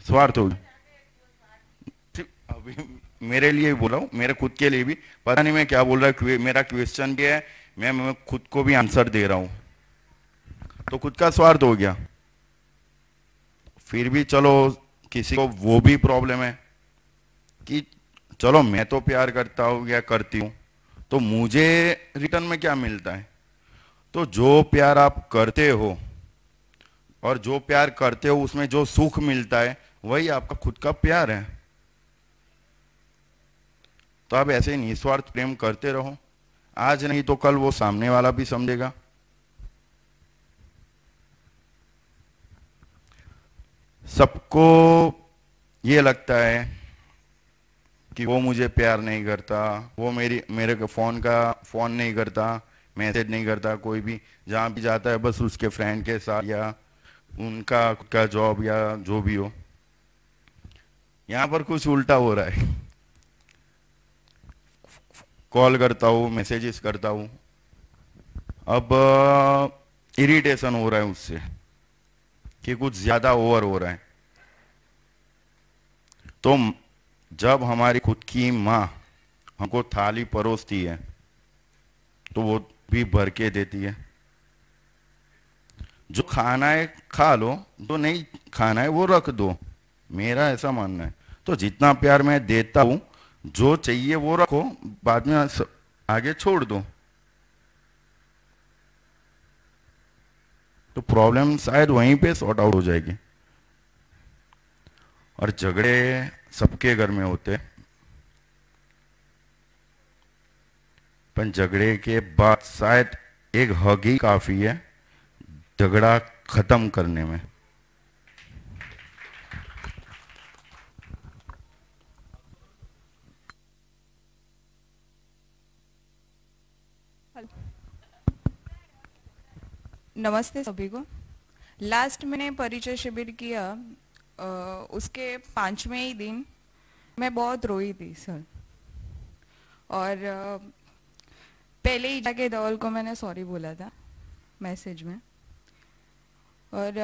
स्वार्थ हो गया अभी मेरे लिए बोला हूँ मेरे खुद के लिए भी पता नहीं मैं क्या बोल रहा हूँ मेरा क्वेश्चन भी है मैं मैं खुद को भी आंसर दे रहा हूँ तो खुद का स्वार्थ हो गया फिर भी चलो किसी को वो भी प्रॉब्लम है कि चलो मैं तो प्यार करता हूँ या करती हूँ तो मुझे रिटर्न में क्या मिलता है तो जो प्यार आप करते हो और जो प्यार करते हो उसमें जो सुख मिलता है वही आपका खुद का प्यार है तो आप ऐसे निस्वार्थ प्रेम करते रहो आज नहीं तो कल वो सामने वाला भी समझेगा सबको ये लगता है कि वो मुझे प्यार नहीं करता वो मेरी मेरे को फ़ोन का फ़ोन नहीं करता मैसेज नहीं करता कोई भी जहाँ भी जाता है बस उसके फ्रेंड के साथ या उनका का जॉब या जो भी हो यहाँ पर कुछ उल्टा हो रहा है कॉल करता हूँ मैसेजेस करता हूँ अब इरिटेशन uh, हो रहा है उससे कि कुछ ज़्यादा ओवर हो रहा है तो जब हमारी खुद की माँ हमको थाली परोसती है तो वो भी भर के देती है जो खाना है खा लो जो नहीं खाना है वो रख दो मेरा ऐसा मानना है तो जितना प्यार मैं देता हूं जो चाहिए वो रखो बाद में आगे छोड़ दो तो प्रॉब्लम शायद वहीं पे सॉर्ट आउट हो जाएगी और झगड़े सबके घर में होते हैं पर झगड़े के बाद शायद एक हग ही काफ़ी है झगड़ा ख़त्म करने में नमस्ते सभी को लास्ट मैंने परिचय शिविर किया उसके पांचवें ही दिन मैं बहुत रोई थी सर और पहले ही जाके धवल को मैंने सॉरी बोला था मैसेज में और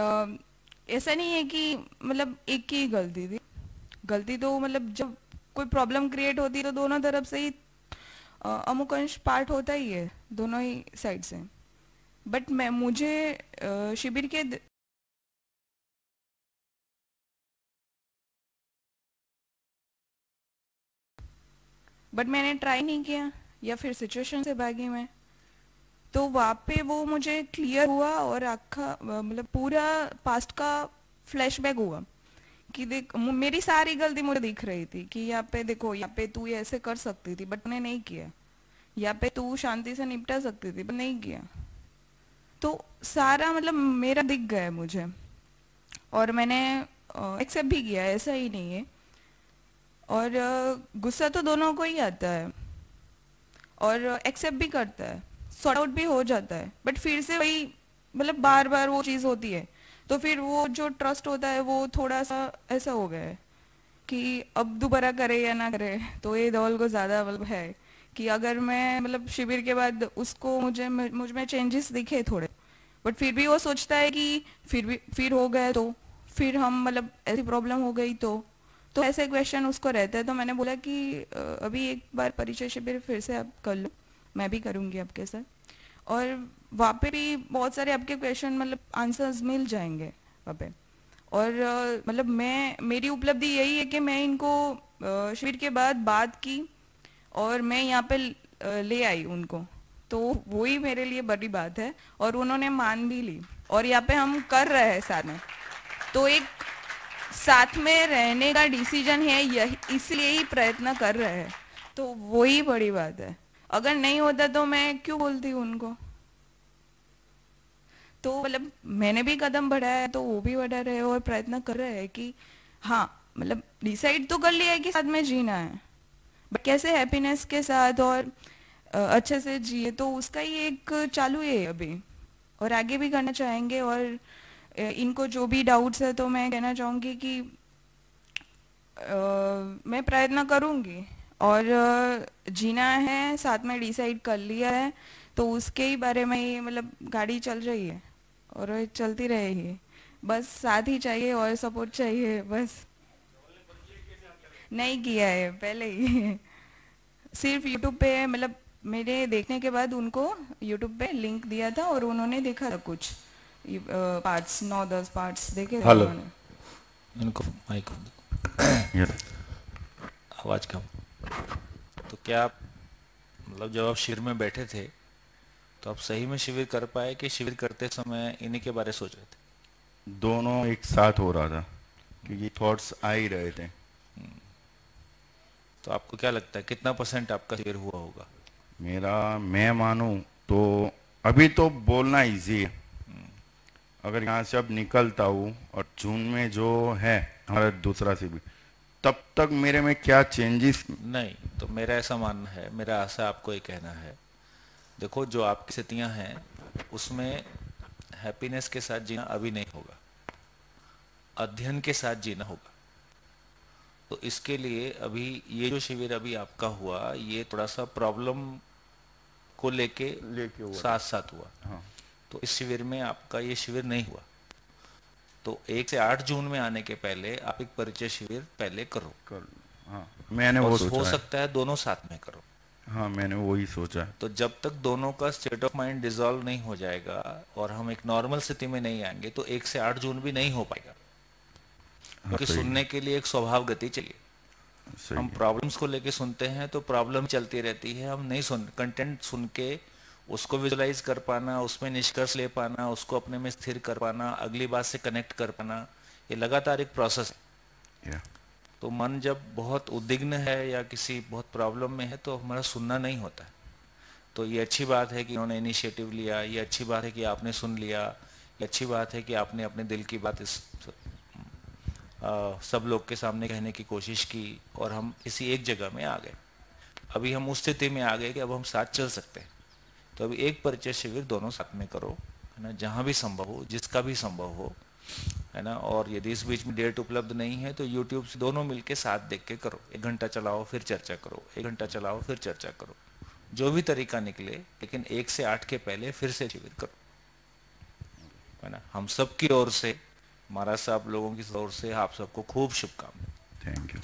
ऐसा नहीं है कि मतलब एक की गलती थी गलती तो मतलब जब कोई प्रॉब्लम क्रिएट होती है तो दोनों तरफ से ही अमुक अंश पार्ट होता ही है दोनों ही साइड से बट मैं मुझे शिविर के बट मैंने ट्राई नहीं किया या फिर सिचुएशन से भागी मैं तो वहाँ पे वो मुझे क्लियर हुआ और आखा मतलब पूरा पास्ट का फ्लैशबैक हुआ कि देख मेरी सारी गलती मुझे दिख रही थी कि यहाँ पे देखो यहाँ पे तू ऐसे कर सकती थी बट मैंने नहीं किया यहाँ पे तू शांति से निपटा सकती थी बट नहीं किया तो सारा मतलब मेरा दिख गया मुझे और मैंने एक्सेप्ट भी किया ऐसा ही नहीं है और गुस्सा तो दोनों को ही आता है और एक्सेप्ट भी करता है सॉर्ट आउट भी हो जाता है बट फिर से वही मतलब बार बार वो चीज़ होती है तो फिर वो जो ट्रस्ट होता है वो थोड़ा सा ऐसा हो गया है कि अब दोबारा करे या ना करे तो ये दौल को ज़्यादा मतलब है कि अगर मैं मतलब शिविर के बाद उसको मुझे मुझ में चेंजेस दिखे थोड़े बट फिर भी वो सोचता है कि फिर भी फिर हो गए तो फिर हम मतलब ऐसी प्रॉब्लम हो गई तो तो ऐसे क्वेश्चन उसको रहता है तो मैंने बोला कि अभी एक बार परिचय शिविर फिर से आप कर लो मैं भी करूँगी आपके साथ और वहाँ पे भी बहुत सारे आपके क्वेश्चन मतलब आंसर्स मिल जाएंगे वहाँ पे और मतलब मैं मेरी उपलब्धि यही है कि मैं इनको शिविर के बाद बात की और मैं यहाँ पे ले आई उनको तो वो ही मेरे लिए बड़ी बात है और उन्होंने मान भी ली और यहाँ पे हम कर रहे हैं साथ में तो एक साथ में रहने का डिसीजन है यही इसलिए ही प्रयत्न कर रहे हैं तो वही बड़ी बात है अगर नहीं होता तो मैं क्यों बोलती हूँ उनको तो मतलब मैंने भी कदम बढ़ाया है तो वो भी बढ़ा रहे और प्रयत्न कर रहे हैं कि हाँ मतलब डिसाइड तो कर लिया है कि साथ में जीना है बट कैसे हैप्पीनेस के साथ और अच्छे से जिए तो उसका ही एक चालू है अभी और आगे भी करना चाहेंगे और इनको जो भी डाउट्स है तो मैं कहना चाहूँगी कि मैं प्रयत्न करूँगी और जीना है साथ में डिसाइड कर लिया है तो उसके ही बारे में ही मतलब गाड़ी चल रही है और चलती रहेगी बस साथ ही चाहिए और सपोर्ट चाहिए बस नहीं किया है पहले ही सिर्फ यूट्यूब पे मतलब मेरे देखने के बाद उनको यूट्यूब पे लिंक दिया था और उन्होंने देखा था कुछ पार्ट्स नौ दस पार्ट्स देखे हेलो इनको माइक आवाज कम तो क्या आप मतलब जब आप शिविर में बैठे थे तो आप सही में शिविर कर पाए कि शिविर करते समय इन्हीं के बारे सोच रहे थे दोनों एक साथ हो रहा था क्योंकि थॉट्स आ ही रहे थे हम्म। तो आपको क्या लगता है कितना परसेंट आपका शिविर हुआ होगा मेरा मैं मानू तो अभी तो बोलना इजी है अगर यहाँ से अब निकलता हूँ और जून में जो है हमारा दूसरा सीबी तब तक मेरे में क्या चेंजेस नहीं तो मेरा ऐसा मानना है मेरा ऐसा आपको ये कहना है देखो जो आपकी स्थितियाँ हैं उसमें हैप्पीनेस के साथ जीना अभी नहीं होगा अध्ययन के साथ जीना होगा तो इसके लिए अभी ये जो शिविर अभी आपका हुआ ये थोड़ा सा प्रॉब्लम को लेके लेके साथ साथ हुआ हाँ। तो इस शिविर में आपका ये शिविर नहीं हुआ तो एक से आठ जून में आने के पहले आप एक परिचय शिविर पहले करो कर हाँ मैंने वो सोचा हो है। सकता है दोनों साथ में करो हाँ मैंने वो ही सोचा तो जब तक दोनों का स्टेट ऑफ माइंड डिजोल्व नहीं हो जाएगा और हम एक नॉर्मल स्थिति में नहीं आएंगे तो एक से आठ जून भी नहीं हो पाएगा हाँ, क्योंकि हाँ, सुनने के लिए एक स्वभाव गति चलिए हम प्रॉब्लम्स को लेके सुनते हैं तो प्रॉब्लम चलती रहती है हम नहीं सुन कंटेंट सुन के उसको विजुलाइज कर पाना उसमें निष्कर्ष ले पाना उसको अपने में स्थिर कर पाना अगली बात से कनेक्ट कर पाना ये लगातार एक प्रोसेस yeah. तो मन जब बहुत उद्विग्न है या किसी बहुत प्रॉब्लम में है तो हमारा सुनना नहीं होता तो ये अच्छी बात है कि उन्होंने इनिशिएटिव लिया ये अच्छी बात है कि आपने सुन लिया ये अच्छी बात है कि आपने अपने दिल की बात इस आ, सब लोग के सामने कहने की कोशिश की और हम किसी एक जगह में आ गए अभी हम उस स्थिति में आ गए कि अब हम साथ चल सकते हैं तो अभी एक परिचय शिविर दोनों साथ में करो है ना जहाँ भी संभव हो जिसका भी संभव हो है ना और यदि इस बीच में डेट उपलब्ध नहीं है तो यूट्यूब से दोनों मिलके साथ देख के करो एक घंटा चलाओ फिर चर्चा करो एक घंटा चलाओ फिर चर्चा करो जो भी तरीका निकले लेकिन एक से आठ के पहले फिर से शिविर करो है ना हम सब की ओर से महाराज साहब लोगों की ओर से आप सबको खूब शुभकामनाएं थैंक यू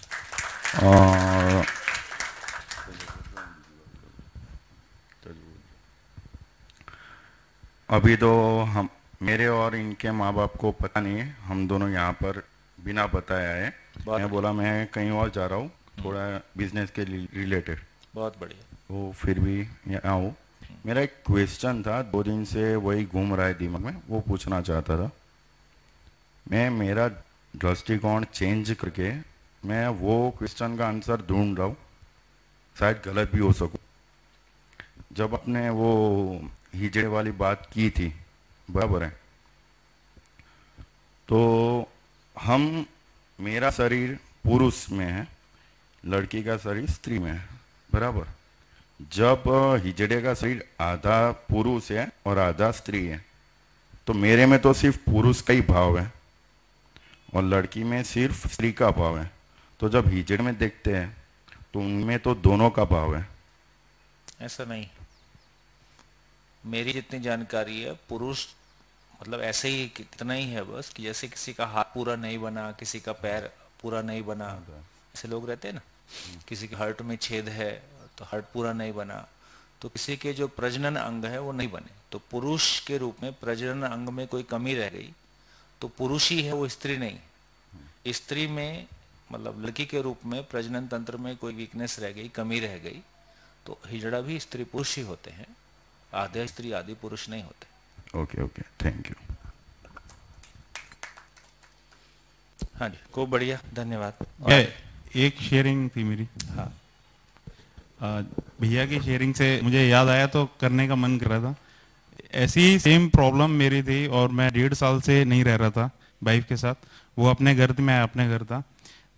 अभी तो हम मेरे और इनके माँ बाप को पता नहीं है हम दोनों यहाँ पर बिना बताया है मैं बोला मैं कहीं और जा रहा हूँ थोड़ा बिजनेस के रिलेटेड बहुत बढ़िया वो तो फिर भी यहाँ हूँ मेरा एक क्वेश्चन था दो दिन से वही घूम रहा है दिमाग में वो पूछना चाहता था मैं मेरा दृष्टिकोण चेंज करके मैं वो क्वेश्चन का आंसर ढूंढ रहा हूँ शायद गलत भी हो सकूँ जब अपने वो हिजड़े वाली बात की थी बराबर है तो हम मेरा शरीर पुरुष में है लड़की का शरीर स्त्री में है बराबर जब हिजड़े का शरीर आधा पुरुष है और आधा स्त्री है तो मेरे में तो सिर्फ पुरुष का ही भाव है और लड़की में सिर्फ स्त्री का भाव है तो जब हिजड़ में देखते हैं तो उनमें तो दोनों का भाव है ऐसा नहीं मेरी जितनी जानकारी है पुरुष मतलब ऐसे ही कितना ही है बस कि जैसे किसी का हाथ पूरा नहीं बना किसी का पैर पूरा नहीं बना ऐसे लोग रहते हैं ना hmm. किसी के हर्ट में छेद है तो हर्ट पूरा नहीं बना तो किसी के जो प्रजनन अंग है वो नहीं बने तो पुरुष के रूप में प्रजनन अंग में कोई कमी रह गई तो पुरुष ही है वो स्त्री नहीं hmm. स्त्री में मतलब लड़की के रूप में प्रजनन तंत्र में कोई वीकनेस रह गई कमी रह गई तो हिजड़ा भी स्त्री पुरुष ही होते हैं आधे स्त्री आधे पुरुष नहीं होते ओके ओके थैंक यू हाँ जी खूब बढ़िया धन्यवाद एक शेयरिंग थी मेरी हाँ भैया की शेयरिंग से मुझे याद आया तो करने का मन कर रहा था ऐसी सेम प्रॉब्लम मेरी थी और मैं डेढ़ साल से नहीं रह रहा था वाइफ के साथ वो अपने घर थी मैं अपने घर था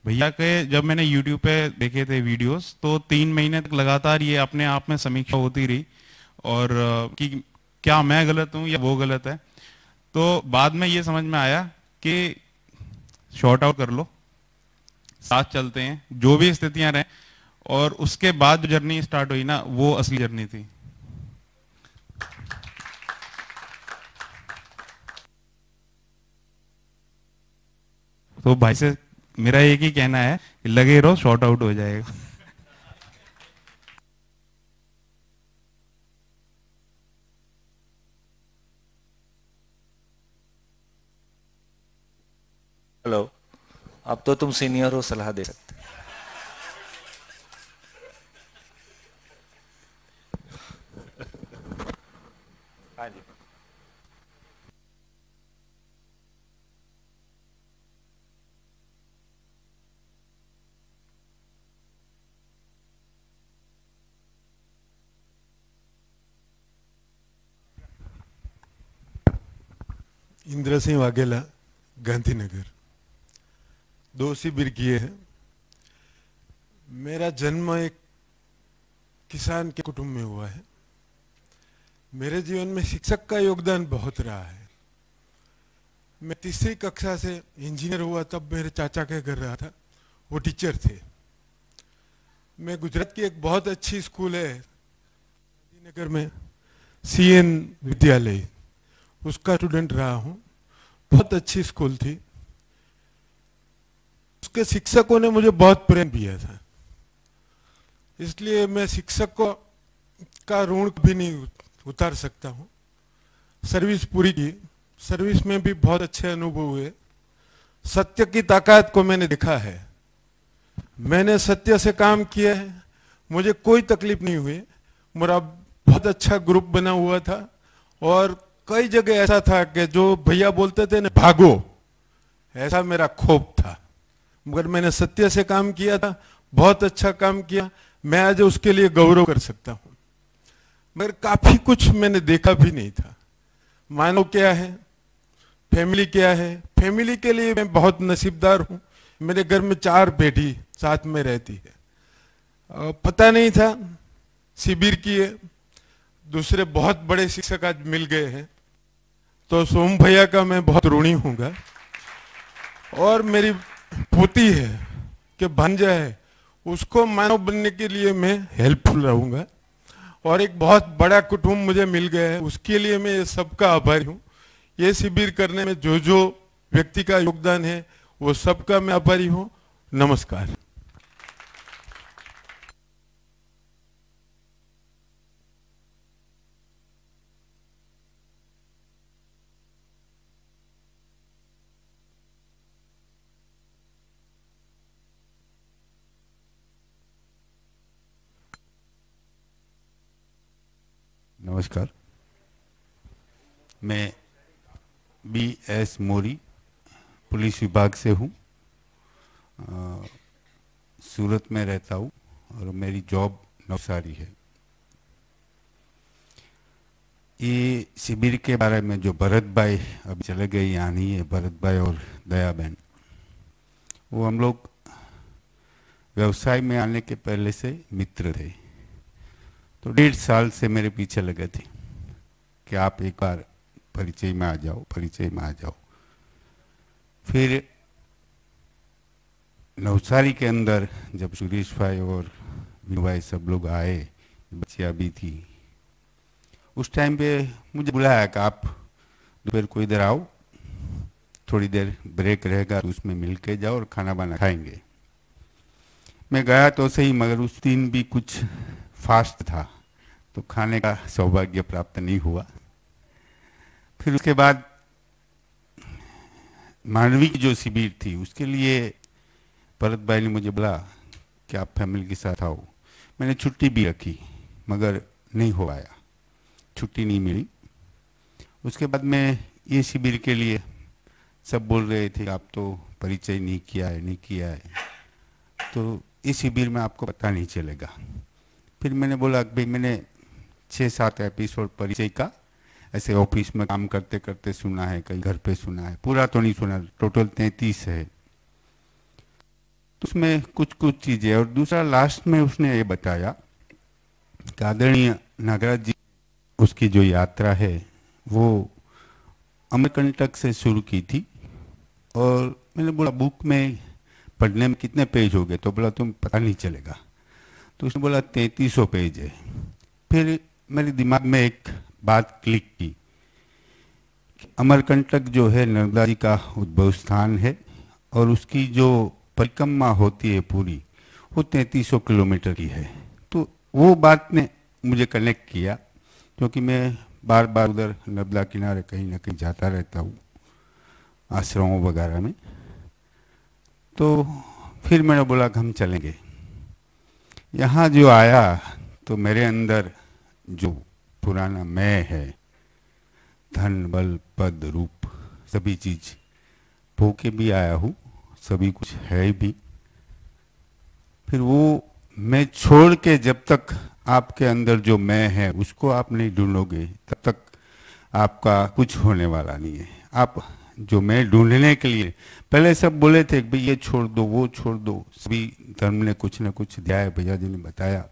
भैया के जब मैंने यूट्यूब पे देखे थे वीडियोस तो तीन महीने तक लगातार ये अपने आप में समीक्षा होती रही और कि क्या मैं गलत हूं या वो गलत है तो बाद में ये समझ में आया कि शॉर्ट आउट कर लो साथ चलते हैं जो भी स्थितियां रहें और उसके बाद जो जर्नी स्टार्ट हुई ना वो असली जर्नी थी तो भाई से मेरा एक ही कहना है लगे रहो शॉर्ट आउट हो जाएगा हेलो अब तो तुम सीनियर हो सलाह दे सकते हाँ जी इंद्र सिंह वाघेला गांधीनगर दो शिविर किए हैं मेरा जन्म एक किसान के कुटुंब में हुआ है मेरे जीवन में शिक्षक का योगदान बहुत रहा है मैं तीसरी कक्षा से इंजीनियर हुआ तब मेरे चाचा के घर रहा था वो टीचर थे मैं गुजरात की एक बहुत अच्छी स्कूल है गांधीनगर में सीएन विद्यालय उसका स्टूडेंट रहा हूँ बहुत अच्छी स्कूल थी उसके शिक्षकों ने मुझे बहुत प्रेम दिया था इसलिए मैं शिक्षक को का ऋण भी नहीं उतार सकता हूँ सर्विस पूरी की सर्विस में भी बहुत अच्छे अनुभव हुए सत्य की ताकत को मैंने देखा है मैंने सत्य से काम किया है मुझे कोई तकलीफ नहीं हुई मेरा बहुत अच्छा ग्रुप बना हुआ था और कई जगह ऐसा था कि जो भैया बोलते थे ना भागो ऐसा मेरा खोप था मगर मैंने सत्य से काम किया था बहुत अच्छा काम किया मैं आज उसके लिए गौरव कर सकता हूं मगर काफी कुछ मैंने देखा भी नहीं था मानो क्या है फैमिली क्या है फैमिली के लिए मैं बहुत नसीबदार हूं मेरे घर में चार बेटी साथ में रहती है पता नहीं था शिविर की है दूसरे बहुत बड़े शिक्षक आज मिल गए हैं तो सोम भैया का मैं बहुत ऋणी हूंगा और मेरी पोती है कि भंजा है उसको मानव बनने के लिए मैं हेल्पफुल रहूंगा और एक बहुत बड़ा कुटुंब मुझे मिल गया है उसके लिए मैं ये सबका आभारी हूँ ये शिविर करने में जो जो व्यक्ति का योगदान है वो सबका मैं आभारी हूँ नमस्कार नमस्कार मैं बी एस मोरी पुलिस विभाग से हूँ सूरत में रहता हूँ और मेरी जॉब नवसारी है ये शिविर के बारे में जो भरत भाई अब चले गए या नहीं है भरत भाई और दया बहन वो हम लोग व्यवसाय में आने के पहले से मित्र थे तो डेढ़ साल से मेरे पीछे लगे थे कि आप एक बार परिचय में आ जाओ परिचय में आ जाओ फिर नवसारी के अंदर जब सुरेश भाई और भाई सब लोग आए बच्चिया भी थी उस टाइम पे मुझे बुलाया कि आप दोपहर को इधर आओ थोड़ी देर ब्रेक रहेगा तो उसमें मिल के जाओ और खाना बाना खाएंगे मैं गया तो सही मगर उस दिन भी कुछ फास्ट था तो खाने का सौभाग्य प्राप्त नहीं हुआ फिर उसके बाद मानवी की जो शिविर थी उसके लिए भरत भाई ने मुझे बोला कि आप फैमिली के साथ आओ मैंने छुट्टी भी रखी मगर नहीं हो पाया छुट्टी नहीं मिली उसके बाद मैं ये शिविर के लिए सब बोल रहे थे आप तो परिचय नहीं किया है नहीं किया है तो इस शिविर में आपको पता नहीं चलेगा फिर मैंने बोला भाई मैंने छः सात एपिसोड परिचय का ऐसे ऑफिस में काम करते करते सुना है कहीं घर पे सुना है पूरा तो नहीं सुना टोटल तैंतीस है तो उसमें कुछ कुछ चीज़ें और दूसरा लास्ट में उसने ये बताया कि आदरणीय नागराज जी उसकी जो यात्रा है वो अमरकंटक से शुरू की थी और मैंने बोला बुक में पढ़ने में कितने पेज हो गए तो बोला तुम पता नहीं चलेगा तो उसने बोला तैंतीस सौ पेज है फिर मेरे दिमाग में एक बात क्लिक की अमरकंटक जो है नर्मदा जी का उद्भव स्थान है और उसकी जो परिक्रमा होती है पूरी वो तैतीस सौ किलोमीटर की है तो वो बात ने मुझे कनेक्ट किया क्योंकि मैं बार बार उधर नर्मदा किनारे कहीं ना कहीं जाता रहता हूँ आश्रमों वगैरह में तो फिर मैंने बोला कि हम चलेंगे यहाँ जो आया तो मेरे अंदर जो पुराना मैं है धन बल पद रूप सभी चीज पो के भी आया हूँ सभी कुछ है भी फिर वो मैं छोड़ के जब तक आपके अंदर जो मैं है उसको आप नहीं ढूंढोगे तब तक आपका कुछ होने वाला नहीं है आप जो मैं ढूंढने के लिए पहले सब बोले थे भाई ये छोड़ दो वो छोड़ दो सभी धर्म ने कुछ ना कुछ दिया है भैया जी ने बताया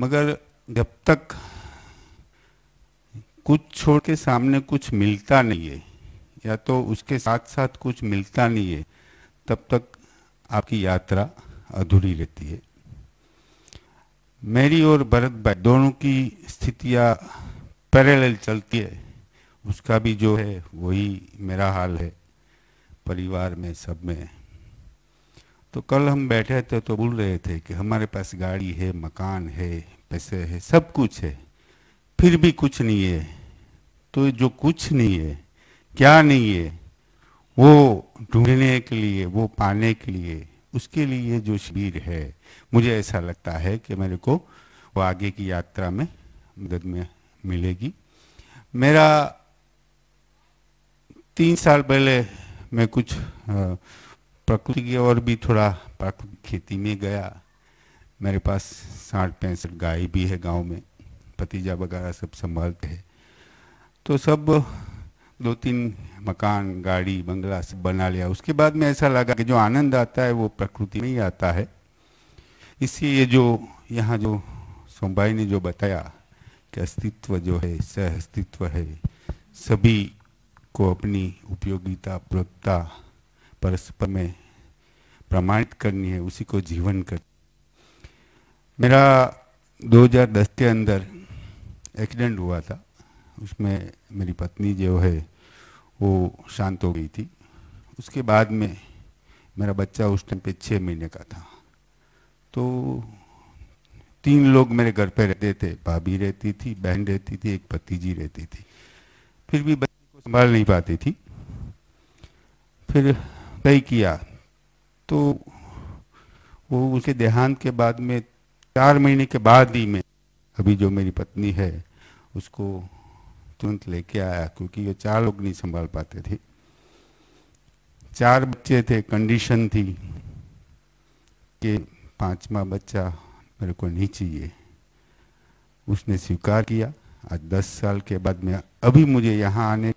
मगर जब तक कुछ छोड़ के सामने कुछ मिलता नहीं है या तो उसके साथ साथ कुछ मिलता नहीं है तब तक आपकी यात्रा अधूरी रहती है मेरी और भरत भाई दोनों की स्थितियाँ पैरेलल चलती है उसका भी जो है वही मेरा हाल है परिवार में सब में तो कल हम बैठे थे तो बोल रहे थे कि हमारे पास गाड़ी है मकान है पैसे है सब कुछ है फिर भी कुछ नहीं है तो जो कुछ नहीं है क्या नहीं है वो ढूंढने के लिए वो पाने के लिए उसके लिए जो शिविर है मुझे ऐसा लगता है कि मेरे को वो आगे की यात्रा में मदद में मिलेगी मेरा तीन साल पहले मैं कुछ प्रकृति की और भी थोड़ा प्राकृतिक खेती में गया मेरे पास साठ पैंसठ गाय भी है गांव में भतीजा वगैरह सब संभालते हैं तो सब दो तीन मकान गाड़ी बंगला सब बना लिया उसके बाद में ऐसा लगा कि जो आनंद आता है वो प्रकृति में ही आता है इसी ये जो यहाँ जो सोमबाई ने जो बताया कि अस्तित्व जो है सह अस्तित्व है सभी को अपनी उपयोगिता प्रयोगता परस्पर में प्रमाणित करनी है उसी को जीवन कर मेरा 2010 के अंदर एक्सीडेंट हुआ था उसमें मेरी पत्नी जो है वो शांत हो गई थी उसके बाद में मेरा बच्चा उस टाइम पे छः महीने का था तो तीन लोग मेरे घर पे रहते थे भाभी रहती थी बहन रहती थी एक पति जी रहती थी फिर भी संभाल नहीं पाती थी फिर तय किया तो वो उसके देहांत के बाद में चार महीने के बाद ही मैं अभी जो मेरी पत्नी है उसको तुरंत लेके आया क्योंकि ये चार लोग नहीं संभाल पाते थे चार बच्चे थे कंडीशन थी कि पांचवा बच्चा मेरे को नहीं चाहिए उसने स्वीकार किया आज दस साल के बाद में अभी मुझे यहाँ आने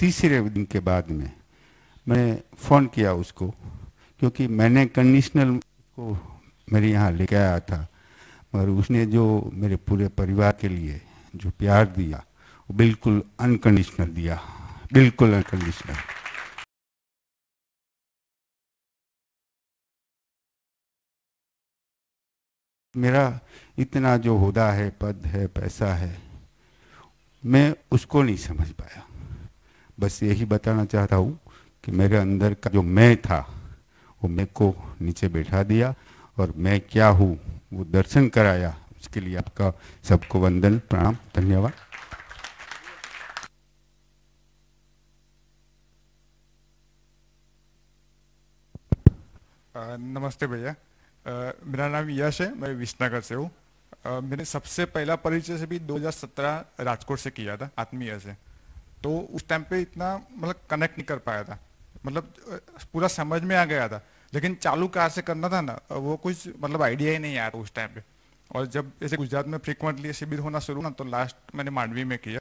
तीसरे दिन के बाद में मैंने फ़ोन किया उसको क्योंकि मैंने कंडीशनल को मेरे यहाँ लेके आया था मगर उसने जो मेरे पूरे परिवार के लिए जो प्यार दिया वो बिल्कुल अनकंडीशनल दिया बिल्कुल अनकंडीशनल मेरा इतना जो होदा है पद है पैसा है मैं उसको नहीं समझ पाया बस यही बताना चाहता हूँ कि मेरे अंदर का जो मैं था वो मैं को नीचे बैठा दिया और मैं क्या हूँ वो दर्शन कराया उसके लिए आपका सबको वंदन प्रणाम धन्यवाद नमस्ते भैया मेरा नाम यश है मैं विसनगर से हूँ मैंने सबसे पहला परिचय से भी 2017 राजकोट से किया था आत्मीय से तो उस टाइम पे इतना मतलब कनेक्ट नहीं कर पाया था मतलब पूरा समझ में आ गया था लेकिन चालू कहाँ से करना था ना वो कुछ मतलब आइडिया ही नहीं आया था उस टाइम पे और जब ऐसे गुजरात में फ्रिक्वेंटली शिविर होना शुरू ना तो लास्ट मैंने मांडवी में किया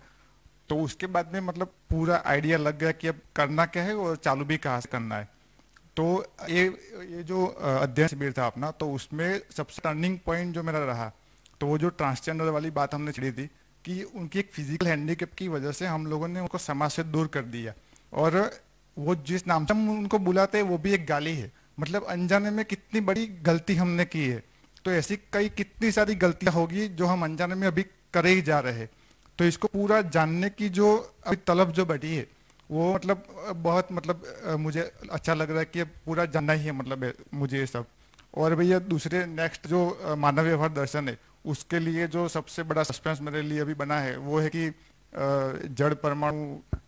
तो उसके बाद में मतलब पूरा आइडिया लग गया कि अब करना क्या है और चालू भी कहाँ से करना है तो ये ये जो अध्ययन शिविर था अपना तो उसमें सबसे टर्निंग पॉइंट जो मेरा रहा तो वो जो ट्रांसजेंडर वाली बात हमने छिड़ी थी कि उनकी एक फिजिकल हैंडीकेप की वजह से हम लोगों ने उनको समाज से दूर कर दिया और वो जिस नाम से हम उनको बुलाते हैं वो भी एक गाली है मतलब अनजाने में कितनी बड़ी गलती हमने की है तो ऐसी कई कितनी सारी गलतियां होगी जो हम अनजाने में अभी करे ही जा रहे हैं तो इसको पूरा जानने की जो अभी तलब जो बढ़ी है वो मतलब बहुत मतलब मुझे अच्छा लग रहा है कि पूरा जानना ही है मतलब मुझे ये सब और भैया दूसरे नेक्स्ट जो मानव व्यवहार दर्शन है उसके लिए जो सबसे बड़ा सस्पेंस मेरे लिए अभी बना है वो है कि जड़ परमाणु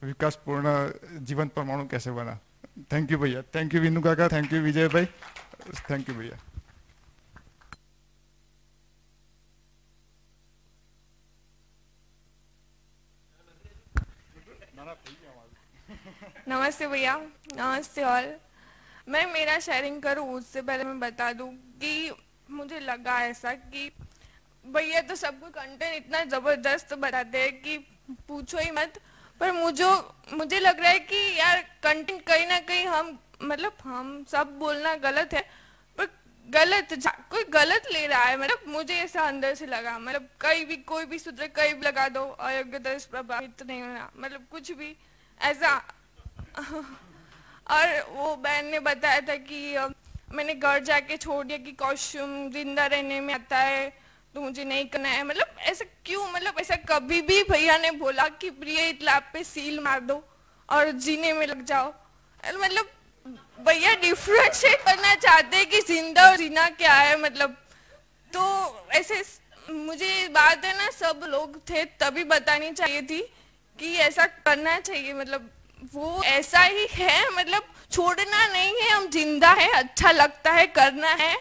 विकास पूर्ण जीवन परमाणु कैसे बना थैंक यू भैया थैंक यू विनू काका थैंक यू विजय भाई थैंक यू भैया नमस्ते भैया नमस्ते ऑल मैं मेरा शेयरिंग करूँ उससे पहले मैं बता दूँ कि मुझे लगा ऐसा कि भैया तो सबको कंटेंट इतना जबरदस्त बताते हैं कि पूछो ही मत पर मुझे मुझे लग रहा है कि यार कंटेंट कहीं ना कहीं हम मतलब हम सब बोलना गलत है पर गलत कोई गलत ले रहा है मतलब मुझे ऐसा अंदर से लगा मतलब कई भी कोई भी सूत्र कहीं भी लगा दो अयोग्य दस प्रभावित नहीं होना मतलब कुछ भी ऐसा और वो बहन ने बताया था कि मैंने घर जाके छोड़ दिया कि कॉस्ट्यूम जिंदा रहने में आता है तो मुझे नहीं करना है मतलब ऐसा क्यों मतलब ऐसा कभी भी भैया ने बोला कि प्रिय इतला पे सील मार दो और जीने में लग जाओ मतलब भैया डिफ्रेंशिएट करना चाहते हैं कि जिंदा और जीना क्या है मतलब तो ऐसे मुझे बात है ना सब लोग थे तभी बतानी चाहिए थी कि ऐसा करना चाहिए मतलब वो ऐसा ही है मतलब छोड़ना नहीं है हम जिंदा है अच्छा लगता है करना है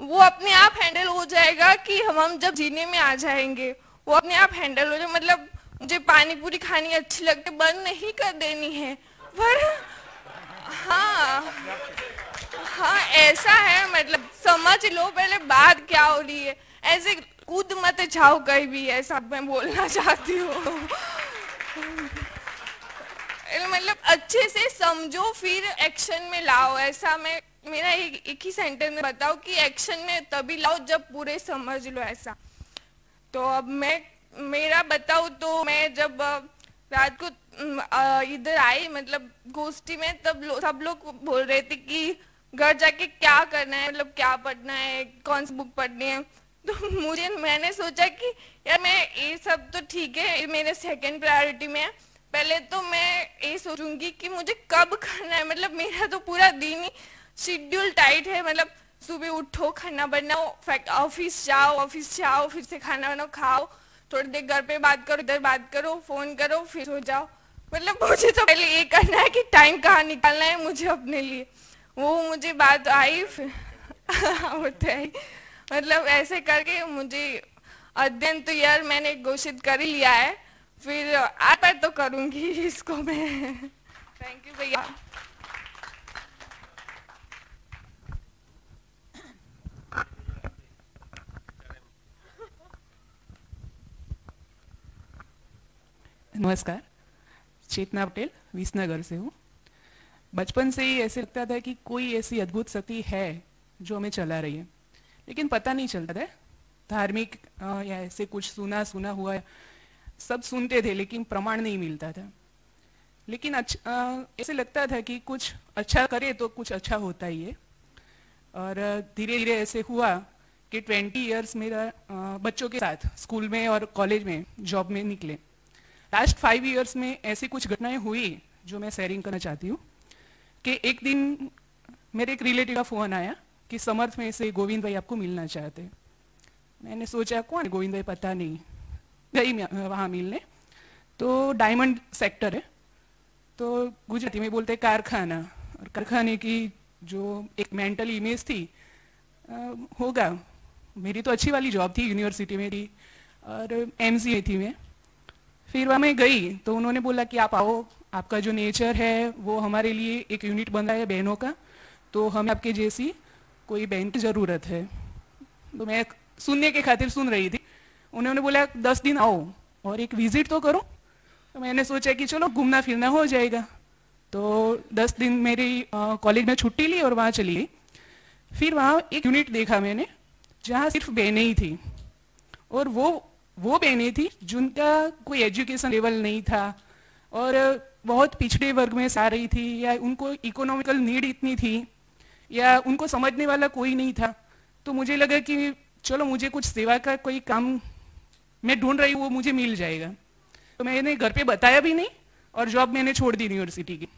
वो अपने आप हैंडल हो जाएगा कि हम हम जब जीने में आ जाएंगे वो अपने आप हैंडल हो जाए मतलब मुझे पानी पूरी खानी अच्छी लगती बंद नहीं कर देनी है पर हाँ हाँ ऐसा है मतलब समझ लो पहले बात क्या हो रही है ऐसे कूद मत जाओ कहीं भी ऐसा मैं बोलना चाहती हूँ मतलब अच्छे से समझो फिर एक्शन में लाओ ऐसा मैं मेरा एक, एक ही सेंटेंस में बताओ कि एक्शन में तभी लाओ जब पूरे समझ लो ऐसा तो अब मैं मेरा बताओ तो मैं जब रात को इधर आई मतलब गोष्ठी में तब लो, सब लोग बोल रहे थे कि घर जाके क्या करना है मतलब क्या पढ़ना है कौन सी बुक पढ़नी है तो मुझे मैंने सोचा कि यार मैं ये सब तो ठीक है ये मेरे सेकंड प्रायोरिटी में है पहले तो मैं ये सोचूंगी कि मुझे कब करना है मतलब मेरा तो पूरा दिन ही शेड्यूल टाइट है मतलब सुबह उठो खाना बनाओ ऑफिस जाओ ऑफिस से आओ फिर से खाना बनाओ खाओ थोड़ी देर घर पे बात करो इधर बात करो फोन करो फिर सो जाओ मतलब मुझे तो पहले ये करना है कि टाइम कहाँ निकालना है मुझे अपने लिए वो मुझे बात आई तो होते ही मतलब ऐसे करके मुझे अध्ययन तो यार मैंने घोषित कर ही लिया है फिर आप तो करूँगी इसको मैं थैंक यू भैया नमस्कार चेतना पटेल विसनगर से हूँ बचपन से ही ऐसे लगता था कि कोई ऐसी अद्भुत शक्ति है जो हमें चला रही है लेकिन पता नहीं चलता था धार्मिक या ऐसे कुछ सुना सुना हुआ सब सुनते थे लेकिन प्रमाण नहीं मिलता था लेकिन अच्छा ऐसे लगता था कि कुछ अच्छा करे तो कुछ अच्छा होता ही है और धीरे धीरे ऐसे हुआ कि ट्वेंटी ईयर्स मेरा बच्चों के साथ स्कूल में और कॉलेज में जॉब में निकले लास्ट फाइव ईयर्स में ऐसी कुछ घटनाएं हुई जो मैं शेयरिंग करना चाहती हूँ कि एक दिन मेरे एक रिलेटिव का फ़ोन आया कि समर्थ में से गोविंद भाई आपको मिलना चाहते मैंने सोचा कौन गोविंद भाई पता नहीं गई वहाँ मिलने तो डायमंड सेक्टर है तो गुजराती में बोलते कारखाना और कारखाने की जो एक मेंटल इमेज थी आ, होगा मेरी तो अच्छी वाली जॉब थी यूनिवर्सिटी मेरी और एम थी मैं फिर वहाँ मैं गई तो उन्होंने बोला कि आप आओ आपका जो नेचर है वो हमारे लिए एक यूनिट बन रहा है बहनों का तो हमें आपके जैसी कोई बहन की ज़रूरत है तो मैं सुनने के खातिर सुन रही थी उन्होंने बोला दस दिन आओ और एक विजिट तो करो तो मैंने सोचा कि चलो घूमना फिरना हो जाएगा तो दस दिन मेरी कॉलेज में छुट्टी ली और वहाँ चली गई फिर वहाँ एक यूनिट देखा मैंने जहाँ सिर्फ बहनें ही थी और वो वो बहनें थी जिनका कोई एजुकेशन लेवल नहीं था और बहुत पिछड़े वर्ग में से आ रही थी या उनको इकोनॉमिकल नीड इतनी थी या उनको समझने वाला कोई नहीं था तो मुझे लगा कि चलो मुझे कुछ सेवा का कोई काम मैं ढूंढ रही हूँ वो मुझे मिल जाएगा तो मैंने घर पे बताया भी नहीं और जॉब मैंने छोड़ दी यूनिवर्सिटी की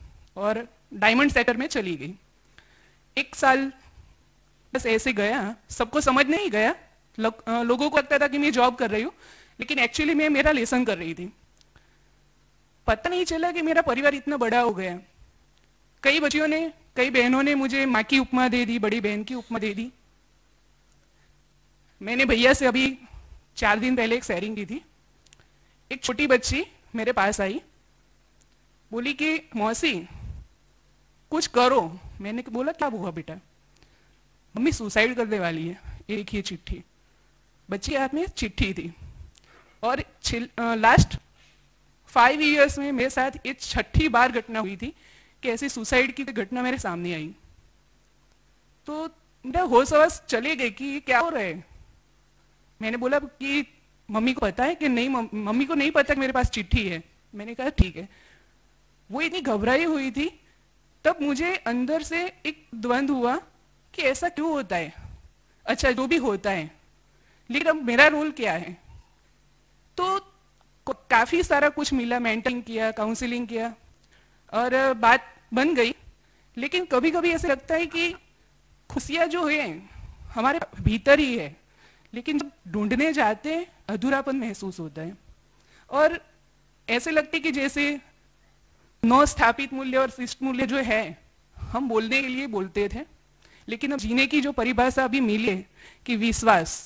और डायमंड सेक्टर में चली गई एक साल बस ऐसे गया सबको समझ नहीं गया लोगों को लगता था कि मैं जॉब कर रही हूँ लेकिन एक्चुअली मैं मेरा लेसन कर रही थी पता नहीं चला कि मेरा परिवार इतना बड़ा हो गया कई बच्चियों ने कई बहनों ने मुझे माँ की उपमा दे दी बड़ी बहन की उपमा दे दी मैंने भैया से अभी चार दिन पहले एक सैरिंग की थी एक छोटी बच्ची मेरे पास आई बोली कि मौसी कुछ करो मैंने बोला क्या हुआ बेटा मम्मी सुसाइड करने वाली है एक ही चिट्ठी बच्ची हाथ में चिट्ठी थी और लास्ट फाइव इयर्स में मेरे साथ एक छठी बार घटना हुई थी कि ऐसी सुसाइड की घटना मेरे सामने आई तो मेरा होश हवस चले गए कि क्या हो रहा है मैंने बोला कि मम्मी को पता है कि नहीं मम्मी को नहीं पता कि मेरे पास चिट्ठी है मैंने कहा ठीक है वो इतनी घबराई हुई थी तब मुझे अंदर से एक द्वंद हुआ कि ऐसा क्यों होता है अच्छा जो भी होता है लेकिन अब मेरा रोल क्या है तो काफ़ी सारा कुछ मिला मेंटरिंग किया काउंसलिंग किया और बात बन गई लेकिन कभी कभी ऐसे लगता है कि खुशियां जो है हमारे भीतर ही है लेकिन जब ढूंढने जाते हैं अधूरापन महसूस होता है और ऐसे लगते कि जैसे नौ स्थापित मूल्य और शिष्ट मूल्य जो है हम बोलने के लिए बोलते थे लेकिन अब जीने की जो परिभाषा अभी मिली है कि विश्वास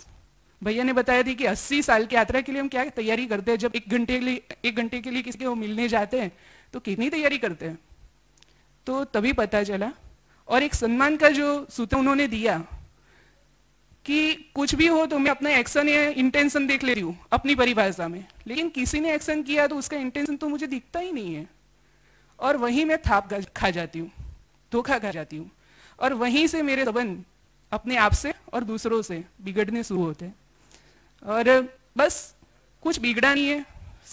भैया ने बताया थी कि 80 साल की यात्रा के लिए हम क्या तैयारी करते हैं जब एक घंटे के लिए एक घंटे के लिए किसी वो मिलने जाते हैं तो कितनी तैयारी करते हैं तो तभी पता चला और एक सम्मान का जो सूत्र उन्होंने दिया कि कुछ भी हो तो मैं अपना एक्शन या इंटेंशन देख ले रही हूँ अपनी परिभाषा में लेकिन किसी ने एक्शन किया तो उसका इंटेंशन तो मुझे दिखता ही नहीं है और वहीं मैं थाप खा जाती हूँ धोखा खा जाती हूँ और वहीं से मेरे सबन अपने आप से और दूसरों से बिगड़ने शुरू होते हैं और बस कुछ बिगड़ा नहीं है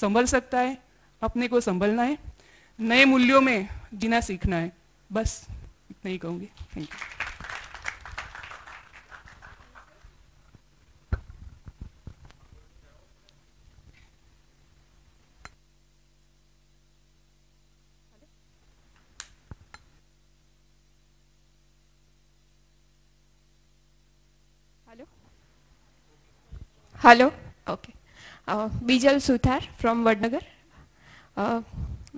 संभल सकता है अपने को संभलना है नए मूल्यों में जीना सीखना है बस इतना ही कहूँगी thank you hello okay Bijal Suthar from Vadnagar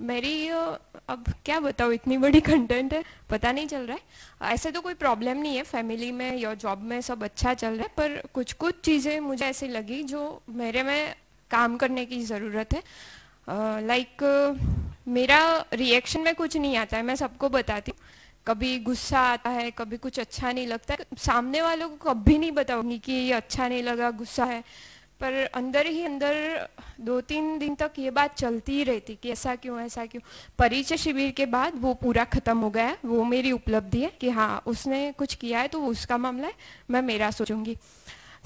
मेरी uh, अब क्या बताऊँ इतनी बड़ी कंटेंट है पता नहीं चल रहा है ऐसे तो कोई प्रॉब्लम नहीं है फैमिली में या जॉब में सब अच्छा चल रहा है पर कुछ कुछ चीज़ें मुझे ऐसी लगी जो मेरे में काम करने की ज़रूरत है लाइक uh, like, uh, मेरा रिएक्शन में कुछ नहीं आता है मैं सबको बताती हूँ कभी गुस्सा आता है कभी कुछ अच्छा नहीं लगता सामने वालों को कभी नहीं बताऊंगी कि ये अच्छा नहीं लगा गुस्सा है पर अंदर ही अंदर दो तीन दिन तक ये बात चलती ही रहती कि ऐसा क्यों ऐसा क्यों परिचय शिविर के बाद वो पूरा खत्म हो गया वो मेरी उपलब्धि है कि हाँ उसने कुछ किया है तो उसका मामला है मैं मेरा सोचूंगी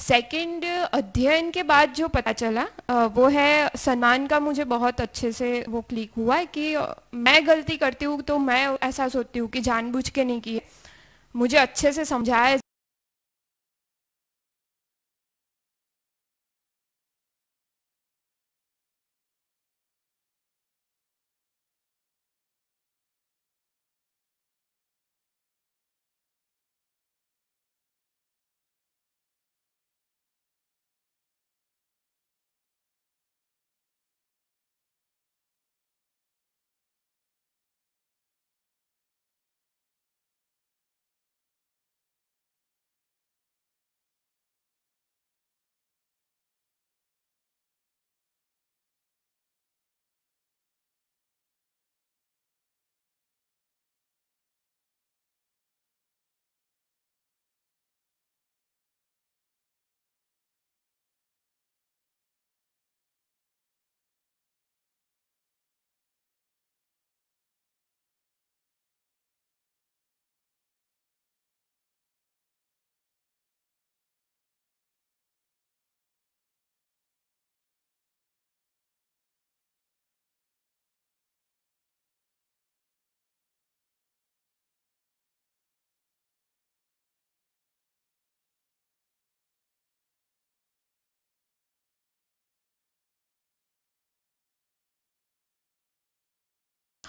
सेकंड अध्ययन के बाद जो पता चला वो है सम्मान का मुझे बहुत अच्छे से वो क्लिक हुआ कि मैं गलती करती हूँ तो मैं ऐसा सोचती हूँ कि जानबूझ के नहीं की मुझे अच्छे से समझाया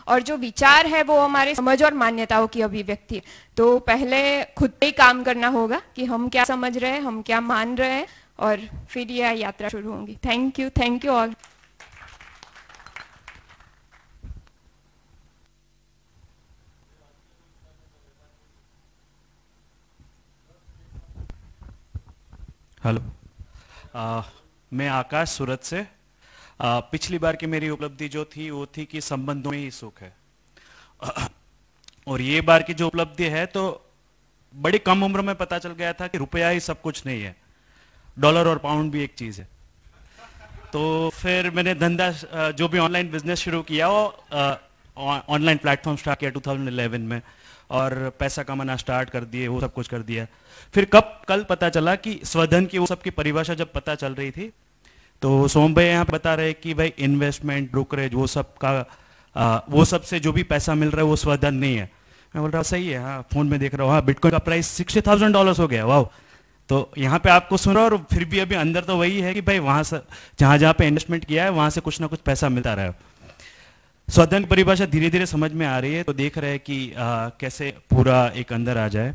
और जो विचार है वो हमारे समझ और मान्यताओं की अभिव्यक्ति है तो पहले खुद पे ही काम करना होगा कि हम क्या समझ रहे हैं हम क्या मान रहे हैं और फिर यह यात्रा शुरू होगी thank you thank you all hello मैं आकाश सूरत से आ, पिछली बार की मेरी उपलब्धि जो थी वो थी कि संबंधों में ही सुख है और ये बार की जो उपलब्धि है तो बड़ी कम उम्र में पता चल गया था कि रुपया ही सब कुछ नहीं है डॉलर और पाउंड भी एक चीज है तो फिर मैंने धंधा जो भी ऑनलाइन बिजनेस शुरू किया वो ऑनलाइन प्लेटफॉर्म स्टार्ट किया 2011 में और पैसा कमाना स्टार्ट कर दिए वो सब कुछ कर दिया फिर कब कल पता चला कि स्वधन की वो सब की परिभाषा जब पता चल रही थी तो सोम भाई यहाँ बता रहे कि भाई इन्वेस्टमेंट ब्रोकरेज वो सब का आ, वो सब से जो भी पैसा मिल रहा है वो स्वधन नहीं है मैं बोल रहा सही है हाँ फोन में देख रहा हूँ हाँ बिटकॉइन का प्राइस सिक्सटी थाउजेंड डॉलर हो गया वाह तो यहाँ पे आपको सुन रहा और फिर भी अभी अंदर तो वही है कि भाई वहां से जहां जहां पे इन्वेस्टमेंट किया है वहां से कुछ ना कुछ पैसा मिलता रहा है परिभाषा धीरे धीरे समझ में आ रही है तो देख रहे हैं कि आ, कैसे पूरा एक अंदर आ जाए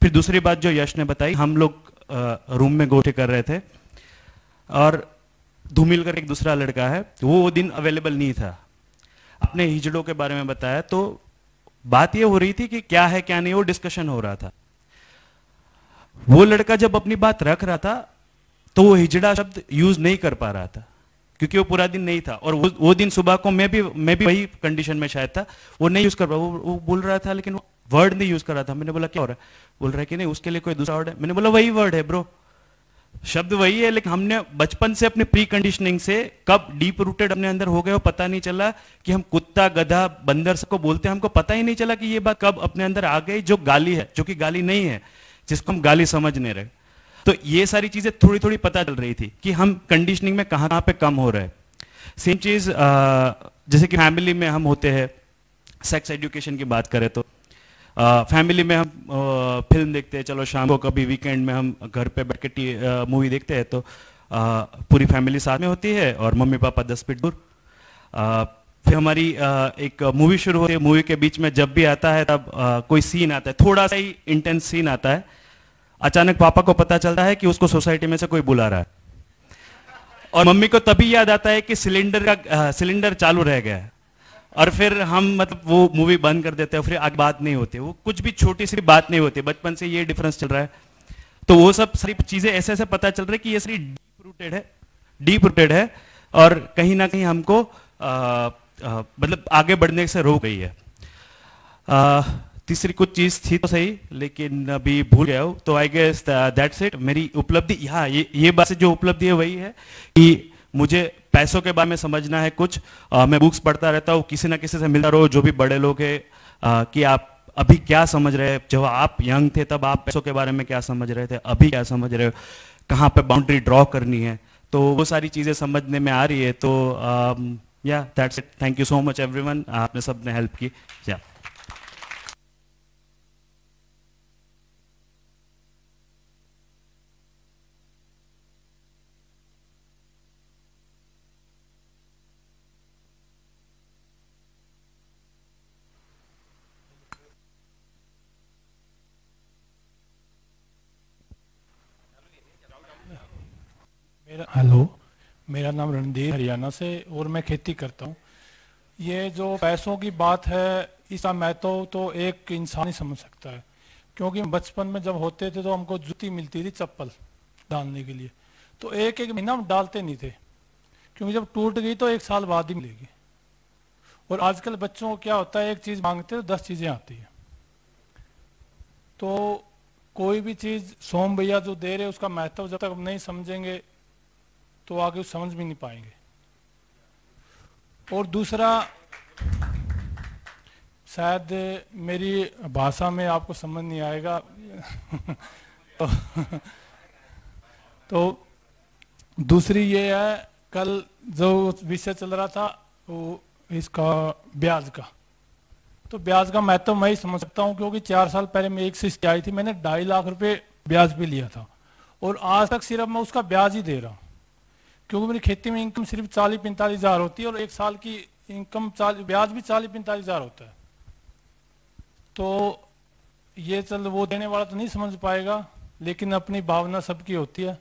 फिर दूसरी बात जो यश ने बताई हम लोग आ, रूम में गोठे कर रहे थे और धूमिल कर एक दूसरा लड़का है तो वो वो दिन अवेलेबल नहीं था अपने हिजड़ों के बारे में बताया तो बात ये हो रही थी कि क्या है क्या नहीं वो डिस्कशन हो रहा था वो लड़का जब अपनी बात रख रहा था तो वो हिजड़ा शब्द यूज नहीं कर पा रहा था क्योंकि वो पूरा दिन नहीं था और वो वो दिन सुबह को मैं भी मैं भी वही कंडीशन में शायद था वो नहीं यूज कर पा वो, वो बोल रहा था लेकिन वर्ड नहीं यूज कर रहा था मैंने बोला क्या हो रहा है बोल रहा है कि नहीं उसके लिए कोई दूसरा वर्ड है मैंने बोला वही वर्ड है ब्रो शब्द वही है लेकिन हमने बचपन से अपने प्री कंडीशनिंग से कब डीप रूटेड अपने अंदर हो गए पता नहीं चला कि हम कुत्ता गधा बंदर सबको बोलते हैं हमको पता ही नहीं चला कि ये बात कब अपने अंदर आ गई जो गाली है जो कि गाली नहीं है जिसको हम गाली समझ नहीं रहे तो ये सारी चीजें थोड़ी थोड़ी पता चल रही थी कि हम कंडीशनिंग में कहाँ कहाँ पे कम हो रहे सेम चीज जैसे कि फैमिली में हम होते हैं सेक्स एजुकेशन की बात करें तो फैमिली में हम आ, फिल्म देखते हैं चलो शाम को कभी वीकेंड में हम घर पे बैठ के मूवी देखते हैं तो आ, पूरी फैमिली साथ में होती है और मम्मी पापा दस फीट दूर आ, फिर हमारी एक मूवी शुरू होती है मूवी के बीच में जब भी आता है तब कोई सीन आता है थोड़ा सा ही इंटेंस सीन आता है अचानक पापा को पता चलता है कि उसको सोसाइटी में से कोई बुला रहा है और मम्मी को तभी याद आता है कि सिलेंडर का सिलेंडर चालू रह गया है और फिर हम मतलब वो मूवी बंद कर देते हैं फिर आगे बात नहीं होती वो कुछ भी छोटी सी बात नहीं होती बचपन से ये डिफरेंस चल रहा है तो वो सब सारी चीज़ें ऐसे ऐसे पता चल रहा है कि ये सारी डीप रूटेड है डीप रूटेड है और कहीं ना कहीं हमको मतलब आगे बढ़ने से रोक गई है आ, तीसरी कुछ चीज थी तो सही लेकिन अभी भूल गया हूँ तो आई गेस दैट्स इट मेरी उपलब्धि हाँ ये ये बात से जो उपलब्धि है वही है कि मुझे पैसों के बारे में समझना है कुछ आ, मैं बुक्स पढ़ता रहता हूँ किसी ना किसी से मिलता रहो जो भी बड़े लोग है कि आप अभी क्या समझ रहे हैं जब आप यंग थे तब आप पैसों के बारे में क्या समझ रहे थे अभी क्या समझ रहे हो कहाँ पे बाउंड्री ड्रॉ करनी है तो वो सारी चीज़ें समझने में आ रही है तो या that's it thank you so much everyone आपने सबने हेल्प की या yeah. मेरा हेलो मेरा नाम रणधीर हरियाणा से और मैं खेती करता हूँ ये जो पैसों की बात है इसका महत्व तो एक इंसान ही समझ सकता है क्योंकि बचपन में जब होते थे तो हमको जूती मिलती थी चप्पल डालने के लिए तो एक एक महीना हम डालते नहीं थे क्योंकि जब टूट गई तो एक साल बाद ही मिलेगी और आजकल बच्चों को क्या होता है एक चीज़ मांगते तो दस चीज़ें आती है तो कोई भी चीज़ सोम भैया जो दे रहे उसका महत्व जब तक हम नहीं समझेंगे तो आगे समझ भी नहीं पाएंगे और दूसरा शायद मेरी भाषा में आपको समझ नहीं आएगा तो, तो दूसरी ये है कल जो विषय चल रहा था वो इसका ब्याज का तो ब्याज का महत्व तो मैं ही समझ सकता हूँ क्योंकि चार साल पहले मैं एक सिस्ट आई थी मैंने ढाई लाख रुपए ब्याज पे लिया था और आज तक सिर्फ मैं उसका ब्याज ही दे रहा हूँ क्योंकि मेरी खेती में इनकम सिर्फ चालीस पैंतालीस हज़ार होती है और एक साल की इनकम चालीस ब्याज भी चालीस पैंतालीस हज़ार होता है तो ये चल वो देने वाला तो नहीं समझ पाएगा लेकिन अपनी भावना सबकी होती है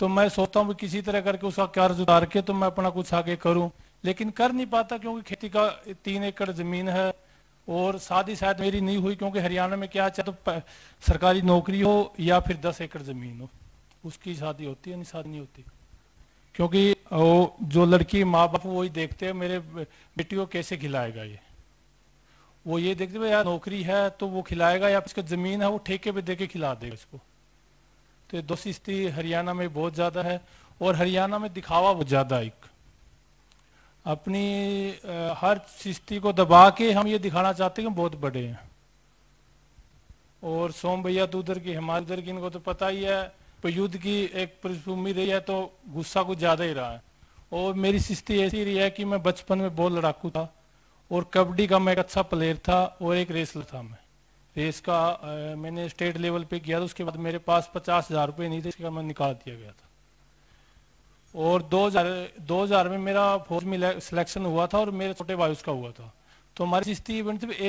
तो मैं सोचता हूँ किसी तरह करके उसका कर्ज उतार के तो मैं अपना कुछ आगे करूँ लेकिन कर नहीं पाता क्योंकि खेती का तीन एकड़ ज़मीन है और शादी शायद मेरी नहीं हुई क्योंकि हरियाणा में क्या चाहे तो सरकारी नौकरी हो या फिर दस एकड़ ज़मीन हो उसकी शादी होती है नहीं शादी नहीं होती क्योंकि वो जो लड़की माँ बाप वही देखते हैं मेरे बेटी को कैसे खिलाएगा ये वो ये देखते हैं यार नौकरी है तो वो खिलाएगा या इसका ज़मीन है वो ठेके पे देके खिला देगा इसको तो ये दोस्ती स्थिति हरियाणा में बहुत ज़्यादा है और हरियाणा में दिखावा बहुत ज़्यादा एक अपनी हर स्थिति को दबा के हम ये दिखाना चाहते हैं कि बहुत बड़े हैं और सोम भैया तो उधर की हिमाचल की इनको तो पता ही है युद्ध की एक पृष्ठभूमि रही है तो गुस्सा कुछ ज्यादा ही रहा है और मेरी शिस्ती ऐसी रही है कि मैं बचपन में बहुत लड़ाकू था और कबड्डी का मैं एक अच्छा प्लेयर था और एक रेसलर था मैं रेस का आ, मैंने स्टेट लेवल पे किया था उसके बाद मेरे पास पचास हजार रुपये नहीं थे इसका मैं निकाल दिया गया था और दो हजार में मेरा फौज में सिलेक्शन हुआ था और मेरे छोटे भाई उसका हुआ था तो हमारी शिस्ती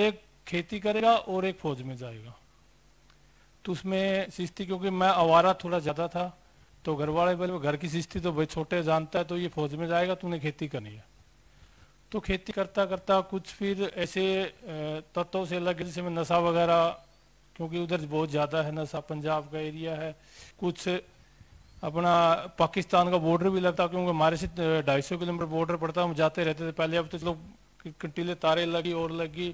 एक खेती करेगा और एक फौज में जाएगा तो उसमें सिस्ती क्योंकि मैं आवारा थोड़ा ज़्यादा था तो घर वाले बोले घर की सिस्ती तो भाई छोटे जानता है तो ये फौज में जाएगा तूने खेती करनी है तो खेती करता करता कुछ फिर ऐसे तत्वों से अलग जैसे में नशा वगैरह क्योंकि उधर बहुत ज़्यादा है नशा पंजाब का एरिया है कुछ अपना पाकिस्तान का बॉर्डर भी लगता क्योंकि हमारे से ढाई सौ किलोमीटर बॉर्डर पड़ता हम जाते रहते थे पहले अब तो लोग कंटीले तारे लगी और लगी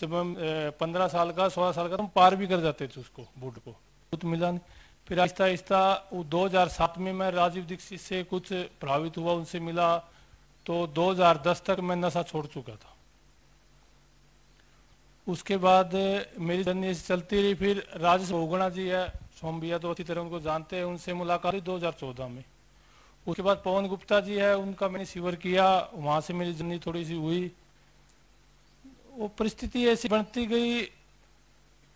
जब हम पंद्रह साल का सोलह साल का तो हम पार भी कर जाते थे उसको बूट को कुछ मिला नहीं फिर आहिस्ता आहिस्ता वो 2007 में मैं राजीव दीक्षित से कुछ प्रभावित हुआ उनसे मिला तो 2010 तक मैं नशा छोड़ चुका था उसके बाद मेरी जर्नी चलती रही फिर राजेश ओगणा जी है सोम भैया तो अच्छी तरह उनको जानते हैं उनसे मुलाकात हुई 2014 में उसके बाद पवन गुप्ता जी है उनका मैंने शिवर किया वहां से मेरी जर्नी थोड़ी सी हुई वो परिस्थिति ऐसी बनती गई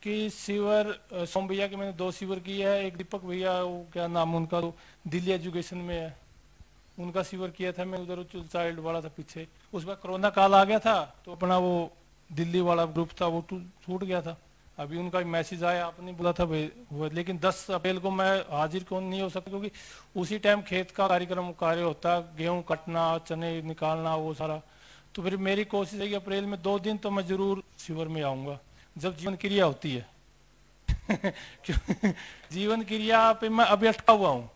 कि सीवर सोम भैया के मैंने दो सीवर किया है एक दीपक भैया वो क्या नाम उनका तो दिल्ली एजुकेशन में है उनका सीवर किया था मैं उधर चाइल्ड वाला था पीछे उस बार कोरोना काल आ गया था तो अपना वो दिल्ली वाला ग्रुप था वो छूट गया था अभी उनका मैसेज आया आपने बोला था हुआ लेकिन 10 अप्रैल को मैं हाजिर कौन नहीं हो सकता क्योंकि उसी टाइम खेत का कार्यक्रम कार्य होता गेहूं कटना चने निकालना वो सारा तो फिर मेरी कोशिश है कि अप्रैल में दो दिन तो मैं जरूर शिविर में आऊंगा जब जीवन क्रिया होती है जीवन क्रिया पे मैं अभी अटका हुआ हूँ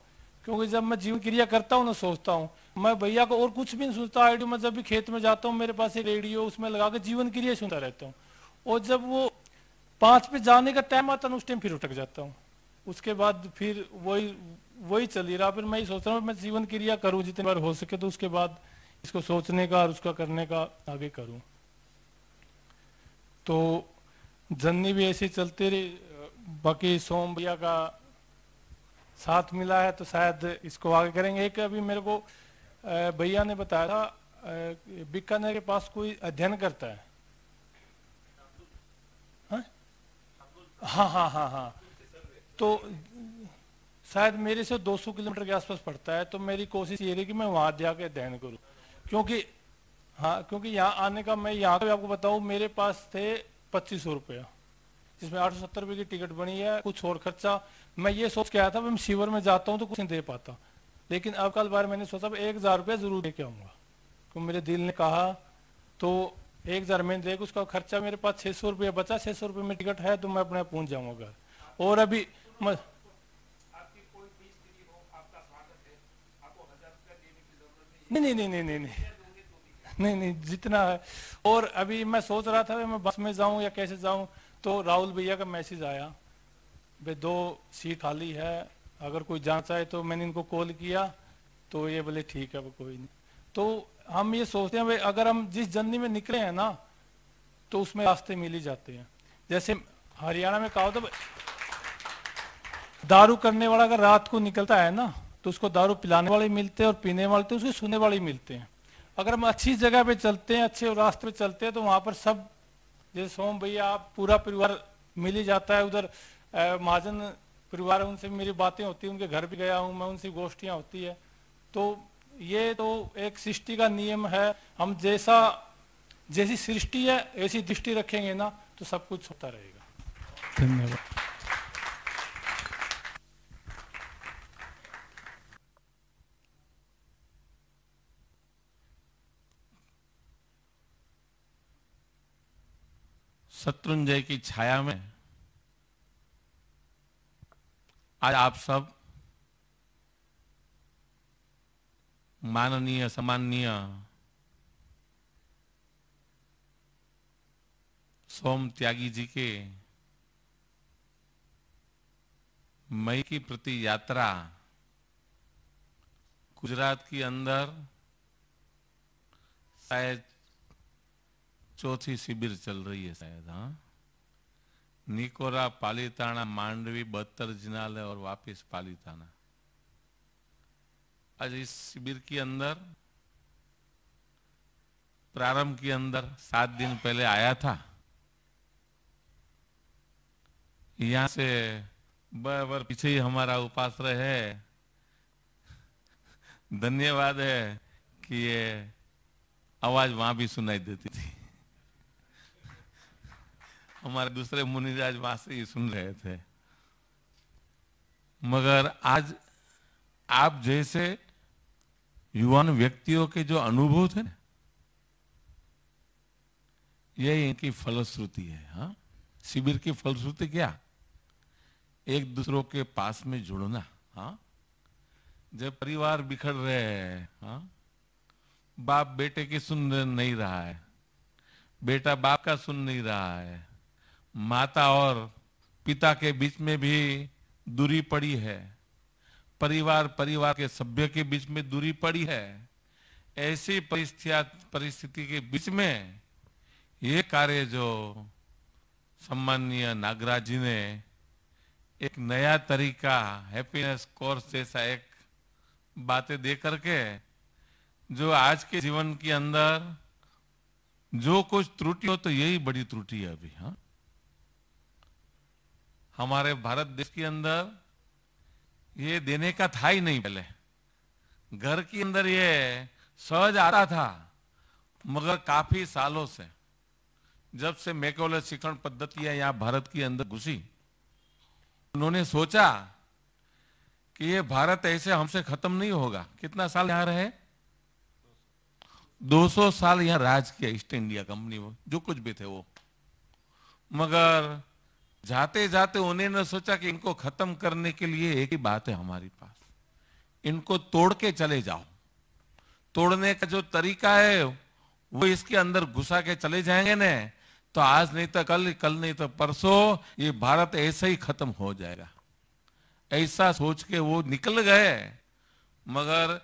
क्योंकि जब मैं जीवन क्रिया करता हूँ ना सोचता हूँ मैं भैया को और कुछ भी नहीं सोचता आइडियो मैं जब भी खेत में जाता हूँ मेरे पास एक रेडियो उसमें लगा के जीवन क्रिया सुनता रहता हूँ और जब वो पांच पे जाने का टाइम आता ना उस टाइम फिर उठक जाता हूँ उसके बाद फिर वही वही चली रहा फिर मैं ही सोच रहा हूँ मैं जीवन क्रिया करूँ जितनी बार हो सके तो उसके बाद इसको सोचने का और उसका करने का आगे करूं तो जर्नी भी ऐसी चलती रही बाकी सोम भैया का साथ मिला है तो शायद इसको आगे करेंगे एक अभी मेरे को भैया ने बताया था बीकानेर के पास कोई अध्ययन करता है हाँ हाँ हाँ हाँ हा। तो शायद मेरे से 200 किलोमीटर के आसपास पड़ता है तो मेरी कोशिश ये रही कि मैं वहां जाके अध्ययन करूँ क्योंकि हाँ क्योंकि यहाँ आने का मैं यहाँ आपको बताऊँ मेरे पास थे पच्चीस सौ रुपया जिसमें आठ सौ सत्तर रुपये की टिकट बनी है कुछ और खर्चा मैं ये सोच के आया था मैं शिविर में जाता हूँ तो कुछ नहीं दे पाता लेकिन अब कल बार मैंने सोचा एक हज़ार रुपया ज़रूर लेके आऊँगा तो मेरे दिल ने कहा तो एक हज़ार मैंने देख उसका खर्चा मेरे पास छः सौ रुपया बचा छः सौ रुपये में टिकट है तो मैं अपने पहुँच जाऊँगा और अभी मैं नहीं नहीं नहीं नहीं नहीं नहीं नहीं जितना है और अभी मैं सोच रहा था मैं बस में जाऊं या कैसे जाऊं तो राहुल भैया का मैसेज आया भाई दो सीट खाली है अगर कोई जाना चाहे तो मैंने इनको कॉल किया तो ये बोले ठीक है वो कोई नहीं तो हम ये सोचते हैं भाई अगर हम जिस जर्नी में निकले हैं ना तो उसमें रास्ते मिल ही जाते हैं जैसे हरियाणा में कहा तो दारू करने वाला अगर रात को निकलता है ना तो उसको दारू पिलाने वाले मिलते हैं और पीने वाले तो उसको सुनने वाले मिलते हैं अगर हम अच्छी जगह पे चलते हैं अच्छे रास्ते पे चलते हैं तो वहां पर सब जैसे सोम भैया आप पूरा परिवार मिल ही जाता है उधर महाजन परिवार उनसे मेरी बातें होती है उनके घर भी गया हूँ मैं उनसे गोष्ठियाँ होती है तो ये तो एक सृष्टि का नियम है हम जैसा जैसी सृष्टि है ऐसी दृष्टि रखेंगे ना तो सब कुछ होता रहेगा धन्यवाद शत्रुंजय की छाया में आज आप सब माननीय सम्माननीय सोम त्यागी जी के मई की प्रति यात्रा गुजरात के अंदर शायद चौथी शिविर चल रही है शायद हाँ निकोरा पालीताना मांडवी बत्तर जिनाल और वापस पालीताना आज इस शिविर के अंदर प्रारंभ के अंदर सात दिन पहले आया था यहां से बराबर पीछे ही हमारा उपासर है धन्यवाद है कि ये आवाज वहां भी सुनाई देती थी हमारे दूसरे मुनिराज वहां से ही सुन रहे थे मगर आज आप जैसे युवान व्यक्तियों के जो अनुभव थे ना यही इनकी फलश्रुति है हा? शिविर की फलश्रुति क्या एक दूसरों के पास में जुड़ना हा? जब परिवार बिखर रहे हैं हा? बाप बेटे की सुन नहीं रहा है बेटा बाप का सुन नहीं रहा है माता और पिता के बीच में भी दूरी पड़ी है परिवार परिवार के सभ्य के बीच में दूरी पड़ी है ऐसी परिस्थिति के बीच में ये कार्य जो सम्मानीय नागराज जी ने एक नया तरीका हैप्पीनेस कोर्स जैसा एक बातें दे करके जो आज के जीवन के अंदर जो कुछ त्रुटि हो तो यही बड़ी त्रुटि है अभी हाँ हमारे भारत देश के अंदर ये देने का था ही नहीं पहले घर के अंदर ये सहज आ रहा था मगर काफी सालों से जब से मेकोले शिक्षण पद्धतियां यहां भारत के अंदर घुसी उन्होंने सोचा कि ये भारत ऐसे हमसे खत्म नहीं होगा कितना साल यहां रहे 200 साल यहां राज किया ईस्ट इंडिया कंपनी में जो कुछ भी थे वो मगर जाते जाते उन्होंने सोचा कि इनको खत्म करने के लिए एक ही बात है हमारे पास इनको तोड़ के चले जाओ तोड़ने का जो तरीका है वो इसके अंदर घुसा के चले जाएंगे ना तो आज नहीं तो कल कल नहीं तो परसों ये भारत ऐसे ही खत्म हो जाएगा ऐसा सोच के वो निकल गए मगर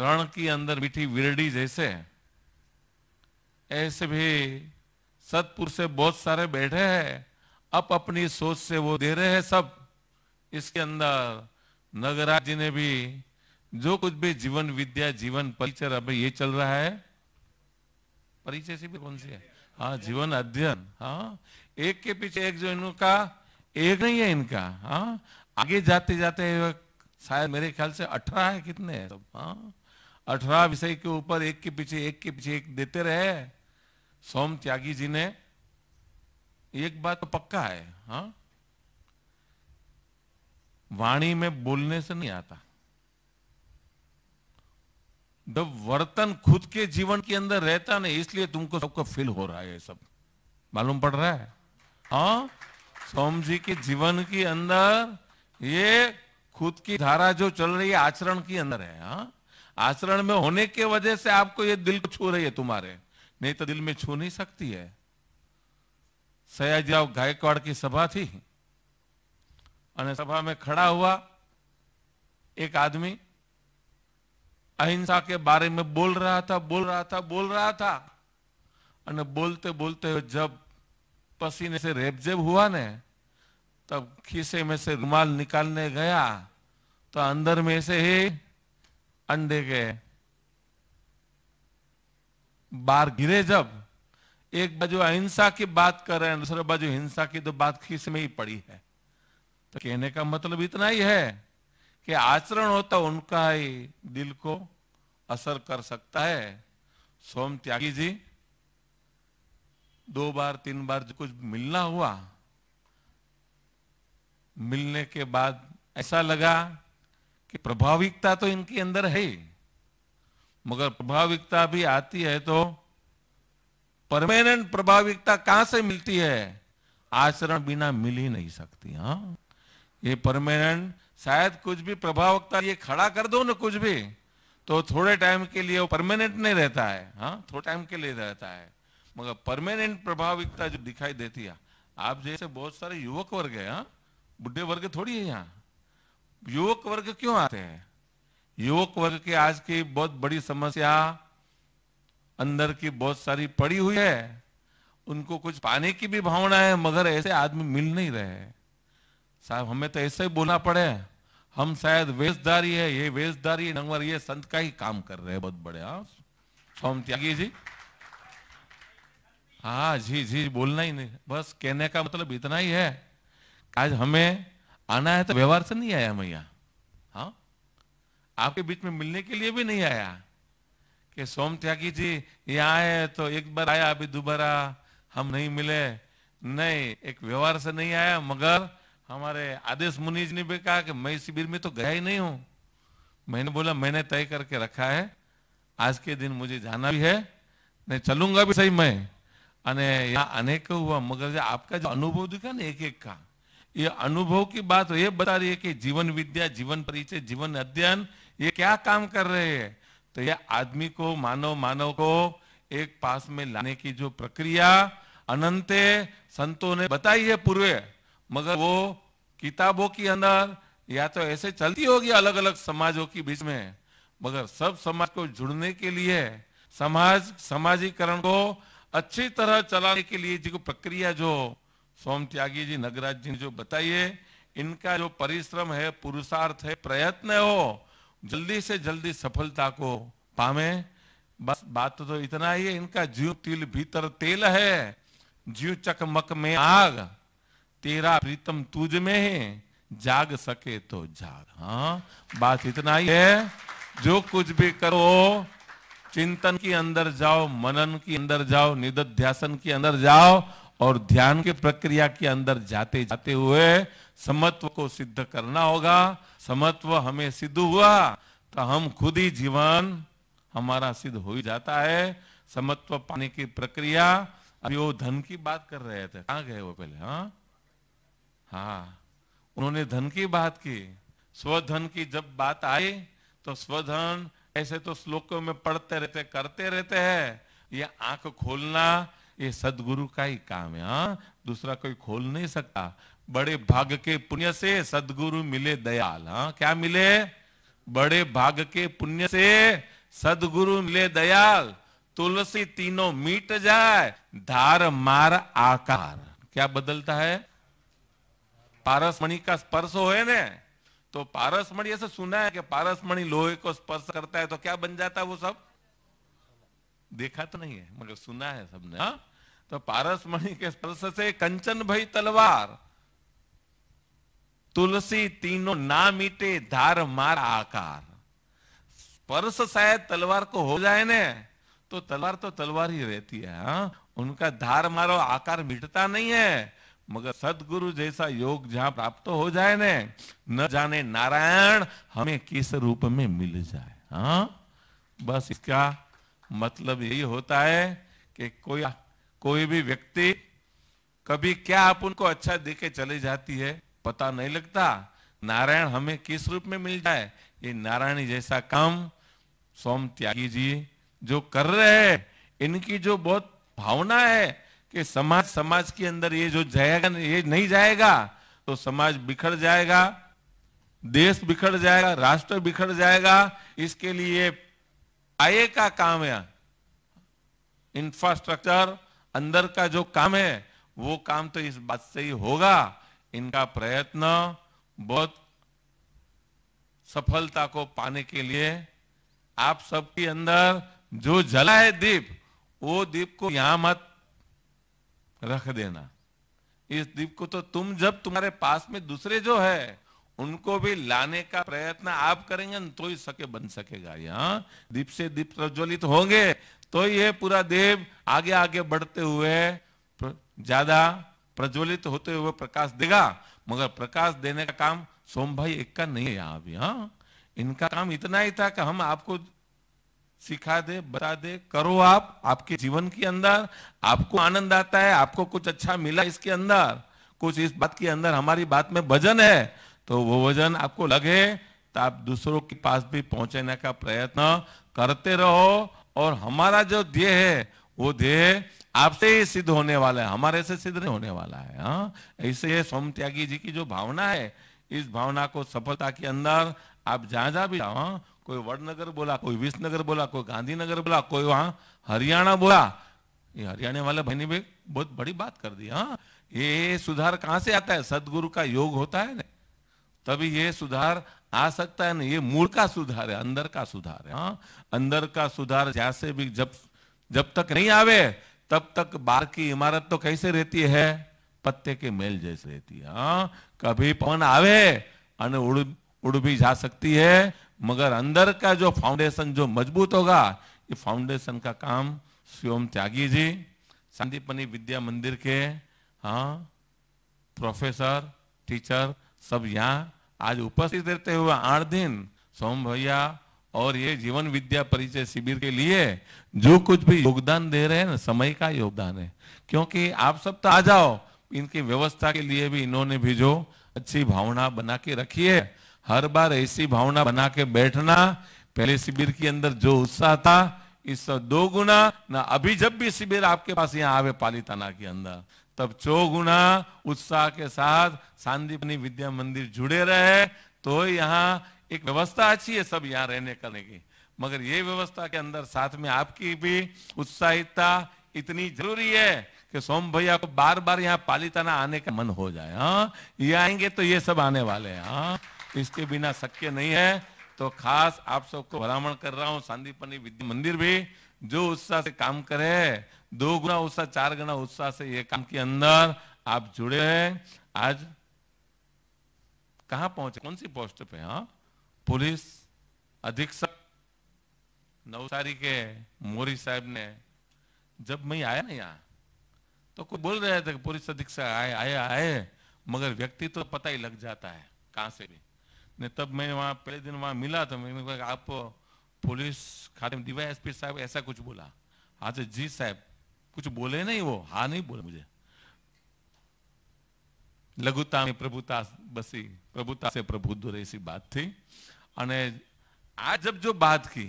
रण की अंदर मिठी विरडी जैसे ऐसे भी सतपुर से बहुत सारे बैठे हैं अब अपनी सोच से वो दे रहे हैं सब इसके अंदर नगराज जी ने भी जो कुछ भी जीवन विद्या जीवन परिचय अभी ये चल रहा है परिचय से भी कौन सी है हाँ जीवन अध्ययन हाँ एक के पीछे एक जो इनका एक नहीं है इनका हाँ आगे जाते जाते शायद मेरे ख्याल से अठारह है कितने हैं सब हाँ अठारह विषय के ऊपर एक के पीछे एक के पीछे एक देते रहे सोम त्यागी जी ने एक बात तो पक्का है हा? वाणी में बोलने से नहीं आता द वर्तन खुद के जीवन के अंदर रहता नहीं इसलिए तुमको सबको फील हो रहा है ये सब मालूम पड़ रहा है हाँ सोम जी के जीवन के अंदर ये खुद की धारा जो चल रही है आचरण के अंदर है हाँ आचरण में होने के वजह से आपको ये दिल को छू रही है तुम्हारे नहीं तो दिल में छू नहीं सकती है सयाजीराव गायकवाड़ की सभा थी सभा में खड़ा हुआ एक आदमी अहिंसा के बारे में बोल रहा था बोल रहा था बोल रहा था अने बोलते बोलते जब पसीने से रेबजेब हुआ ने तब खीसे में से रुमाल निकालने गया तो अंदर में से ही अंडे गए बार गिरे जब एक बाजू अहिंसा की बात कर रहे हैं दूसरे बाजू हिंसा की तो बात खीस में ही पड़ी है तो कहने का मतलब इतना ही है कि आचरण होता उनका ही दिल को असर कर सकता है सोम त्यागी जी दो बार तीन बार जो कुछ मिलना हुआ मिलने के बाद ऐसा लगा कि प्रभाविकता तो इनके अंदर है ही मगर प्रभाविकता भी आती है तो परमानेंट प्रभाविकता कहां से मिलती है आचरण बिना मिल ही नहीं सकती हाँ ये परमानेंट शायद कुछ भी प्रभावकता ये खड़ा कर दो ना कुछ भी तो थोड़े टाइम के लिए वो परमानेंट नहीं रहता है हाँ थोड़े टाइम के लिए रहता है मगर परमानेंट प्रभाविकता जो दिखाई देती है आप जैसे बहुत सारे युवक वर्ग है हाँ बुढ़े वर्ग थोड़ी है यहाँ युवक वर्ग क्यों आते हैं युवक वर्ग के आज की बहुत बड़ी समस्या अंदर की बहुत सारी पड़ी हुई है उनको कुछ पाने की भी भावना है मगर ऐसे आदमी मिल नहीं रहे साहब हमें तो ऐसे ही बोलना पड़े हम शायद वेशधारी है ये वेशधारी नंबर ये संत का ही काम कर रहे हैं बहुत बड़े हाँ सोम त्यागी जी हाँ जी जी बोलना ही नहीं बस कहने का मतलब इतना ही है आज हमें आना है तो व्यवहार से नहीं आया हम यहाँ आपके बीच में मिलने के लिए भी नहीं आया कि सोम त्यागी जी यहाँ आए तो एक बार आया अभी दोबारा हम नहीं मिले नहीं एक व्यवहार से नहीं आया मगर हमारे आदेश मुनि जी ने भी कहा कि मैं शिविर में तो गया ही नहीं हूं मैंने बोला मैंने तय करके रखा है आज के दिन मुझे जाना भी है नहीं चलूंगा भी सही मैं अने यहाँ हुआ मगर जो आपका जो अनुभव दिखा ना एक एक का ये अनुभव की बात तो ये बता रही है कि जीवन विद्या जीवन परिचय जीवन अध्ययन ये क्या काम कर रहे हैं तो ये आदमी को मानव मानव को एक पास में लाने की जो प्रक्रिया अनंत संतों ने बताई है पूर्वे मगर वो किताबों के अंदर या तो ऐसे चलती होगी अलग अलग समाजों के बीच में मगर सब समाज को जुड़ने के लिए समाज समाजीकरण को अच्छी तरह चलाने के लिए जो प्रक्रिया जो सोम त्यागी जी नगराज जी ने जो बताइए इनका जो परिश्रम है पुरुषार्थ है प्रयत्न हो जल्दी से जल्दी सफलता को पावे बस बात तो इतना ही है इनका जीव तिल भीतर तेल है जीव चकमक में आग तेरा प्रीतम तुझ में है जाग सके तो जाग हाँ बात इतना ही है जो कुछ भी करो चिंतन के अंदर जाओ मनन के अंदर जाओ निधध्यासन के अंदर जाओ और ध्यान की प्रक्रिया के अंदर जाते जाते हुए समत्व को सिद्ध करना होगा समत्व हमें सिद्ध हुआ तो हम खुद ही जीवन हमारा सिद्ध हो ही जाता है समत्व पाने की प्रक्रिया अभी वो धन की बात कर रहे थे कहा गए वो पहले हाँ हाँ उन्होंने धन की बात की स्वधन की जब बात आई तो स्वधन ऐसे तो श्लोकों में पढ़ते रहते करते रहते हैं ये आंख खोलना ये सदगुरु का ही काम है हाँ दूसरा कोई खोल नहीं सकता बड़े भाग के पुण्य से सदगुरु मिले दयाल हाँ क्या मिले बड़े भाग के पुण्य से सदगुरु मिले दयाल तुलसी तीनों मीट जाए धार मार आकार क्या बदलता है पारसमणि का स्पर्श होए ने तो पारसमणि ऐसे सुना है कि पारसमणि लोहे को स्पर्श करता है तो क्या बन जाता है वो सब देखा तो नहीं है मगर सुना है सबने हा? तो पारसमणि के स्पर्श से कंचन भई तलवार तुलसी तीनों ना मिटे धार मार आकार परस शायद तलवार को हो जाए ने तो तलवार तो तलवार ही रहती है हा? उनका धार मारो आकार मिटता नहीं है मगर सदगुरु जैसा योग जहां प्राप्त हो जाए ने न जाने नारायण हमें किस रूप में मिल जाए हा? बस इसका मतलब यही होता है कि कोई कोई भी व्यक्ति कभी क्या आप उनको अच्छा देके चले जाती है पता नहीं लगता नारायण हमें किस रूप में मिल जाए ये नारायणी जैसा काम सोम त्यागी जी जो कर रहे हैं इनकी जो बहुत भावना है कि समाज समाज के अंदर ये जो जाएगा ये नहीं जाएगा तो समाज बिखर जाएगा देश बिखर जाएगा राष्ट्र बिखर जाएगा इसके लिए आये का काम है इंफ्रास्ट्रक्चर अंदर का जो काम है वो काम तो इस बात से ही होगा इनका प्रयत्न बहुत सफलता को पाने के लिए आप सबके अंदर जो जला है दीप वो दीप को यहां मत रख देना इस दीप को तो तुम जब तुम्हारे पास में दूसरे जो है उनको भी लाने का प्रयत्न आप करेंगे तो ही सके बन सकेगा यहाँ दीप से दीप प्रज्वलित होंगे तो ये पूरा देव आगे आगे बढ़ते हुए ज्यादा प्रज्वलित होते हुए प्रकाश देगा मगर प्रकाश देने का काम सोम भाई एक का नहीं है अभी हाँ इनका काम इतना ही था कि हम आपको सिखा दे बता दे करो आप आपके जीवन के अंदर आपको आनंद आता है आपको कुछ अच्छा मिला इसके अंदर कुछ इस बात के अंदर हमारी बात में वजन है तो वो वजन आपको लगे तो आप दूसरों के पास भी पहुंचने का प्रयत्न करते रहो और हमारा जो ध्येय है वो ध्येय आपसे ही सिद्ध होने वाला है हमारे से सिद्ध नहीं होने वाला है हाँ ऐसे ये सोम त्यागी जी की जो भावना है इस भावना को सफलता के अंदर आप जहां जहां भी जाओ हाँ? कोई वडनगर बोला कोई विसनगर बोला कोई गांधीनगर बोला कोई वहां हरियाणा बोला ये हरियाणा वाले भाई ने भी बहुत बड़ी बात कर दी हाँ ये सुधार कहां से आता है सदगुरु का योग होता है ना तभी ये सुधार आ सकता है ना ये मूल का सुधार है अंदर का सुधार है हाँ अंदर का सुधार जैसे भी जब जब तक नहीं आवे तब तक बाग की इमारत तो कैसे रहती है पत्ते के मेल जैसे रहती है हा? कभी पवन आवे अन उड़ उड़ भी जा सकती है मगर अंदर का जो फाउंडेशन जो मजबूत होगा ये फाउंडेशन का काम स्वयं त्यागी जी संदीपनी विद्या मंदिर के हाँ प्रोफेसर टीचर सब यहाँ आज उपस्थित रहते हुए आठ दिन सोम भैया और ये जीवन विद्या परिचय शिविर के लिए जो कुछ भी योगदान दे रहे हैं ना समय का योगदान है क्योंकि आप सब तो आ जाओ इनकी व्यवस्था के लिए भी इन्होंने भी जो अच्छी भावना बना के रखी है हर बार ऐसी भावना बना के बैठना पहले शिविर के अंदर जो उत्साह था इस दो गुना ना अभी जब भी शिविर आपके पास यहाँ आवे पालीताना के अंदर तब चौगुना उत्साह के साथ शांतिपनी विद्या मंदिर जुड़े रहे तो यहाँ एक व्यवस्था अच्छी है सब यहाँ रहने करने की मगर ये व्यवस्था के अंदर साथ में आपकी भी उत्साहितता इतनी जरूरी है कि सोम भैया को बार बार यहाँ पालीताना आने का मन हो जाए हाँ ये आएंगे तो ये सब आने वाले हैं हाँ इसके बिना शक्य नहीं है तो खास आप सबको भ्रमण कर रहा हूँ सांदीपनी विद्या मंदिर भी जो उत्साह से काम करे दो गुना उत्साह चार गुना उत्साह से ये काम के अंदर आप जुड़े हैं आज कहा पहुंचे कौन सी पोस्ट पे हाँ पुलिस अधीक्षक नवसारी के मोरी साहब ने जब मैं आया ना यहाँ तो कोई बोल रहे थे पुलिस अधीक्षक आए आए आए मगर व्यक्ति तो पता ही लग जाता है कहाँ से भी ने तब मैं वहाँ पहले दिन वहाँ मिला तो मैंने कहा आप पुलिस खाते में डीवाई एस साहब ऐसा कुछ बोला हाँ तो जी साहब कुछ बोले नहीं वो हाँ नहीं बोले मुझे લઘુતા પ્રભુતા બસી પ્રભુતા સે પ્રભુ દુર ऐसी बात थी और आज जब जो बात की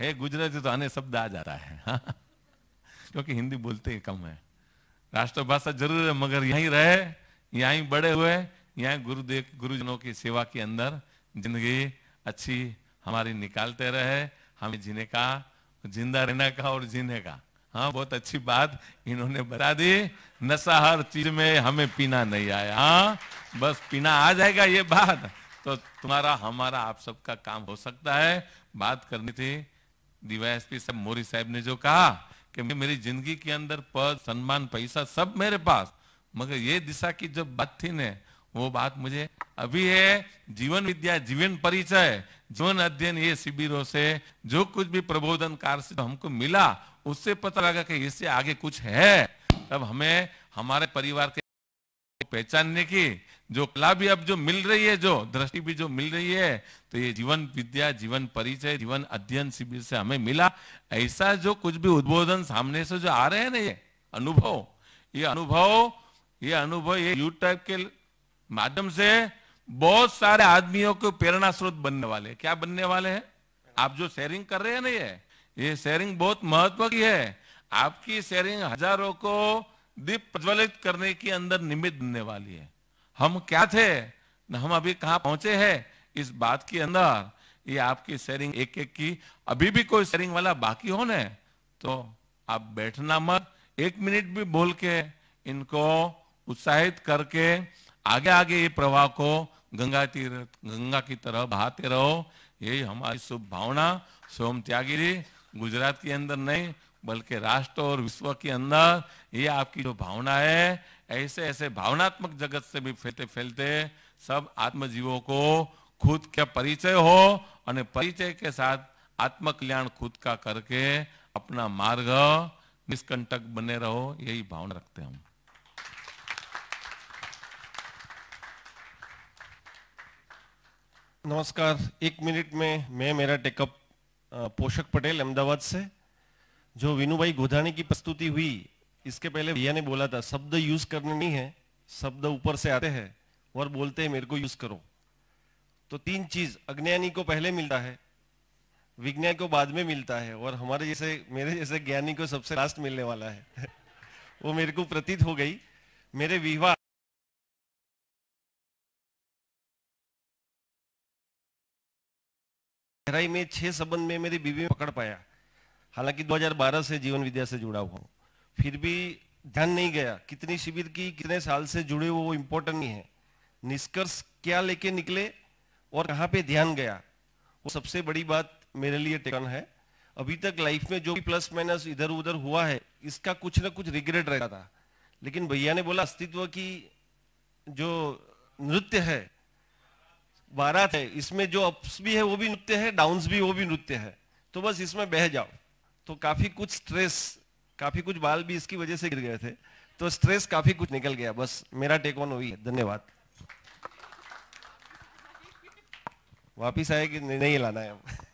हे गुजराती तो आने शब्द आ जा रहा है हाँ। क्योंकि हिंदी बोलते ही कम है राष्ट्रभाषा जरूर है मगर यहीं रहे यहीं बड़े हुए यहाँ गुरुदेव गुरुजनों की सेवा के अंदर जिंदगी अच्छी हमारी निकालते रहे हमें जीने का जिंदा रहने का और जीने का हाँ बहुत अच्छी बात इन्होंने बता दी नशा हर चीज में हमें पीना नहीं आया हाँ बस पीना आ जाएगा ये बात तो तुम्हारा हमारा आप सबका काम हो सकता है बात करनी थी डीवाईएसपी सब मोरी साहब ने जो कहा कि मेरी जिंदगी के अंदर पद सम्मान पैसा सब मेरे पास मगर ये दिशा की जो बात थी ने वो बात मुझे अभी है जीवन विद्या जीवन परिचय जीवन अध्ययन ये शिविरों से जो कुछ भी प्रबोधन कार्य से हमको मिला उससे पता लगा कि इससे आगे कुछ है तब हमें हमारे परिवार के पहचानने की जो कला भी अब जो मिल रही है जो दृष्टि भी जो मिल रही है तो ये जीवन विद्या जीवन परिचय जीवन अध्ययन शिविर से हमें मिला ऐसा जो कुछ भी उद्बोधन सामने से जो आ रहे हैं ना ये अनुभव ये अनुभव ये अनुभव ये यूट्यूब के माध्यम से बहुत सारे आदमियों को प्रेरणा स्रोत बनने वाले क्या बनने वाले हैं आप जो शेयरिंग कर रहे हैं ना ये ये शेयरिंग बहुत महत्व की है आपकी शेयरिंग हजारों को दीप प्रज्वलित करने के अंदर निमित्त बनने वाली है हम क्या थे न हम अभी कहा पहुंचे हैं इस बात के अंदर ये आपकी शेयरिंग एक एक की अभी भी कोई शेयरिंग वाला बाकी होने तो आप बैठना मत एक मिनट भी बोल के इनको उत्साहित करके आगे आगे ये प्रवाह को गंगा तीर्थ गंगा की तरह बहाते रहो यही हमारी शुभ भावना सोम त्यागी जी गुजरात के अंदर नहीं बल्कि राष्ट्र और विश्व के अंदर ये आपकी जो भावना है ऐसे ऐसे भावनात्मक जगत से भी फैलते फैलते सब आत्मजीवों को खुद का परिचय हो और परिचय के साथ आत्मकल्याण खुद का करके अपना मार्ग निष्कंटक बने रहो यही भावना रखते हम नमस्कार एक मिनट में मैं मेरा टेकअप पोषक पटेल अहमदाबाद से जो विनू भाई गोधानी की प्रस्तुति हुई इसके पहले भैया ने बोला था शब्द यूज करने नहीं है शब्द ऊपर से आते हैं और बोलते हैं मेरे को यूज करो तो तीन चीज अज्ञानी को पहले मिलता है विज्ञान को बाद में मिलता है और हमारे जैसे मेरे जैसे ज्ञानी को सबसे लास्ट मिलने वाला है वो मेरे को प्रतीत हो गई मेरे विवाह गहराई में छह संबंध में मेरी बीवी में पकड़ पाया हालांकि 2012 से जीवन विद्या से जुड़ा हुआ हूं फिर भी ध्यान नहीं गया कितनी शिविर की कितने साल से जुड़े वो इम्पोर्टेंट नहीं है निष्कर्ष क्या लेके निकले और कहाँ पे ध्यान गया वो सबसे बड़ी बात मेरे लिए टेकन है अभी तक लाइफ में जो भी प्लस माइनस इधर उधर हुआ है इसका कुछ ना कुछ रिग्रेट रहता था लेकिन भैया ने बोला अस्तित्व की जो नृत्य है बारात है इसमें जो अप्स भी है वो भी नृत्य है डाउन्स भी वो भी नृत्य है तो बस इसमें बह जाओ तो काफी कुछ स्ट्रेस काफी कुछ बाल भी इसकी वजह से गिर गए थे तो स्ट्रेस काफी कुछ निकल गया बस मेरा टेक ऑन हुई है धन्यवाद वापिस आए कि नहीं लाना है